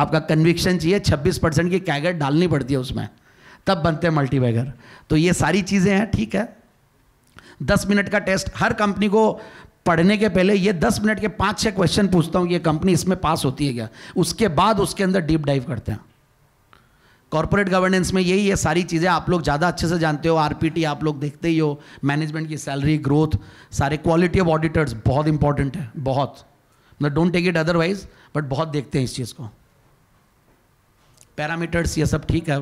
C: आपका कन्विक्शन चाहिए 26 परसेंट की कैगेट डालनी पड़ती है उसमें तब बनते हैं मल्टी तो ये सारी चीज़ें हैं ठीक है दस मिनट का टेस्ट हर कंपनी को पढ़ने के पहले ये दस मिनट के पाँच छः क्वेश्चन पूछता हूँ ये कंपनी इसमें पास होती है क्या उसके बाद उसके अंदर डीप डाइव करते हैं कॉर्पोरेट गवर्नेंस में यही है सारी चीज़ें आप लोग ज़्यादा अच्छे से जानते हो आरपीटी आप लोग देखते ही हो मैनेजमेंट की सैलरी ग्रोथ सारे क्वालिटी ऑफ ऑडिटर्स बहुत इंपॉर्टेंट है बहुत मतलब don't take it otherwise but बहुत देखते हैं इस चीज़ को पैरामीटर्स ये सब ठीक है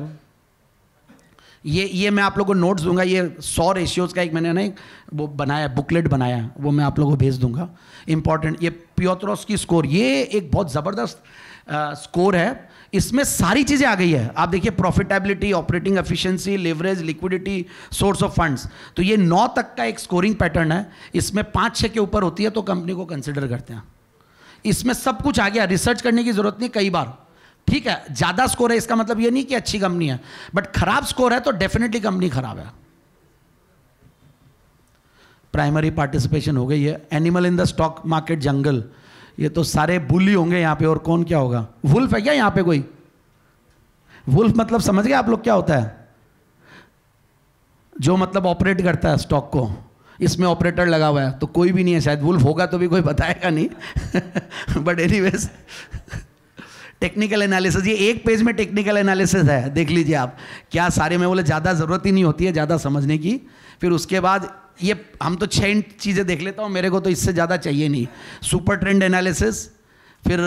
C: ये ये मैं आप लोग को नोट्स दूंगा ये सौ रेशियोज़ का एक मैंने ना एक वो बनाया बुकलेट बनाया वो मैं आप लोग को भेज दूंगा इंपॉर्टेंट ये प्योत्रोस की स्कोर ये एक बहुत ज़बरदस्त स्कोर है इसमें सारी चीज़ें आ गई है आप देखिए profitability operating efficiency leverage liquidity source of funds तो ये नौ तक का एक स्कोरिंग पैटर्न है इसमें पाँच छः के ऊपर होती है तो कंपनी को कंसिडर करते हैं इसमें सब कुछ आ गया रिसर्च करने की ज़रूरत नहीं कई बार ठीक है ज़्यादा स्कोर है इसका मतलब ये नहीं कि अच्छी कंपनी है बट खराब स्कोर है तो डेफिनेटली कंपनी खराब है प्राइमरी पार्टिसिपेशन हो गई है animal in the stock market jungle ये तो सारे बुली होंगे यहां पे और कौन क्या होगा वुल्फ है क्या यहां पे कोई वुल्फ मतलब समझ गए आप लोग क्या होता है जो मतलब ऑपरेट करता है स्टॉक को इसमें ऑपरेटर लगा हुआ है तो कोई भी नहीं है शायद वुल्फ होगा तो भी कोई बताएगा नहीं बट एनी टेक्निकल एनालिसिस ये एक पेज में टेक्निकल एनालिसिस है देख लीजिए आप क्या सारे में बोले ज़्यादा ज़रूरत ही नहीं होती है ज़्यादा समझने की फिर उसके बाद ये हम तो छः चीज़ें देख लेता हूँ मेरे को तो इससे ज़्यादा चाहिए नहीं सुपर ट्रेंड एनालिसिस फिर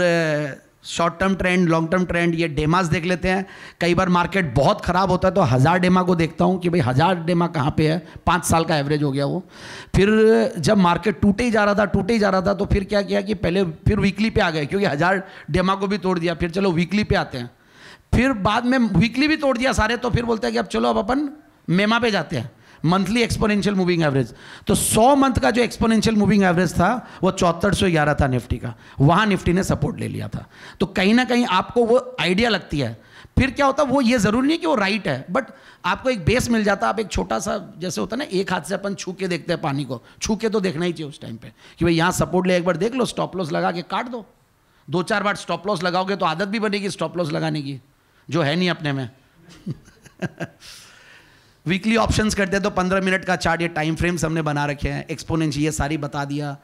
C: short term trend long term trend ये डेमास देख लेते हैं कई बार मार्केट बहुत ख़राब होता है तो हज़ार डेमा को देखता हूँ कि भाई हज़ार डेमा कहाँ पे है पाँच साल का एवरेज हो गया वो फिर जब मार्केट टूटे ही जा रहा था टूटे ही जा रहा था तो फिर क्या किया कि पहले फिर वीकली पे आ गए क्योंकि हज़ार डेमा को भी तोड़ दिया फिर चलो वीकली पे आते हैं फिर बाद में वीकली भी तोड़ दिया सारे तो फिर बोलते हैं कि अब चलो अब अपन मेमा पे जाते हैं मंथली एक्सपोनेंशियल मूविंग एवरेज तो 100 मंथ का जो एक्सपोनेंशियल मूविंग एवरेज था वो चौहत्तर सौ ग्यारह था निफ्टी का वहाँ निफ्टी ने सपोर्ट ले लिया था तो कहीं ना कहीं आपको वो आइडिया लगती है फिर क्या होता वो ये ज़रूरी नहीं कि वो राइट है बट आपको एक बेस मिल जाता आप एक छोटा सा जैसे होता है ना एक हाथ से अपन छू के देखते हैं पानी को छू के तो देखना ही चाहिए उस टाइम पे कि भाई यहाँ सपोर्ट ले एक बार देख लो स्टॉप लॉस लगा के काट दो दो चार बार स्टॉप लॉस लगाओगे तो आदत भी बनेगी स्टॉप लॉस लगाने की जो है नहीं अपने में वीकली ऑप्शंस करते हैं तो पंद्रह मिनट का चार्ट ये टाइम फ्रेम्स हमने बना रखे हैं एक्सपोनेंस ये सारी बता दिया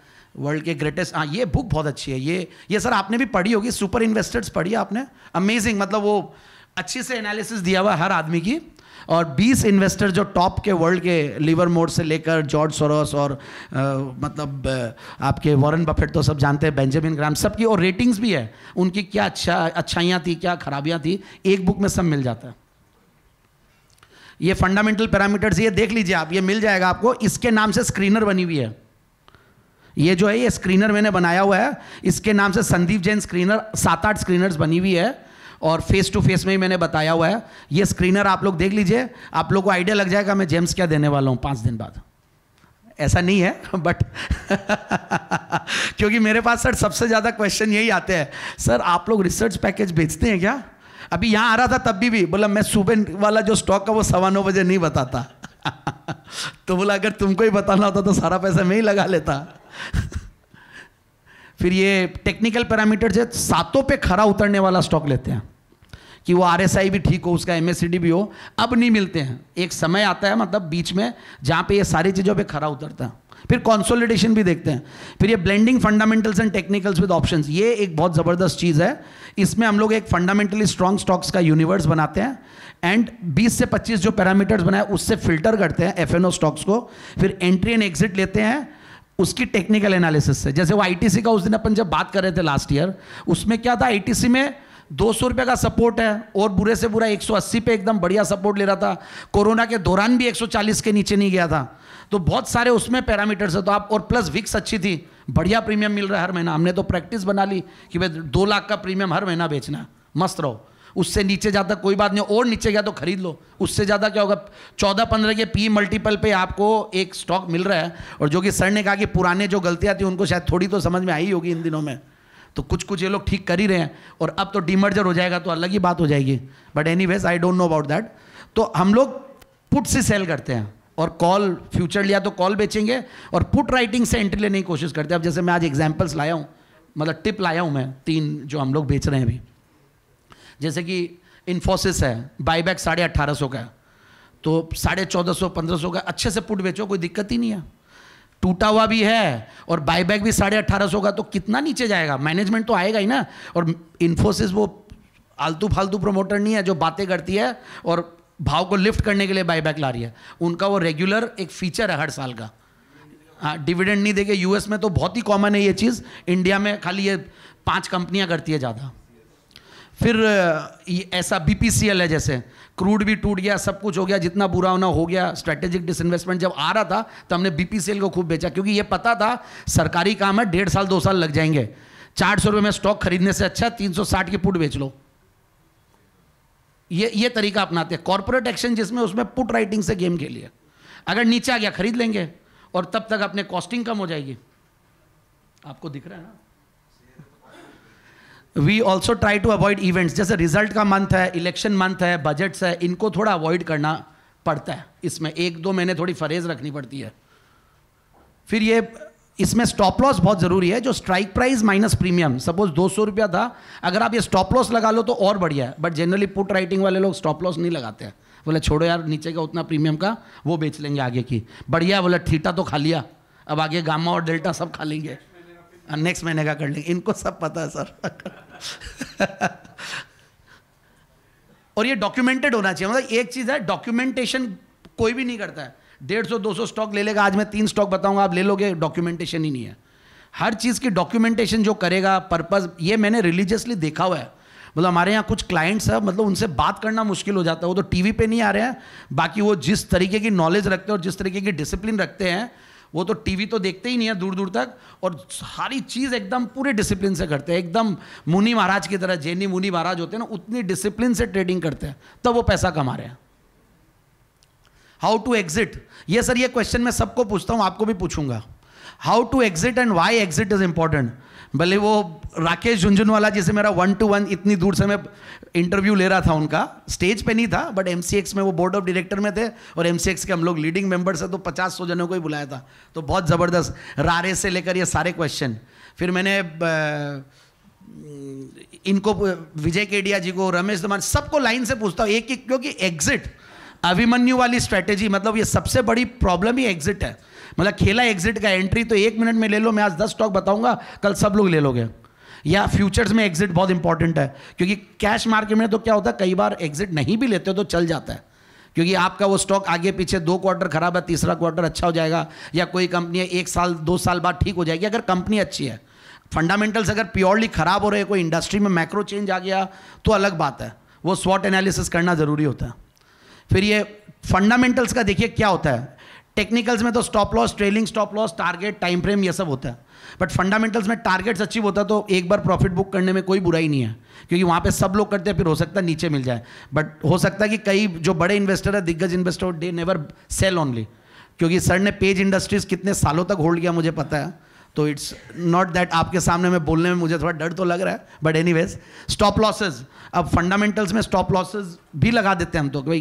C: वर्ल्ड के ग्रेटेस्ट हाँ ये बुक बहुत अच्छी है ये ये सर आपने भी पढ़ी होगी सुपर इन्वेस्टर्स पढ़ी है आपने अमेजिंग मतलब वो अच्छी से एनालिसिस दिया हुआ हर आदमी की और 20 इन्वेस्टर जो टॉप के वर्ल्ड के लीवर मोड से लेकर जॉर्ज सोरोस और आ, मतलब आपके वॉरेन बफेट तो सब जानते हैं बेंजामिन ग्राम सबकी और रेटिंग्स भी है उनकी क्या अच्छा अच्छाइयाँ थी क्या खराबियाँ थी एक बुक में सब मिल जाता है ये फंडामेंटल पैरामीटर्स ये देख लीजिए आप ये मिल जाएगा आपको इसके नाम से स्क्रीनर बनी हुई है ये जो है ये स्क्रीनर मैंने बनाया हुआ है इसके नाम से संदीप जैन स्क्रीनर सात आठ स्क्रीनर्स बनी हुई है और फेस टू फेस में ही मैंने बताया हुआ है ये स्क्रीनर आप लोग देख लीजिए आप लोग को आइडिया लग जाएगा मैं जेम्स क्या देने वाला हूँ पाँच दिन बाद ऐसा नहीं है बट क्योंकि मेरे पास सर सबसे ज़्यादा क्वेश्चन यही आते हैं सर आप लोग रिसर्च पैकेज भेजते हैं क्या अभी यहाँ आ रहा था तब भी, भी बोला मैं सुबह वाला जो स्टॉक है वो सवा नौ बजे नहीं बताता तो बोला अगर तुमको ही बताना होता तो सारा पैसा मैं ही लगा लेता फिर ये टेक्निकल पैरामीटर से सातों पे खरा उतरने वाला स्टॉक लेते हैं कि वो आर भी ठीक हो उसका एम भी हो अब नहीं मिलते हैं एक समय आता है मतलब बीच में जहाँ पे ये सारी चीज़ों पे खरा उतरता है फिर कॉन्सोलिडेशन भी देखते हैं फिर ये blending fundamentals and technicals with options ये एक बहुत ज़बरदस्त चीज़ है इसमें हम लोग एक फंडामेंटली स्ट्रॉन्ग स्टॉक्स का यूनिवर्स बनाते हैं एंड 20 से 25 जो पैरामीटर्स बनाए उससे फिल्टर करते हैं एफ स्टॉक्स को फिर एंट्री एंड एग्जिट लेते हैं उसकी टेक्निकल एनालिसिस से जैसे वो आईटीसी का उस दिन अपन जब बात कर रहे थे लास्ट ईयर उसमें क्या था आईटीसी में दो सौ रुपये का सपोर्ट है और बुरे से बुरा 180 पे एकदम बढ़िया सपोर्ट ले रहा था कोरोना के दौरान भी 140 के नीचे नहीं गया था तो बहुत सारे उसमें पैरामीटर्स है तो आप और प्लस विक्स अच्छी थी बढ़िया प्रीमियम मिल रहा है हर महीना हमने तो प्रैक्टिस बना ली कि भाई दो लाख का प्रीमियम हर महीना बेचना मस्त रहो उससे नीचे जाता कोई बात नहीं और नीचे गया तो खरीद लो उससे ज़्यादा क्या होगा चौदह पंद्रह के पी मल्टीपल पे आपको एक स्टॉक मिल रहा है और जो कि सर ने कहा कि पुराने जो गलतियाँ थी उनको शायद थोड़ी तो समझ में आई होगी इन दिनों में तो कुछ कुछ ये लोग ठीक कर ही रहे हैं और अब तो डिमर्जर हो जाएगा तो अलग ही बात हो जाएगी but anyways I don't know about that तो हम लोग पुट से सेल करते हैं और कॉल फ्यूचर लिया तो कॉल बेचेंगे और पुट राइटिंग से एंट्री लेने की कोशिश करते हैं अब जैसे मैं आज एग्जाम्पल्स लाया हूँ मतलब टिप लाया हूँ मैं तीन जो हम लोग बेच रहे हैं अभी जैसे कि इन्फोसिस है बाईबैक साढ़े अट्ठारह सौ का है तो साढ़े चौदह सौ पंद्रह सौ का अच्छे से पुट बेचो कोई दिक्कत ही नहीं है टूटा हुआ भी है और बाईबैक भी साढ़े अट्ठारह सौ का तो कितना नीचे जाएगा मैनेजमेंट तो आएगा ही ना और इन्फोसिस वो आलतू फालतू प्रमोटर नहीं है जो बातें करती है और भाव को लिफ्ट करने के लिए बाईबैक ला रही है उनका वो रेगुलर एक फीचर है हर साल का हाँ डिविडेंड नहीं देखे यूएस में तो बहुत ही कॉमन है ये चीज़ इंडिया में खाली ये पांच कंपनियां करती है ज़्यादा फिर ऐसा बीपीसीएल है जैसे क्रूड भी टूट गया सब कुछ हो गया जितना बुरा होना हो गया स्ट्रेटेजिक डिसइन्वेस्टमेंट जब आ रहा था तो हमने बीपीसीएल को खूब बेचा क्योंकि ये पता था सरकारी काम है डेढ़ साल दो साल लग जाएंगे चार सौ रुपये में स्टॉक खरीदने से अच्छा तीन सौ साठ की पुट बेच लो ये ये तरीका अपनाते हैं कॉरपोरेट एक्शन जिसमें उसमें पुट राइटिंग से गेम खेलिए अगर नीचे आ गया खरीद लेंगे और तब तक अपने कॉस्टिंग कम हो जाएगी आपको दिख रहा है ना we also try to avoid events जैसे रिजल्ट का मंथ है इलेक्शन मंथ है बजट्स है इनको थोड़ा अवॉइड करना पड़ता है इसमें एक दो महीने थोड़ी फरेज रखनी पड़ती है फिर ये इसमें स्टॉप लॉस बहुत ज़रूरी है जो strike price minus premium suppose दो सौ रुपया था अगर आप ये स्टॉप लॉस लगा लो तो और बढ़िया है बट जनरली पुट राइटिंग वाले लोग स्टॉप लॉस नहीं लगाते हैं बोले छोड़ो यार नीचे का उतना प्रीमियम का वो बेच लेंगे आगे की बढ़िया बोले थीटा तो खा लिया अब आगे गामा और डेल्टा सब खा लेंगे नेक्स्ट महीने का कर लेंगे इनको सब पता है सर और ये डॉक्यूमेंटेड होना चाहिए मतलब एक चीज़ है डॉक्यूमेंटेशन कोई भी नहीं करता है डेढ़ सौ दो सौ स्टॉक ले लेगा आज मैं तीन स्टॉक बताऊंगा आप ले लोगे डॉक्यूमेंटेशन ही नहीं है हर चीज़ की डॉक्यूमेंटेशन जो करेगा पर्पज़ ये मैंने रिलीजियसली देखा हुआ है मतलब हमारे यहाँ कुछ क्लाइंट्स हैं मतलब उनसे बात करना मुश्किल हो जाता है वो तो टीवी पे नहीं आ रहे हैं बाकी वो जिस तरीके की नॉलेज रखते हैं और जिस तरीके की डिसिप्लिन रखते हैं वो तो टीवी तो देखते ही नहीं है दूर दूर तक और सारी चीज़ एकदम पूरे डिसिप्लिन से करते हैं एकदम मुनि महाराज की तरह जैनी मुनि महाराज होते हैं ना उतनी डिसिप्लिन से ट्रेडिंग करते हैं तब तो वो पैसा कमा रहे हैं हाउ टू एग्जिट ये सर ये क्वेश्चन मैं सबको पूछता हूँ आपको भी पूछूंगा how to exit and why exit is important भले वो राकेश झुंझुनवाला जिसे मेरा वन टू वन इतनी दूर से मैं इंटरव्यू ले रहा था उनका स्टेज पे नहीं था बट एम में वो बोर्ड ऑफ डायरेक्टर में थे और एम के हम लोग लीडिंग मेंबर्स हैं तो पचास सौ जनों को ही बुलाया था तो बहुत ज़बरदस्त रारे से लेकर ये सारे क्वेश्चन फिर मैंने इनको विजय केडिया जी को रमेश धमान सबको लाइन से पूछता हूँ एक एक क्योंकि एग्जिट अभिमन्यु वाली स्ट्रैटेजी मतलब ये सबसे बड़ी प्रॉब्लम ही एग्जिट है मतलब खेला एग्जिट का एंट्री तो एक मिनट में ले लो मैं आज दस स्टॉक बताऊंगा कल सब लोग ले लोगे या फ्यूचर्स में एग्जिट बहुत इंपॉर्टेंट है क्योंकि कैश मार्केट में तो क्या होता है कई बार एग्जिट नहीं भी लेते हो तो चल जाता है क्योंकि आपका वो स्टॉक आगे पीछे दो क्वार्टर खराब है तीसरा क्वार्टर अच्छा हो जाएगा या कोई कंपनी एक साल दो साल बाद ठीक हो जाएगी अगर कंपनी अच्छी है फंडामेंटल्स अगर प्योरली खराब हो रहे कोई इंडस्ट्री में मैक्रो चेंज आ गया तो अलग बात है वो स्वॉट एनालिसिस करना ज़रूरी होता है फिर ये फंडामेंटल्स का देखिए क्या होता है टेक्निकल्स में तो stop loss trailing stop loss target time frame ये सब होता है बट फंडामेंटल्स में टारगेट्स अचीव होता तो एक बार प्रॉफिट बुक करने में कोई बुराई नहीं है क्योंकि वहाँ पे सब लोग करते हैं फिर हो सकता है नीचे मिल जाए बट हो सकता है कि कई जो बड़े इन्वेस्टर है दिग्गज investor they never sell only क्योंकि सर ने पेज इंडस्ट्रीज कितने सालों तक होल्ड किया मुझे पता है तो इट्स नॉट दैट आपके सामने में बोलने में मुझे थोड़ा डर तो लग रहा है but anyways stop losses अब फंडामेंटल्स में स्टॉप लॉसेज भी लगा देते हैं हम तो भाई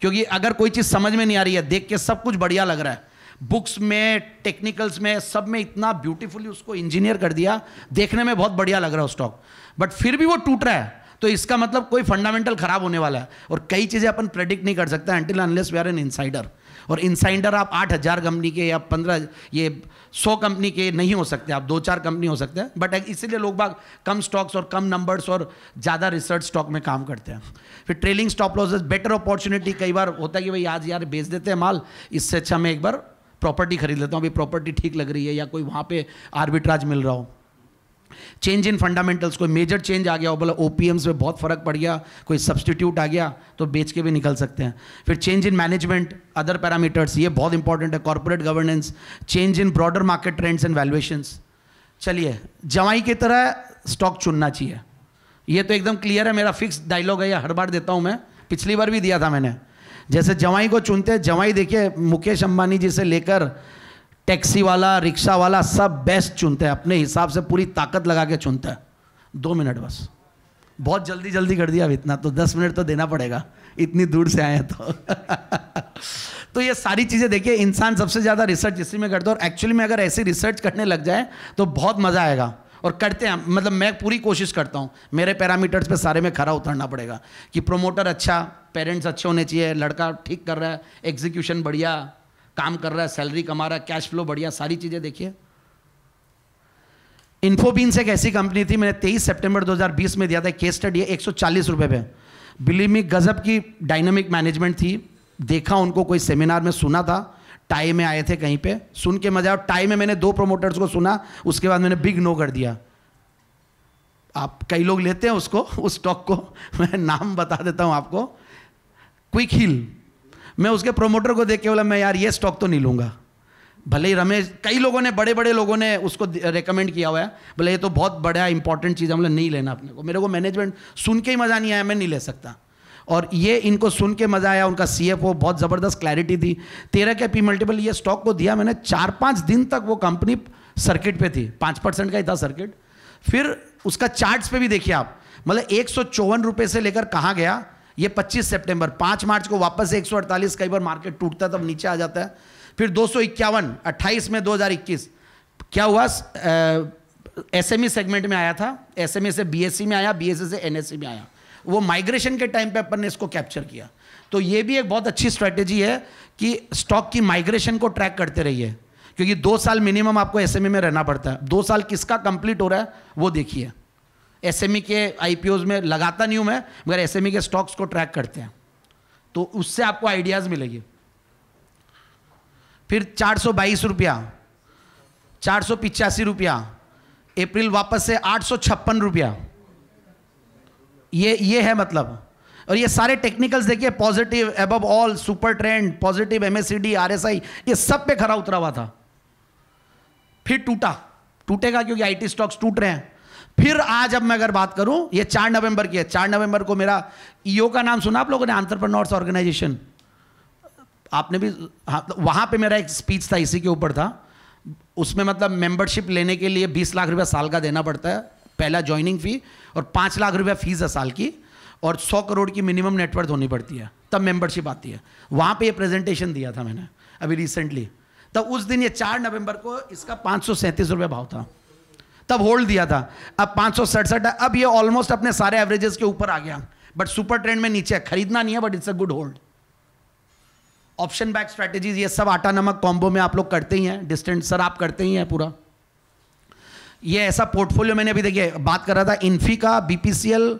C: क्योंकि अगर कोई चीज़ समझ में नहीं आ रही है देख के सब कुछ बढ़िया लग रहा है बुक्स में टेक्निकल्स में सब में इतना ब्यूटीफुली उसको इंजीनियर कर दिया देखने में बहुत बढ़िया लग रहा है स्टॉक बट फिर भी वो टूट रहा है तो इसका मतलब कोई फंडामेंटल खराब होने वाला है और कई चीज़ें अपन प्रेडिक्ट नहीं कर सकते until unless we are an insider और इनसाइडर आप आठ हज़ार कंपनी के या पंद्रह ये सौ कंपनी के नहीं हो सकते आप दो चार कंपनी हो सकते हैं बट इसीलिए लोग बाग कम स्टॉक्स और कम नंबर्स और ज़्यादा रिसर्च स्टॉक में काम करते हैं फिर trailing stop losses better opportunity कई बार होता है कि भाई आज यार बेच देते हैं माल इससे अच्छा मैं एक बार प्रॉपर्टी खरीद लेता हूँ अभी प्रॉपर्टी ठीक लग रही है या कोई वहाँ पर आर्बिट्राज मिल रहा हो चेंज इन फंडामेंटल्स कोई मेजर चेंज आ गया हो बोला ओपीएम्स में बहुत फ़र्क पड़ गया कोई सब्सटीट्यूट आ गया तो बेच के भी निकल सकते हैं फिर change in management other parameters ये बहुत इंपॉर्टेंट है corporate governance change in broader market trends and valuations चलिए जवाई की तरह स्टॉक चुनना चाहिए ये तो एकदम क्लियर है मेरा फिक्स डायलॉग है यह हर बार देता हूँ मैं पिछली बार भी दिया था मैंने जैसे जवाई को चुनते हैं जवाई देखिए मुकेश अंबानी जी से लेकर टैक्सी वाला रिक्शा वाला सब बेस्ट चुनते हैं अपने हिसाब से पूरी ताकत लगा के चुनते हैं दो मिनट बस बहुत जल्दी जल्दी कर दिया अब इतना तो दस मिनट तो देना पड़ेगा इतनी दूर से आए हैं तो तो ये सारी चीज़ें देखिए इंसान सबसे ज़्यादा रिसर्च इसी में करता है और एक्चुअली में अगर ऐसी रिसर्च करने लग जाए तो बहुत मज़ा आएगा और करते हैं मतलब मैं पूरी कोशिश करता हूँ मेरे पैरामीटर्स पे सारे में खरा उतरना पड़ेगा कि प्रोमोटर अच्छा पेरेंट्स अच्छे होने चाहिए लड़का ठीक कर रहा है एग्जीक्यूशन बढ़िया काम कर रहा है सैलरी कमा रहा है कैश फ्लो बढ़िया सारी चीज़ें देखिए से एक ऐसी कंपनी थी मैंने 23 सितंबर 2020 में दिया था केस स्टडी एक सौ रुपये पे बिलीव मी गजब की डायनामिक मैनेजमेंट थी देखा उनको कोई सेमिनार में सुना था टाई में आए थे कहीं पे सुन के मजा टाई में मैंने दो प्रोमोटर्स को सुना उसके बाद मैंने बिग नो कर दिया आप कई लोग लेते हैं उसको उस स्टॉक को मैं नाम बता देता हूँ आपको क्विक हिल मैं उसके प्रोमोटर को देख के बोला मैं यार ये स्टॉक तो नहीं लूँगा भले ही रमेश कई लोगों ने बड़े बड़े लोगों ने उसको रेकमेंड किया हुआ है भले ये तो बहुत बड़ा इंपॉर्टेंट चीज़ है मतलब नहीं लेना अपने को मेरे को मैनेजमेंट सुन के ही मज़ा नहीं आया मैं नहीं ले सकता और ये इनको सुन के मज़ा आया उनका सी बहुत ज़बरदस्त क्लैरिटी थी तेरह के पी मल्टीपल ये स्टॉक को दिया मैंने चार पाँच दिन तक वो कंपनी सर्किट पर थी पाँच परसेंट का ही था सर्किट फिर उसका चार्ट्स पे भी देखिए आप मतलब एक सौ से लेकर कहाँ गया ये 25 सितंबर 5 मार्च को वापस 148 कई बार मार्केट टूटता तब नीचे आ जाता है फिर दो सौ इक्यावन अट्ठाईस में 2021 क्या हुआ एसएमई सेगमेंट e में आया था एसएमई e से बीएससी e में आया बीएससी से एनएससी में आया वो माइग्रेशन के टाइम पे अपन ने इसको कैप्चर किया तो ये भी एक बहुत अच्छी स्ट्रैटेजी है कि स्टॉक की माइग्रेशन को ट्रैक करते रहिए क्योंकि दो साल मिनिमम आपको एस में रहना पड़ता है दो साल किसका कंप्लीट हो रहा है वो देखिए एस e के आई में लगाता नहीं हूँ मैं मगर एस e के स्टॉक्स को ट्रैक करते हैं तो उससे आपको आइडियाज़ मिलेगी फिर चार सौ बाईस रुपया चार सौ पिचासी रुपया अप्रैल वापस से आठ सौ छप्पन रुपया ये ये है मतलब और ये सारे टेक्निकल्स देखिए positive above all super trend positive MACD RSI ये सब पे खरा उतरा हुआ था फिर टूटा टूटेगा क्योंकि आईटी स्टॉक्स टूट रहे हैं फिर आज अब मैं अगर बात करूं ये चार नवंबर की है चार नवंबर को मेरा ईओ e का नाम सुना आप लोगों ने नॉर्थ ऑर्गेनाइजेशन आपने भी हाँ तो वहाँ पे मेरा एक स्पीच था इसी के ऊपर था उसमें मतलब मेंबरशिप लेने के लिए 20 लाख रुपया साल का देना पड़ता है पहला ज्वाइनिंग फ़ी और पाँच लाख रुपया फीस है साल की और सौ करोड़ की मिनिमम नेटवर्थ होनी पड़ती है तब मेंबरशिप आती है वहाँ पे ये प्रेजेंटेशन दिया था मैंने अभी रिसेंटली तब उस दिन ये चार नवंबर को इसका पाँच सौ भाव था तब होल्ड दिया था अब पाँच सौ सड़सठ अब ये ऑलमोस्ट अपने सारे एवरेजेस के ऊपर आ गया बट सुपर ट्रेंड में नीचे खरीदना नहीं है but it's a good hold option back strategies ये सब आटा नमक कॉम्बो में आप लोग करते ही हैं डिस्टेंट सर आप करते ही हैं पूरा ये ऐसा पोर्टफोलियो मैंने अभी देखिए बात कर रहा था इन्फी का BPCL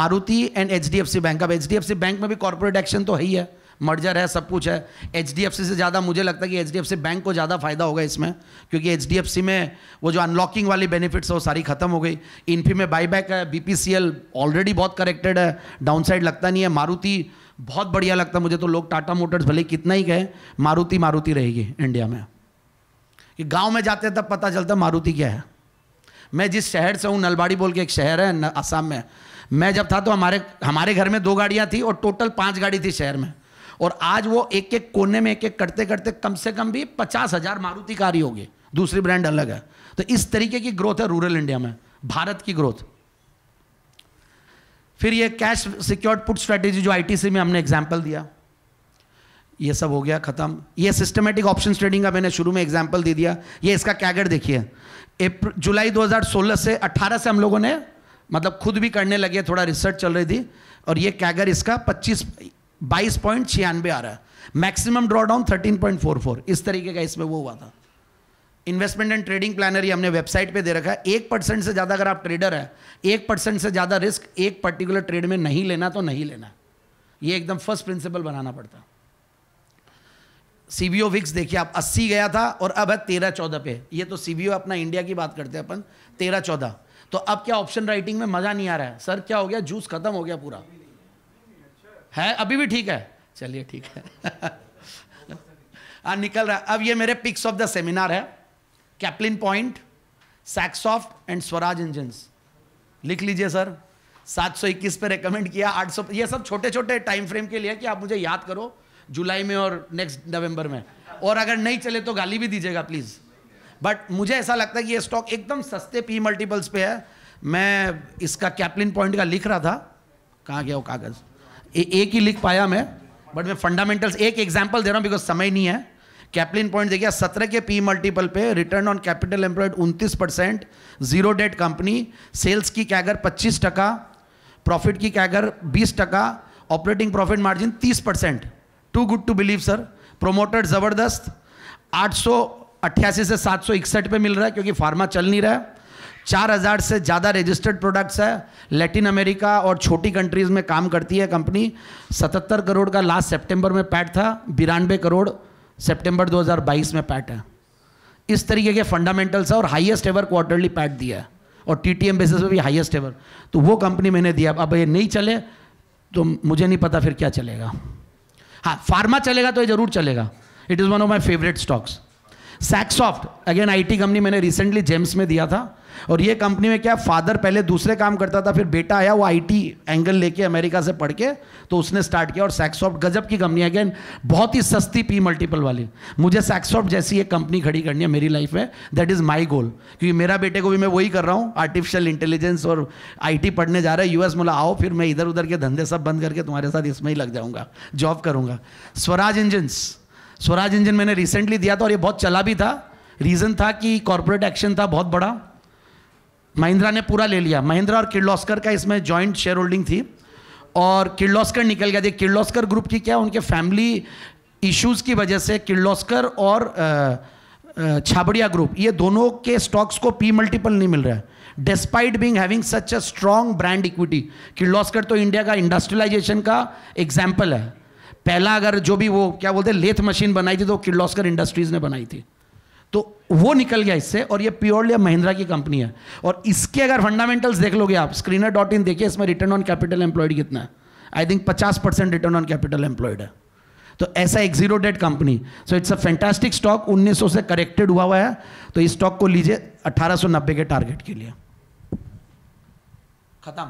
C: Maruti and HDFC Bank अब एचडीएफसी बैंक में भी कॉर्पोरेट एक्शन तो है ही है मर्जर है सब कुछ है एच से ज़्यादा मुझे लगता है कि एच डी बैंक को ज़्यादा फ़ायदा होगा इसमें क्योंकि एच में वो जो अनलॉकिंग वाली बेनिफिट्स है वो सारी खत्म हो गई इनफी में बाईबैक है बी ऑलरेडी बहुत करेक्टेड है डाउनसाइड लगता नहीं है मारुति बहुत बढ़िया लगता है मुझे तो लोग टाटा मोटर्स भले कितना ही कहें मारुति मारुति रहेगी इंडिया में कि गांव में जाते हैं तब पता चलता मारुति क्या है मैं जिस शहर से हूँ नलबाड़ी बोल के एक शहर है आसाम में मैं जब था तो हमारे हमारे घर में दो गाड़ियाँ थी और टोटल पाँच गाड़ी थी शहर में और आज वो एक एक कोने में एक एक करते करते कम से कम भी पचास हजार मारुति कार ही होगी दूसरी ब्रांड अलग है तो इस तरीके की ग्रोथ है रूरल इंडिया में भारत की ग्रोथ फिर ये कैश सिक्योर्ड पुट स्ट्रेटेजी जो आईटीसी में हमने एग्जाम्पल दिया ये सब हो गया खत्म ये सिस्टमेटिक ऑप्शन ट्रेडिंग का मैंने शुरू में एग्जाम्पल दे दिया ये इसका कैगर देखिए जुलाई 2016 से 18 से हम लोगों ने मतलब खुद भी करने लगे थोड़ा रिसर्च चल रही थी और ये कैगर इसका 25 बाईस पॉइंट छियानवे आ रहा है maximum drawdown thirteen point four four इस तरीके का इसमें वो हुआ था इन्वेस्टमेंट एंड ट्रेडिंग प्लानर ही हमने वेबसाइट पे दे रखा है एक परसेंट से ज़्यादा अगर आप ट्रेडर हैं एक परसेंट से ज़्यादा रिस्क एक पर्टिकुलर ट्रेड में नहीं लेना तो नहीं लेना ये एकदम फर्स्ट प्रिंसिपल बनाना पड़ता सीबीओ विक्स देखिए आप अस्सी गया था और अब है तेरह चौदह पे ये तो सीबीओ अपना इंडिया की बात करते हैं अपन तेरह चौदह तो अब क्या ऑप्शन राइटिंग में मज़ा नहीं आ रहा है सर क्या हो गया जूस खत्म हो गया पूरा है अभी भी ठीक है चलिए ठीक है हाँ निकल रहा अब ये मेरे पिक्स ऑफ द सेमिनार है Caplin Point Saksoft and Swaraj engine लिख लीजिए सर 721 पे रेकमेंड किया 800 ये सब छोटे छोटे टाइम फ्रेम के लिए कि आप मुझे याद करो जुलाई में और नेक्स्ट नवंबर में और अगर नहीं चले तो गाली भी दीजिएगा प्लीज़ बट मुझे ऐसा लगता है कि ये स्टॉक एकदम सस्ते पी मल्टीपल्स पे है मैं इसका कैप्लिन पॉइंट का लिख रहा था कहाँ गया वो कागज़ एक ही लिख पाया मैं बट मैं फंडामेंटल्स एक एग्जाम्पल दे रहा हूँ बिकॉज समय नहीं है कैपलिन पॉइंट देखिए सत्रह के पी मल्टीपल पे रिटर्न ऑन कैपिटल एम्प्लॉयड उनतीस percent zero debt company sales की कैगर पच्चीस टका प्रॉफिट की कैगर बीस टका ऑपरेटिंग प्रॉफिट मार्जिन तीस percent too good to believe sir promoter ज़बरदस्त आठ सौ अट्ठासी से सात सौ इकसठ पे मिल रहा है क्योंकि फार्मा चल नहीं रहा है चार हज़ार से ज़्यादा रजिस्टर्ड प्रोडक्ट्स है लैटिन अमेरिका और छोटी कंट्रीज़ में काम करती है कंपनी सतहत्तर करोड़ का लास्ट सितंबर में पैट था बिरानवे करोड़ सितंबर 2022 में पैट है इस तरीके के फंडामेंटल्स है और हाईएस्ट एवर क्वार्टरली पैट दिया है और टी बेसिस पे भी हाईएस्ट एवर तो वो कंपनी मैंने दिया अब ये नहीं चले तो मुझे नहीं पता फिर क्या चलेगा हाँ फार्मा चलेगा तो ये ज़रूर चलेगा it is one of my favourite stocks Saksoft again IT company मैंने रिसेंटली जेम्स में दिया था और ये कंपनी में क्या फादर पहले दूसरे काम करता था फिर बेटा आया वो आईटी एंगल लेके अमेरिका से पढ़ के तो उसने स्टार्ट किया और सैक्सॉफ्ट गजब की कंपनी अगेन बहुत ही सस्ती पी मल्टीपल वाली मुझे सैक्सॉफ्ट जैसी एक कंपनी खड़ी करनी है मेरी लाइफ में दैट इज़ माई गोल क्योंकि मेरा बेटे को भी मैं वही कर रहा हूँ आर्टिफिशियल इंटेलिजेंस और आई पढ़ने जा रहा है यूएस मोला आओ फिर मैं इधर उधर के धंधे सब बंद करके तुम्हारे साथ इसमें ही लग जाऊँगा जॉब करूँगा स्वराज इंजन्स स्वराज इंजन मैंने रिसेंटली दिया था और ये बहुत चला भी था रीज़न था कि कॉरपोरेट एक्शन था बहुत बड़ा महिंद्रा ने पूरा ले लिया महिंद्रा और किर्लॉस्कर का इसमें जॉइंट शेयर होल्डिंग थी और किर्लॉस्कर निकल गया था किर्लॉस्कर ग्रुप की क्या उनके फैमिली इश्यूज़ की वजह से किर्लॉस्कर और छाबड़िया ग्रुप ये दोनों के स्टॉक्स को पी मल्टीपल नहीं मिल रहा है despite being having such a strong brand equity Kirloskar तो इंडिया का इंडस्ट्रियलाइजेशन का एग्जाम्पल है पहला अगर जो भी वो क्या बोलते हैं लेथ मशीन बनाई थी तो किर्लॉस्कर इंडस्ट्रीज ने बनाई थी तो वो निकल गया इससे और ये प्योरली महिंद्रा की कंपनी है और इसके अगर फंडामेंटल्स देख लोगे आप स्क्रीनर डॉट इन देखिए इसमें रिटर्न ऑन कैपिटल एम्प्लॉयड कितना है आई थिंक पचास percent return on capital employed है तो ऐसा एक zero debt company so it's a fantastic stock उन्नीस से करेक्टेड हुआ हुआ है तो इस स्टॉक को लीजिए अट्ठारह के टारगेट के लिए खत्म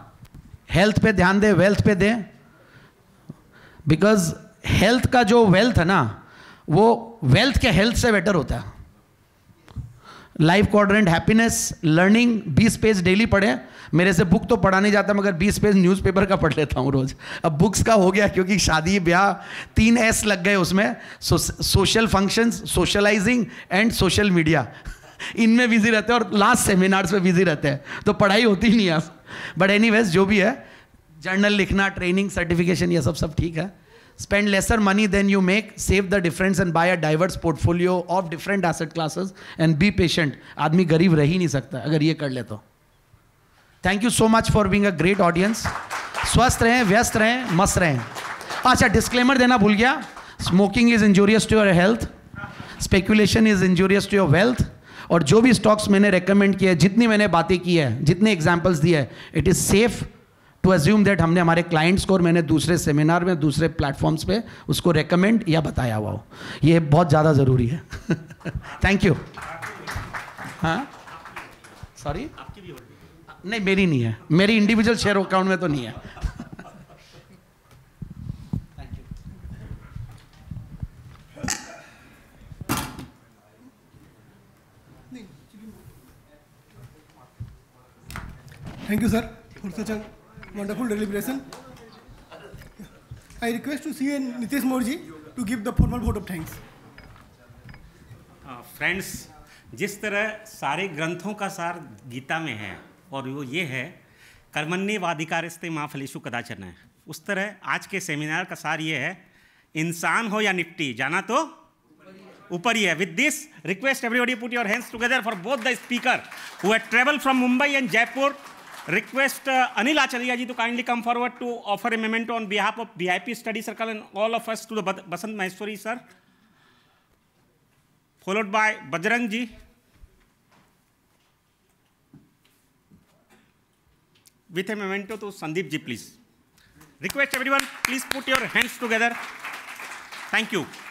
C: हेल्थ पे ध्यान दे वेल्थ पे दें बिकॉज हेल्थ का जो वेल्थ है ना वो वेल्थ के हेल्थ से बेटर होता है लाइफ क्वाड्रेंट हैप्पीनेस लर्निंग बीस पेज डेली पढ़े मेरे से बुक तो पढ़ा नहीं जाता मगर बीस पेज न्यूज़पेपर का पढ़ लेता हूँ रोज़ अब बुक्स का हो गया क्योंकि शादी ब्याह तीन एस लग गए उसमें social functions socializing and social media इनमें बिजी रहते हैं और लास्ट सेमिनार्स में बिजी रहते हैं तो पढ़ाई होती ही नहीं है बट एनी जो भी है जर्नल लिखना ट्रेनिंग सर्टिफिकेशन ये सब सब ठीक है spend lesser money than you make save the difference and buy a diverse portfolio of different asset classes and be patient आदमी गरीब रह ही नहीं सकता अगर ये कर ले तो thank you so much for being a great audience स्वस्थ रहें व्यस्त रहें मस्त रहें अच्छा डिस्क्लेमर देना भूल गया smoking is injurious to your health speculation is injurious to your wealth और जो भी स्टॉक्स मैंने रिकमेंड किए जितनी मैंने बातें की है जितने एग्जाम्पल्स दिए है it is safe to assume that हमने हमारे क्लाइंट्स को और मैंने दूसरे सेमिनार में दूसरे प्लेटफॉर्म्स पे उसको रेकमेंड या बताया हुआ हो ये बहुत ज़्यादा ज़रूरी है थैंक यू हाँ सॉरी नहीं मेरी नहीं है मेरी इंडिविजुअल शेयर अकाउंट में तो नहीं है
A: थैंक यू सर फुर्सत wonderful deliberation. I request to see Nitesh Morji to give the formal vote of thanks.
B: Friends uh, जिस तरह सारे ग्रंथों का सार गीता में है और वो ये है कर्मण्यवाधिकारस्ते माँ फलेशु कदाचन है उस तरह आज के सेमिनार का सार ये है इंसान हो या निफ्टी जाना तो ऊपर ही है with this request everybody put your hands together for both the speaker who travel from Mumbai and Jaipur Request uh, Anil Acharya ji to kindly come forward to offer a memento on behalf of VIP Study Circle and all of us to the Basant Maheshwari sir. Followed by Bajrang ji. With a memento to Sandeep ji, please. Request everyone, please put your hands together. Thank you.